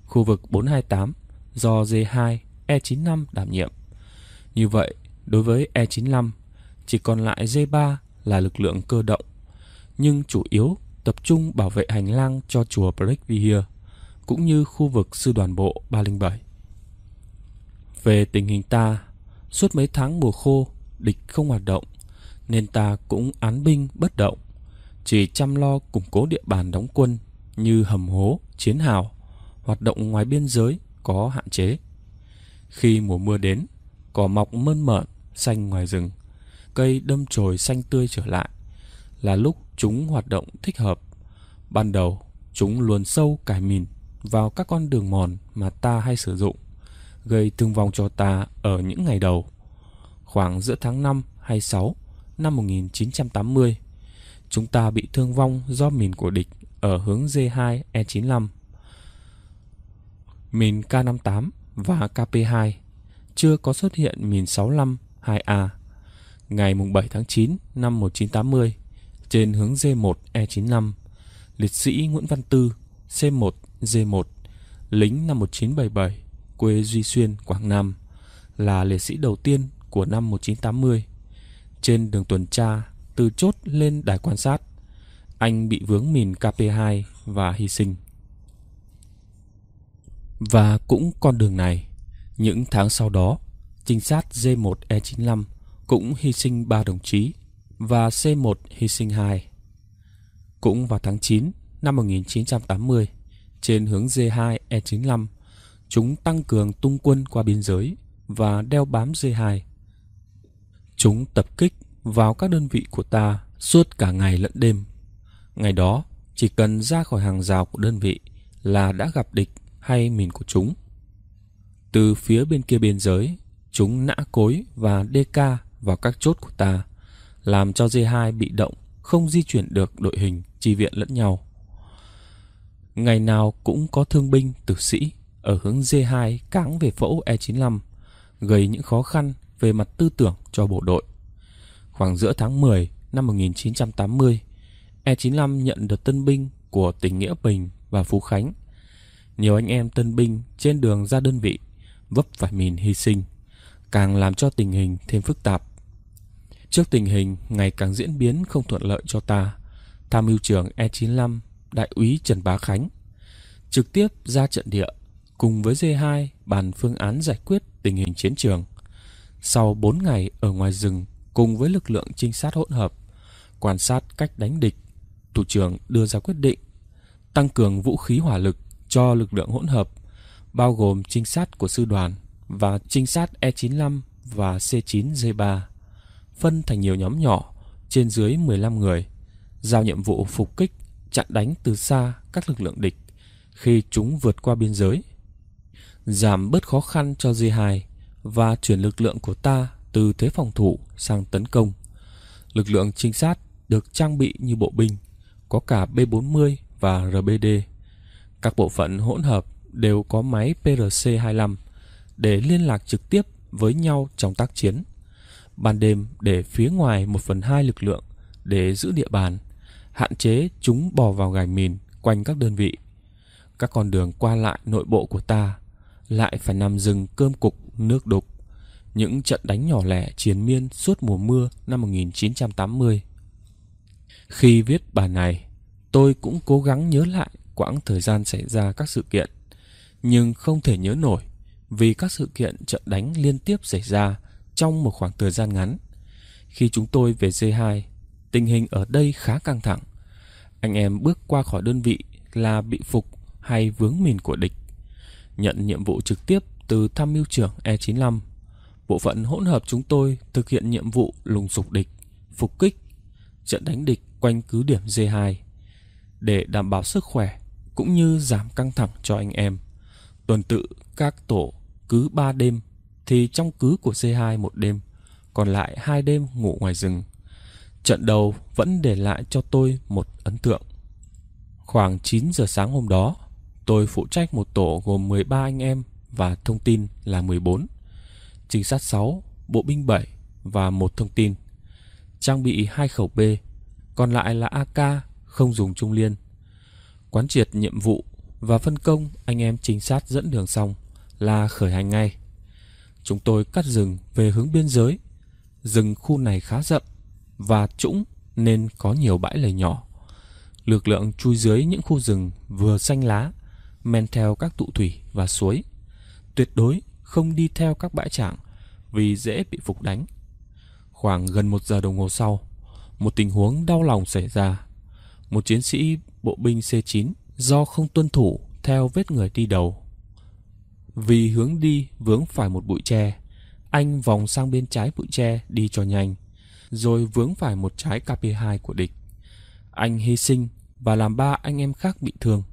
Khu vực 428 do D2 E95 đảm nhiệm. Như vậy, đối với E95, chỉ còn lại D3 là lực lượng cơ động, nhưng chủ yếu tập trung bảo vệ hành lang cho chùa Breakvihia cũng như khu vực sư đoàn bộ 307. Về tình hình ta, suốt mấy tháng mùa khô, địch không hoạt động, nên ta cũng án binh bất động chỉ chăm lo củng cố địa bàn đóng quân như hầm hố, chiến hào, hoạt động ngoài biên giới có hạn chế. Khi mùa mưa đến, cỏ mọc mơn mởn, xanh ngoài rừng, cây đâm chồi xanh tươi trở lại, là lúc chúng hoạt động thích hợp. Ban đầu, chúng luồn sâu cài mìn vào các con đường mòn mà ta hay sử dụng, gây thương vong cho ta ở những ngày đầu. Khoảng giữa tháng 5 hay 6 năm 1980, chúng ta bị thương vong do mìn của địch ở hướng D2 E95. Mìn K58 và KP2 chưa có xuất hiện mìn 65 2A ngày 7 tháng 9 năm 1980 trên hướng D1 E95. Liệt sĩ Nguyễn Văn Tư C1 D1 lính năm 1977 quê Duy Xuyên, Quảng Nam là liệt sĩ đầu tiên của năm 1980 trên đường tuần tra từ chốt lên đài quan sát. Anh bị vướng mìn KP2 và hy sinh. Và cũng con đường này, những tháng sau đó, trinh sát G1E95 cũng hy sinh 3 đồng chí và C1 hy sinh 2. Cũng vào tháng 9 năm 1980, trên hướng G2E95, chúng tăng cường tung quân qua biên giới và đeo bám G2. Chúng tập kích vào các đơn vị của ta suốt cả ngày lẫn đêm. Ngày đó, chỉ cần ra khỏi hàng rào của đơn vị là đã gặp địch hay mìn của chúng. Từ phía bên kia biên giới, chúng nã cối và ca vào các chốt của ta, làm cho D2 bị động, không di chuyển được đội hình chi viện lẫn nhau. Ngày nào cũng có thương binh, tử sĩ ở hướng D2 cáng về phẫu E95, gây những khó khăn về mặt tư tưởng cho bộ đội. Khoảng giữa tháng 10 năm 1980, E95 nhận được tân binh của tỉnh Nghĩa Bình và Phú Khánh. Nhiều anh em tân binh trên đường ra đơn vị vấp phải mìn hy sinh, càng làm cho tình hình thêm phức tạp. Trước tình hình ngày càng diễn biến không thuận lợi cho ta, tham mưu trưởng E95 đại úy Trần Bá Khánh trực tiếp ra trận địa cùng với D2 bàn phương án giải quyết tình hình chiến trường. Sau 4 ngày ở ngoài rừng cùng với lực lượng trinh sát hỗn hợp, quan sát cách đánh địch, thủ trưởng đưa ra quyết định tăng cường vũ khí hỏa lực cho lực lượng hỗn hợp, bao gồm trinh sát của sư đoàn và trinh sát E95 và C9G3, phân thành nhiều nhóm nhỏ trên dưới 15 người, giao nhiệm vụ phục kích, chặn đánh từ xa các lực lượng địch khi chúng vượt qua biên giới giảm bớt khó khăn cho G2 và chuyển lực lượng của ta từ thế phòng thủ sang tấn công. Lực lượng trinh sát được trang bị như bộ binh, có cả B40 và RBD. Các bộ phận hỗn hợp đều có máy PRC-25 để liên lạc trực tiếp với nhau trong tác chiến. Ban đêm để phía ngoài 1 phần 2 lực lượng để giữ địa bàn, hạn chế chúng bò vào gài mìn quanh các đơn vị. Các con đường qua lại nội bộ của ta lại phải nằm rừng cơm cục nước đục những trận đánh nhỏ lẻ chiến miên suốt mùa mưa năm 1980. Khi viết bài này, tôi cũng cố gắng nhớ lại quãng thời gian xảy ra các sự kiện, nhưng không thể nhớ nổi vì các sự kiện trận đánh liên tiếp xảy ra trong một khoảng thời gian ngắn. Khi chúng tôi về D2, tình hình ở đây khá căng thẳng. Anh em bước qua khỏi đơn vị là bị phục hay vướng mìn của địch. Nhận nhiệm vụ trực tiếp từ tham mưu trưởng E95 bộ phận hỗn hợp chúng tôi thực hiện nhiệm vụ lùng sục địch, phục kích, trận đánh địch quanh cứ điểm D2 để đảm bảo sức khỏe cũng như giảm căng thẳng cho anh em. Tuần tự các tổ cứ 3 đêm thì trong cứ của C2 một đêm, còn lại hai đêm ngủ ngoài rừng. Trận đầu vẫn để lại cho tôi một ấn tượng. Khoảng 9 giờ sáng hôm đó, tôi phụ trách một tổ gồm 13 anh em và thông tin là 14 trinh sát 6, bộ binh 7 và một thông tin. Trang bị hai khẩu B, còn lại là AK không dùng trung liên. Quán triệt nhiệm vụ và phân công anh em trinh sát dẫn đường xong là khởi hành ngay. Chúng tôi cắt rừng về hướng biên giới. Rừng khu này khá rậm và trũng nên có nhiều bãi lầy nhỏ. Lực lượng chui dưới những khu rừng vừa xanh lá, men theo các tụ thủy và suối. Tuyệt đối không đi theo các bãi trảng vì dễ bị phục đánh. Khoảng gần một giờ đồng hồ sau, một tình huống đau lòng xảy ra. Một chiến sĩ bộ binh C9 do không tuân thủ theo vết người đi đầu. Vì hướng đi vướng phải một bụi tre, anh vòng sang bên trái bụi tre đi cho nhanh, rồi vướng phải một trái KP2 của địch. Anh hy sinh và làm ba anh em khác bị thương.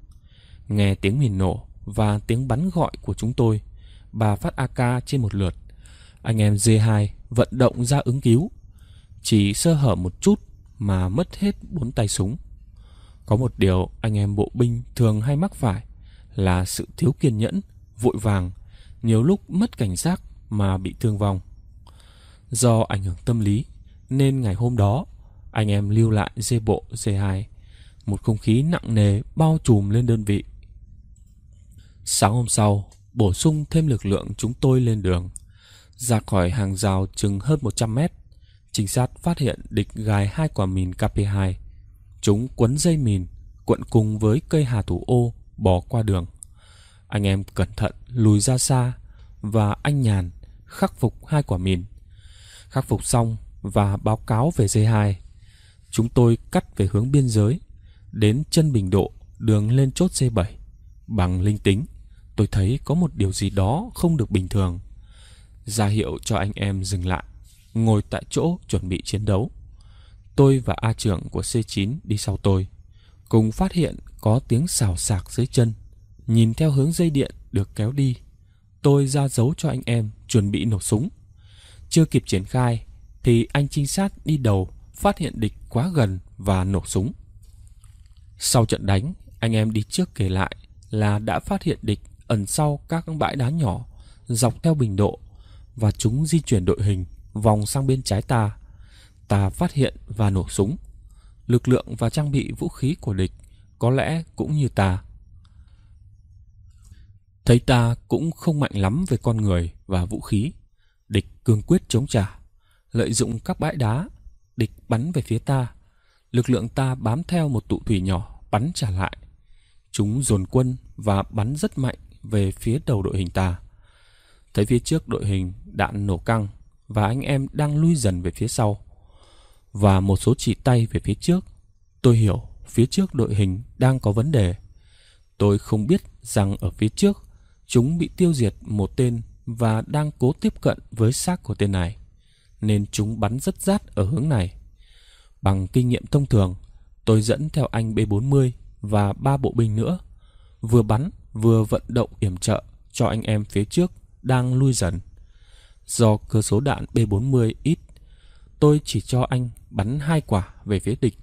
Nghe tiếng mìn nổ và tiếng bắn gọi của chúng tôi, ba phát AK trên một lượt. Anh em D2 vận động ra ứng cứu. Chỉ sơ hở một chút mà mất hết bốn tay súng. Có một điều anh em bộ binh thường hay mắc phải là sự thiếu kiên nhẫn, vội vàng, nhiều lúc mất cảnh giác mà bị thương vong. Do ảnh hưởng tâm lý nên ngày hôm đó anh em lưu lại dê bộ D2 một không khí nặng nề bao trùm lên đơn vị. Sáng hôm sau, bổ sung thêm lực lượng chúng tôi lên đường. Ra khỏi hàng rào chừng hơn 100 mét, trinh sát phát hiện địch gài hai quả mìn KP2. Chúng quấn dây mìn, cuộn cùng với cây hà thủ ô bỏ qua đường. Anh em cẩn thận lùi ra xa và anh nhàn khắc phục hai quả mìn. Khắc phục xong và báo cáo về dây 2 Chúng tôi cắt về hướng biên giới, đến chân bình độ đường lên chốt C7 bằng linh tính tôi thấy có một điều gì đó không được bình thường ra hiệu cho anh em dừng lại ngồi tại chỗ chuẩn bị chiến đấu tôi và a trưởng của c 9 đi sau tôi cùng phát hiện có tiếng xào xạc dưới chân nhìn theo hướng dây điện được kéo đi tôi ra dấu cho anh em chuẩn bị nổ súng chưa kịp triển khai thì anh trinh sát đi đầu phát hiện địch quá gần và nổ súng sau trận đánh anh em đi trước kể lại là đã phát hiện địch ẩn sau các bãi đá nhỏ dọc theo bình độ và chúng di chuyển đội hình vòng sang bên trái ta. Ta phát hiện và nổ súng. Lực lượng và trang bị vũ khí của địch có lẽ cũng như ta. Thấy ta cũng không mạnh lắm về con người và vũ khí. Địch cương quyết chống trả. Lợi dụng các bãi đá, địch bắn về phía ta. Lực lượng ta bám theo một tụ thủy nhỏ bắn trả lại. Chúng dồn quân và bắn rất mạnh về phía đầu đội hình ta. Thấy phía trước đội hình đạn nổ căng và anh em đang lui dần về phía sau. Và một số chỉ tay về phía trước. Tôi hiểu phía trước đội hình đang có vấn đề. Tôi không biết rằng ở phía trước chúng bị tiêu diệt một tên và đang cố tiếp cận với xác của tên này. Nên chúng bắn rất rát ở hướng này. Bằng kinh nghiệm thông thường, tôi dẫn theo anh B40 và ba bộ binh nữa. Vừa bắn, vừa vận động yểm trợ cho anh em phía trước đang lui dần. Do cơ số đạn B40 ít, tôi chỉ cho anh bắn hai quả về phía địch.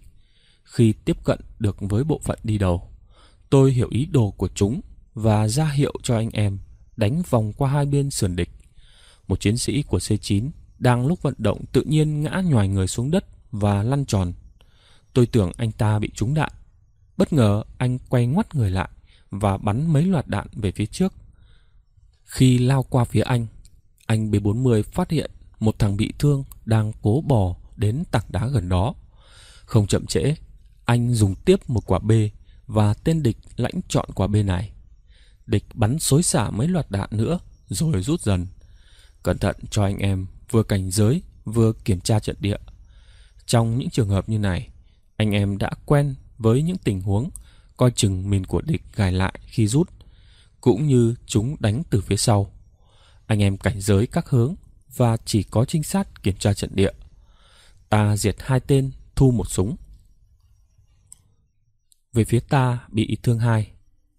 Khi tiếp cận được với bộ phận đi đầu, tôi hiểu ý đồ của chúng và ra hiệu cho anh em đánh vòng qua hai bên sườn địch. Một chiến sĩ của C9 đang lúc vận động tự nhiên ngã nhòi người xuống đất và lăn tròn. Tôi tưởng anh ta bị trúng đạn. Bất ngờ anh quay ngoắt người lại và bắn mấy loạt đạn về phía trước. Khi lao qua phía anh, anh B40 phát hiện một thằng bị thương đang cố bò đến tảng đá gần đó. Không chậm trễ, anh dùng tiếp một quả B và tên địch lãnh chọn quả B này. Địch bắn xối xả mấy loạt đạn nữa rồi rút dần. Cẩn thận cho anh em vừa cảnh giới vừa kiểm tra trận địa. Trong những trường hợp như này, anh em đã quen với những tình huống coi chừng mìn của địch gài lại khi rút, cũng như chúng đánh từ phía sau. Anh em cảnh giới các hướng và chỉ có trinh sát kiểm tra trận địa. Ta diệt hai tên, thu một súng. Về phía ta bị thương hai,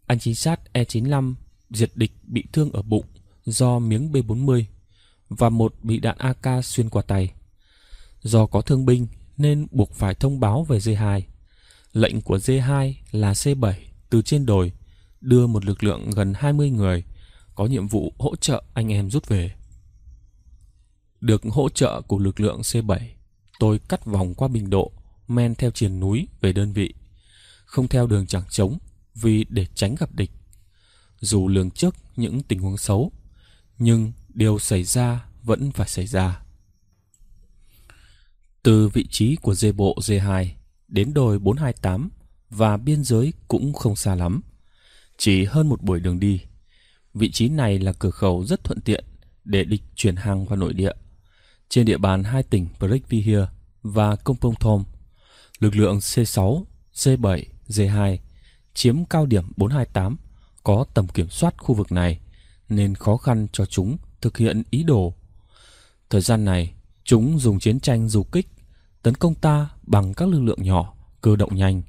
anh trinh sát E95 diệt địch bị thương ở bụng do miếng B40 và một bị đạn AK xuyên qua tay. Do có thương binh nên buộc phải thông báo về dây 2 Lệnh của D2 là C7 từ trên đồi đưa một lực lượng gần 20 người có nhiệm vụ hỗ trợ anh em rút về. Được hỗ trợ của lực lượng C7, tôi cắt vòng qua Bình Độ, men theo triền núi về đơn vị, không theo đường chẳng trống vì để tránh gặp địch. Dù lường trước những tình huống xấu, nhưng điều xảy ra vẫn phải xảy ra. Từ vị trí của dê bộ D2, đến đồi 428 và biên giới cũng không xa lắm. Chỉ hơn một buổi đường đi. Vị trí này là cửa khẩu rất thuận tiện để địch chuyển hàng vào nội địa. Trên địa bàn hai tỉnh Brekvihir và Công Pông Thom, lực lượng C6, C7, D2 chiếm cao điểm 428 có tầm kiểm soát khu vực này nên khó khăn cho chúng thực hiện ý đồ. Thời gian này, chúng dùng chiến tranh du kích tấn công ta bằng các lực lượng nhỏ, cơ động nhanh.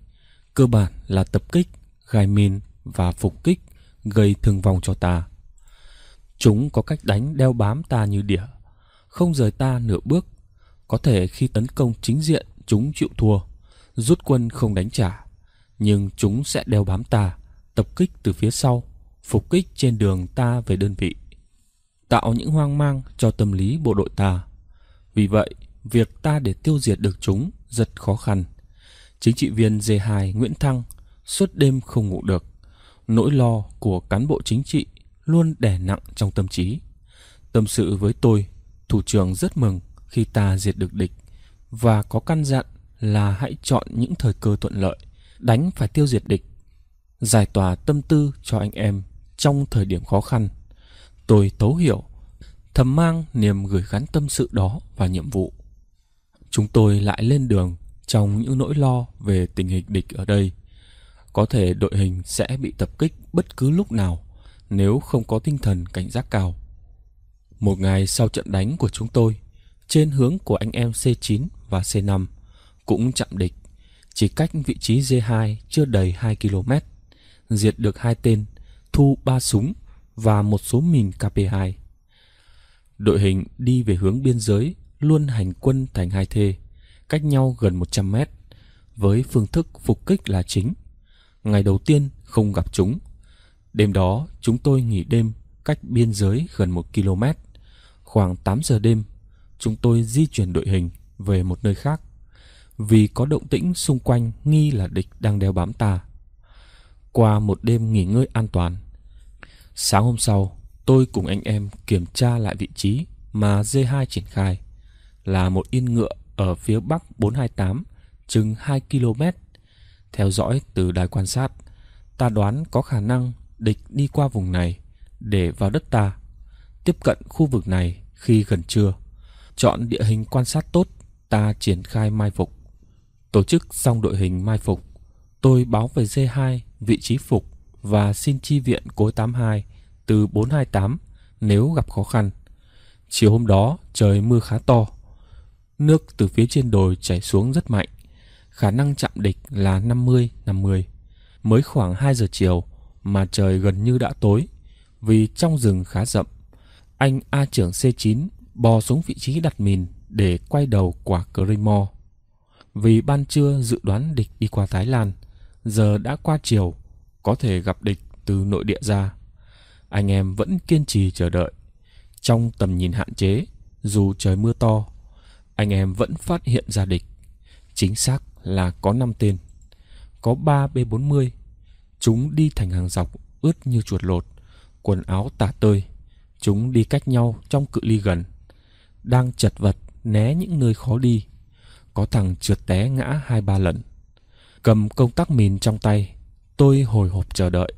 Cơ bản là tập kích, gai min và phục kích gây thương vong cho ta. Chúng có cách đánh đeo bám ta như đỉa, không rời ta nửa bước. Có thể khi tấn công chính diện chúng chịu thua, rút quân không đánh trả. Nhưng chúng sẽ đeo bám ta, tập kích từ phía sau, phục kích trên đường ta về đơn vị. Tạo những hoang mang cho tâm lý bộ đội ta. Vì vậy, việc ta để tiêu diệt được chúng rất khó khăn. Chính trị viên D2 Nguyễn Thăng suốt đêm không ngủ được. Nỗi lo của cán bộ chính trị luôn đè nặng trong tâm trí. Tâm sự với tôi, thủ trưởng rất mừng khi ta diệt được địch và có căn dặn là hãy chọn những thời cơ thuận lợi, đánh phải tiêu diệt địch, giải tỏa tâm tư cho anh em trong thời điểm khó khăn. Tôi tấu hiểu, thầm mang niềm gửi gắm tâm sự đó vào nhiệm vụ chúng tôi lại lên đường trong những nỗi lo về tình hình địch ở đây. Có thể đội hình sẽ bị tập kích bất cứ lúc nào nếu không có tinh thần cảnh giác cao. Một ngày sau trận đánh của chúng tôi, trên hướng của anh em C9 và C5 cũng chạm địch, chỉ cách vị trí D2 chưa đầy 2 km, diệt được hai tên, thu ba súng và một số mìn KP2. Đội hình đi về hướng biên giới luôn hành quân thành hai thê, cách nhau gần 100 mét, với phương thức phục kích là chính. Ngày đầu tiên không gặp chúng. Đêm đó chúng tôi nghỉ đêm cách biên giới gần 1 km. Khoảng 8 giờ đêm, chúng tôi di chuyển đội hình về một nơi khác vì có động tĩnh xung quanh nghi là địch đang đeo bám ta. Qua một đêm nghỉ ngơi an toàn, sáng hôm sau, tôi cùng anh em kiểm tra lại vị trí mà D2 triển khai là một yên ngựa ở phía bắc 428, chừng 2 km. Theo dõi từ đài quan sát, ta đoán có khả năng địch đi qua vùng này để vào đất ta, tiếp cận khu vực này khi gần trưa. Chọn địa hình quan sát tốt, ta triển khai mai phục. Tổ chức xong đội hình mai phục, tôi báo về D2 vị trí phục và xin chi viện cối 82 từ 428 nếu gặp khó khăn. Chiều hôm đó trời mưa khá to, Nước từ phía trên đồi chảy xuống rất mạnh. Khả năng chạm địch là 50-50. Mới khoảng 2 giờ chiều mà trời gần như đã tối vì trong rừng khá rậm. Anh A trưởng C9 bò xuống vị trí đặt mìn để quay đầu quả Creymore. Vì ban trưa dự đoán địch đi qua Thái Lan, giờ đã qua chiều, có thể gặp địch từ nội địa ra. Anh em vẫn kiên trì chờ đợi. Trong tầm nhìn hạn chế, dù trời mưa to anh em vẫn phát hiện ra địch. Chính xác là có 5 tên. Có 3 B40. Chúng đi thành hàng dọc ướt như chuột lột, quần áo tả tơi. Chúng đi cách nhau trong cự ly gần. Đang chật vật né những nơi khó đi. Có thằng trượt té ngã hai ba lần. Cầm công tắc mìn trong tay, tôi hồi hộp chờ đợi.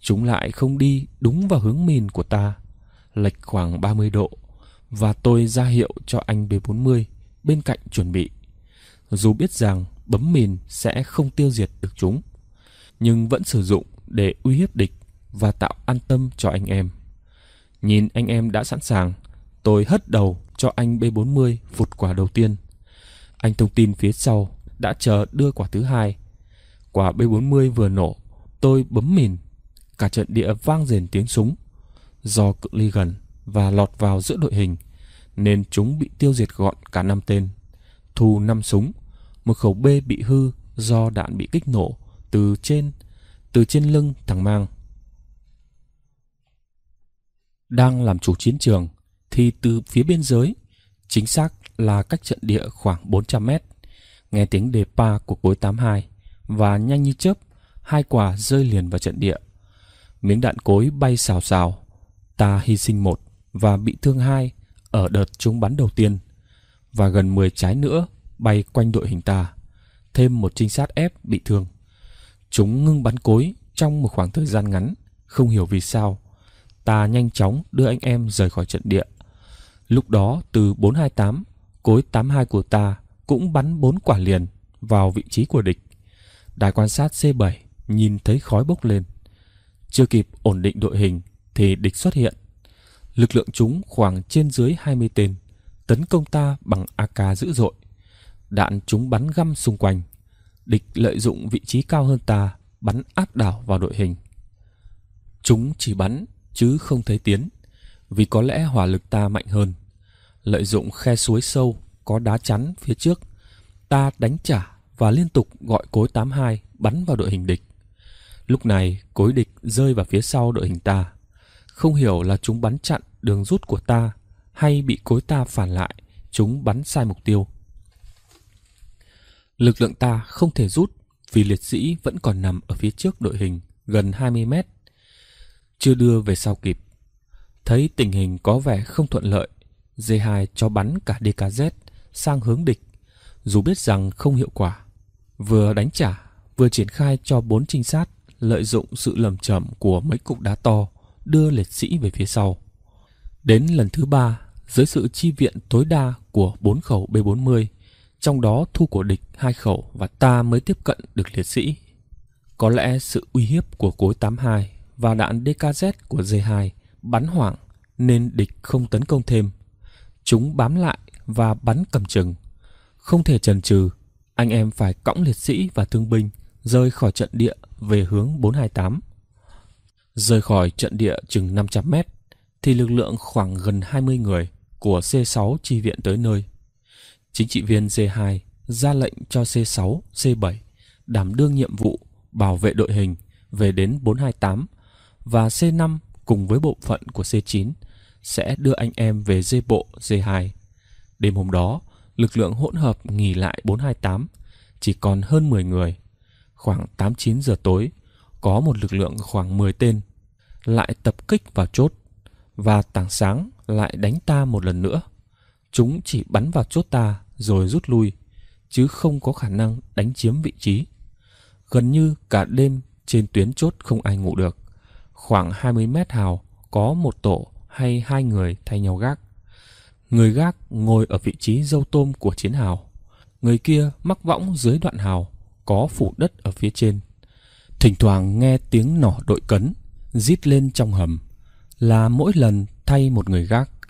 Chúng lại không đi đúng vào hướng mìn của ta, lệch khoảng 30 độ và tôi ra hiệu cho anh B40 bên cạnh chuẩn bị. Dù biết rằng bấm mìn sẽ không tiêu diệt được chúng, nhưng vẫn sử dụng để uy hiếp địch và tạo an tâm cho anh em. Nhìn anh em đã sẵn sàng, tôi hất đầu cho anh B40 vụt quả đầu tiên. Anh thông tin phía sau đã chờ đưa quả thứ hai. Quả B40 vừa nổ, tôi bấm mìn, cả trận địa vang rền tiếng súng. Do cự ly gần, và lọt vào giữa đội hình, nên chúng bị tiêu diệt gọn cả năm tên. Thu năm súng, một khẩu B bị hư do đạn bị kích nổ từ trên, từ trên lưng thằng Mang. Đang làm chủ chiến trường, thì từ phía biên giới, chính xác là cách trận địa khoảng 400 mét, nghe tiếng đề pa của cối 82 và nhanh như chớp, hai quả rơi liền vào trận địa. Miếng đạn cối bay xào xào, ta hy sinh một, và bị thương hai ở đợt chúng bắn đầu tiên và gần 10 trái nữa bay quanh đội hình ta. Thêm một trinh sát ép bị thương. Chúng ngưng bắn cối trong một khoảng thời gian ngắn, không hiểu vì sao. Ta nhanh chóng đưa anh em rời khỏi trận địa. Lúc đó từ 428, cối 82 của ta cũng bắn bốn quả liền vào vị trí của địch. Đài quan sát C7 nhìn thấy khói bốc lên. Chưa kịp ổn định đội hình thì địch xuất hiện Lực lượng chúng khoảng trên dưới 20 tên, tấn công ta bằng AK dữ dội. Đạn chúng bắn găm xung quanh. Địch lợi dụng vị trí cao hơn ta, bắn áp đảo vào đội hình. Chúng chỉ bắn, chứ không thấy tiến, vì có lẽ hỏa lực ta mạnh hơn. Lợi dụng khe suối sâu, có đá chắn phía trước, ta đánh trả và liên tục gọi cối 82 bắn vào đội hình địch. Lúc này, cối địch rơi vào phía sau đội hình ta. Không hiểu là chúng bắn chặn đường rút của ta hay bị cối ta phản lại, chúng bắn sai mục tiêu. Lực lượng ta không thể rút vì liệt sĩ vẫn còn nằm ở phía trước đội hình gần 20 mét. Chưa đưa về sau kịp. Thấy tình hình có vẻ không thuận lợi, D2 cho bắn cả DKZ sang hướng địch, dù biết rằng không hiệu quả. Vừa đánh trả, vừa triển khai cho bốn trinh sát lợi dụng sự lầm chậm của mấy cục đá to đưa liệt sĩ về phía sau. Đến lần thứ ba, dưới sự chi viện tối đa của bốn khẩu B40, trong đó thu của địch hai khẩu và ta mới tiếp cận được liệt sĩ. Có lẽ sự uy hiếp của cối 82 và đạn DKZ của D2 bắn hoảng nên địch không tấn công thêm. Chúng bám lại và bắn cầm chừng. Không thể chần chừ, anh em phải cõng liệt sĩ và thương binh rơi khỏi trận địa về hướng 428. Rời khỏi trận địa chừng 500 mét thì lực lượng khoảng gần 20 người của C6 chi viện tới nơi. Chính trị viên C2 ra lệnh cho C6, C7 đảm đương nhiệm vụ bảo vệ đội hình về đến 428 và C5 cùng với bộ phận của C9 sẽ đưa anh em về dê bộ D2. Đêm hôm đó, lực lượng hỗn hợp nghỉ lại 428, chỉ còn hơn 10 người. Khoảng 8-9 giờ tối, có một lực lượng khoảng 10 tên, lại tập kích vào chốt, và tảng sáng lại đánh ta một lần nữa. Chúng chỉ bắn vào chốt ta rồi rút lui, chứ không có khả năng đánh chiếm vị trí. Gần như cả đêm trên tuyến chốt không ai ngủ được. Khoảng 20 mét hào có một tổ hay hai người thay nhau gác. Người gác ngồi ở vị trí dâu tôm của chiến hào. Người kia mắc võng dưới đoạn hào, có phủ đất ở phía trên Thỉnh thoảng nghe tiếng nỏ đội cấn rít lên trong hầm là mỗi lần thay một người gác.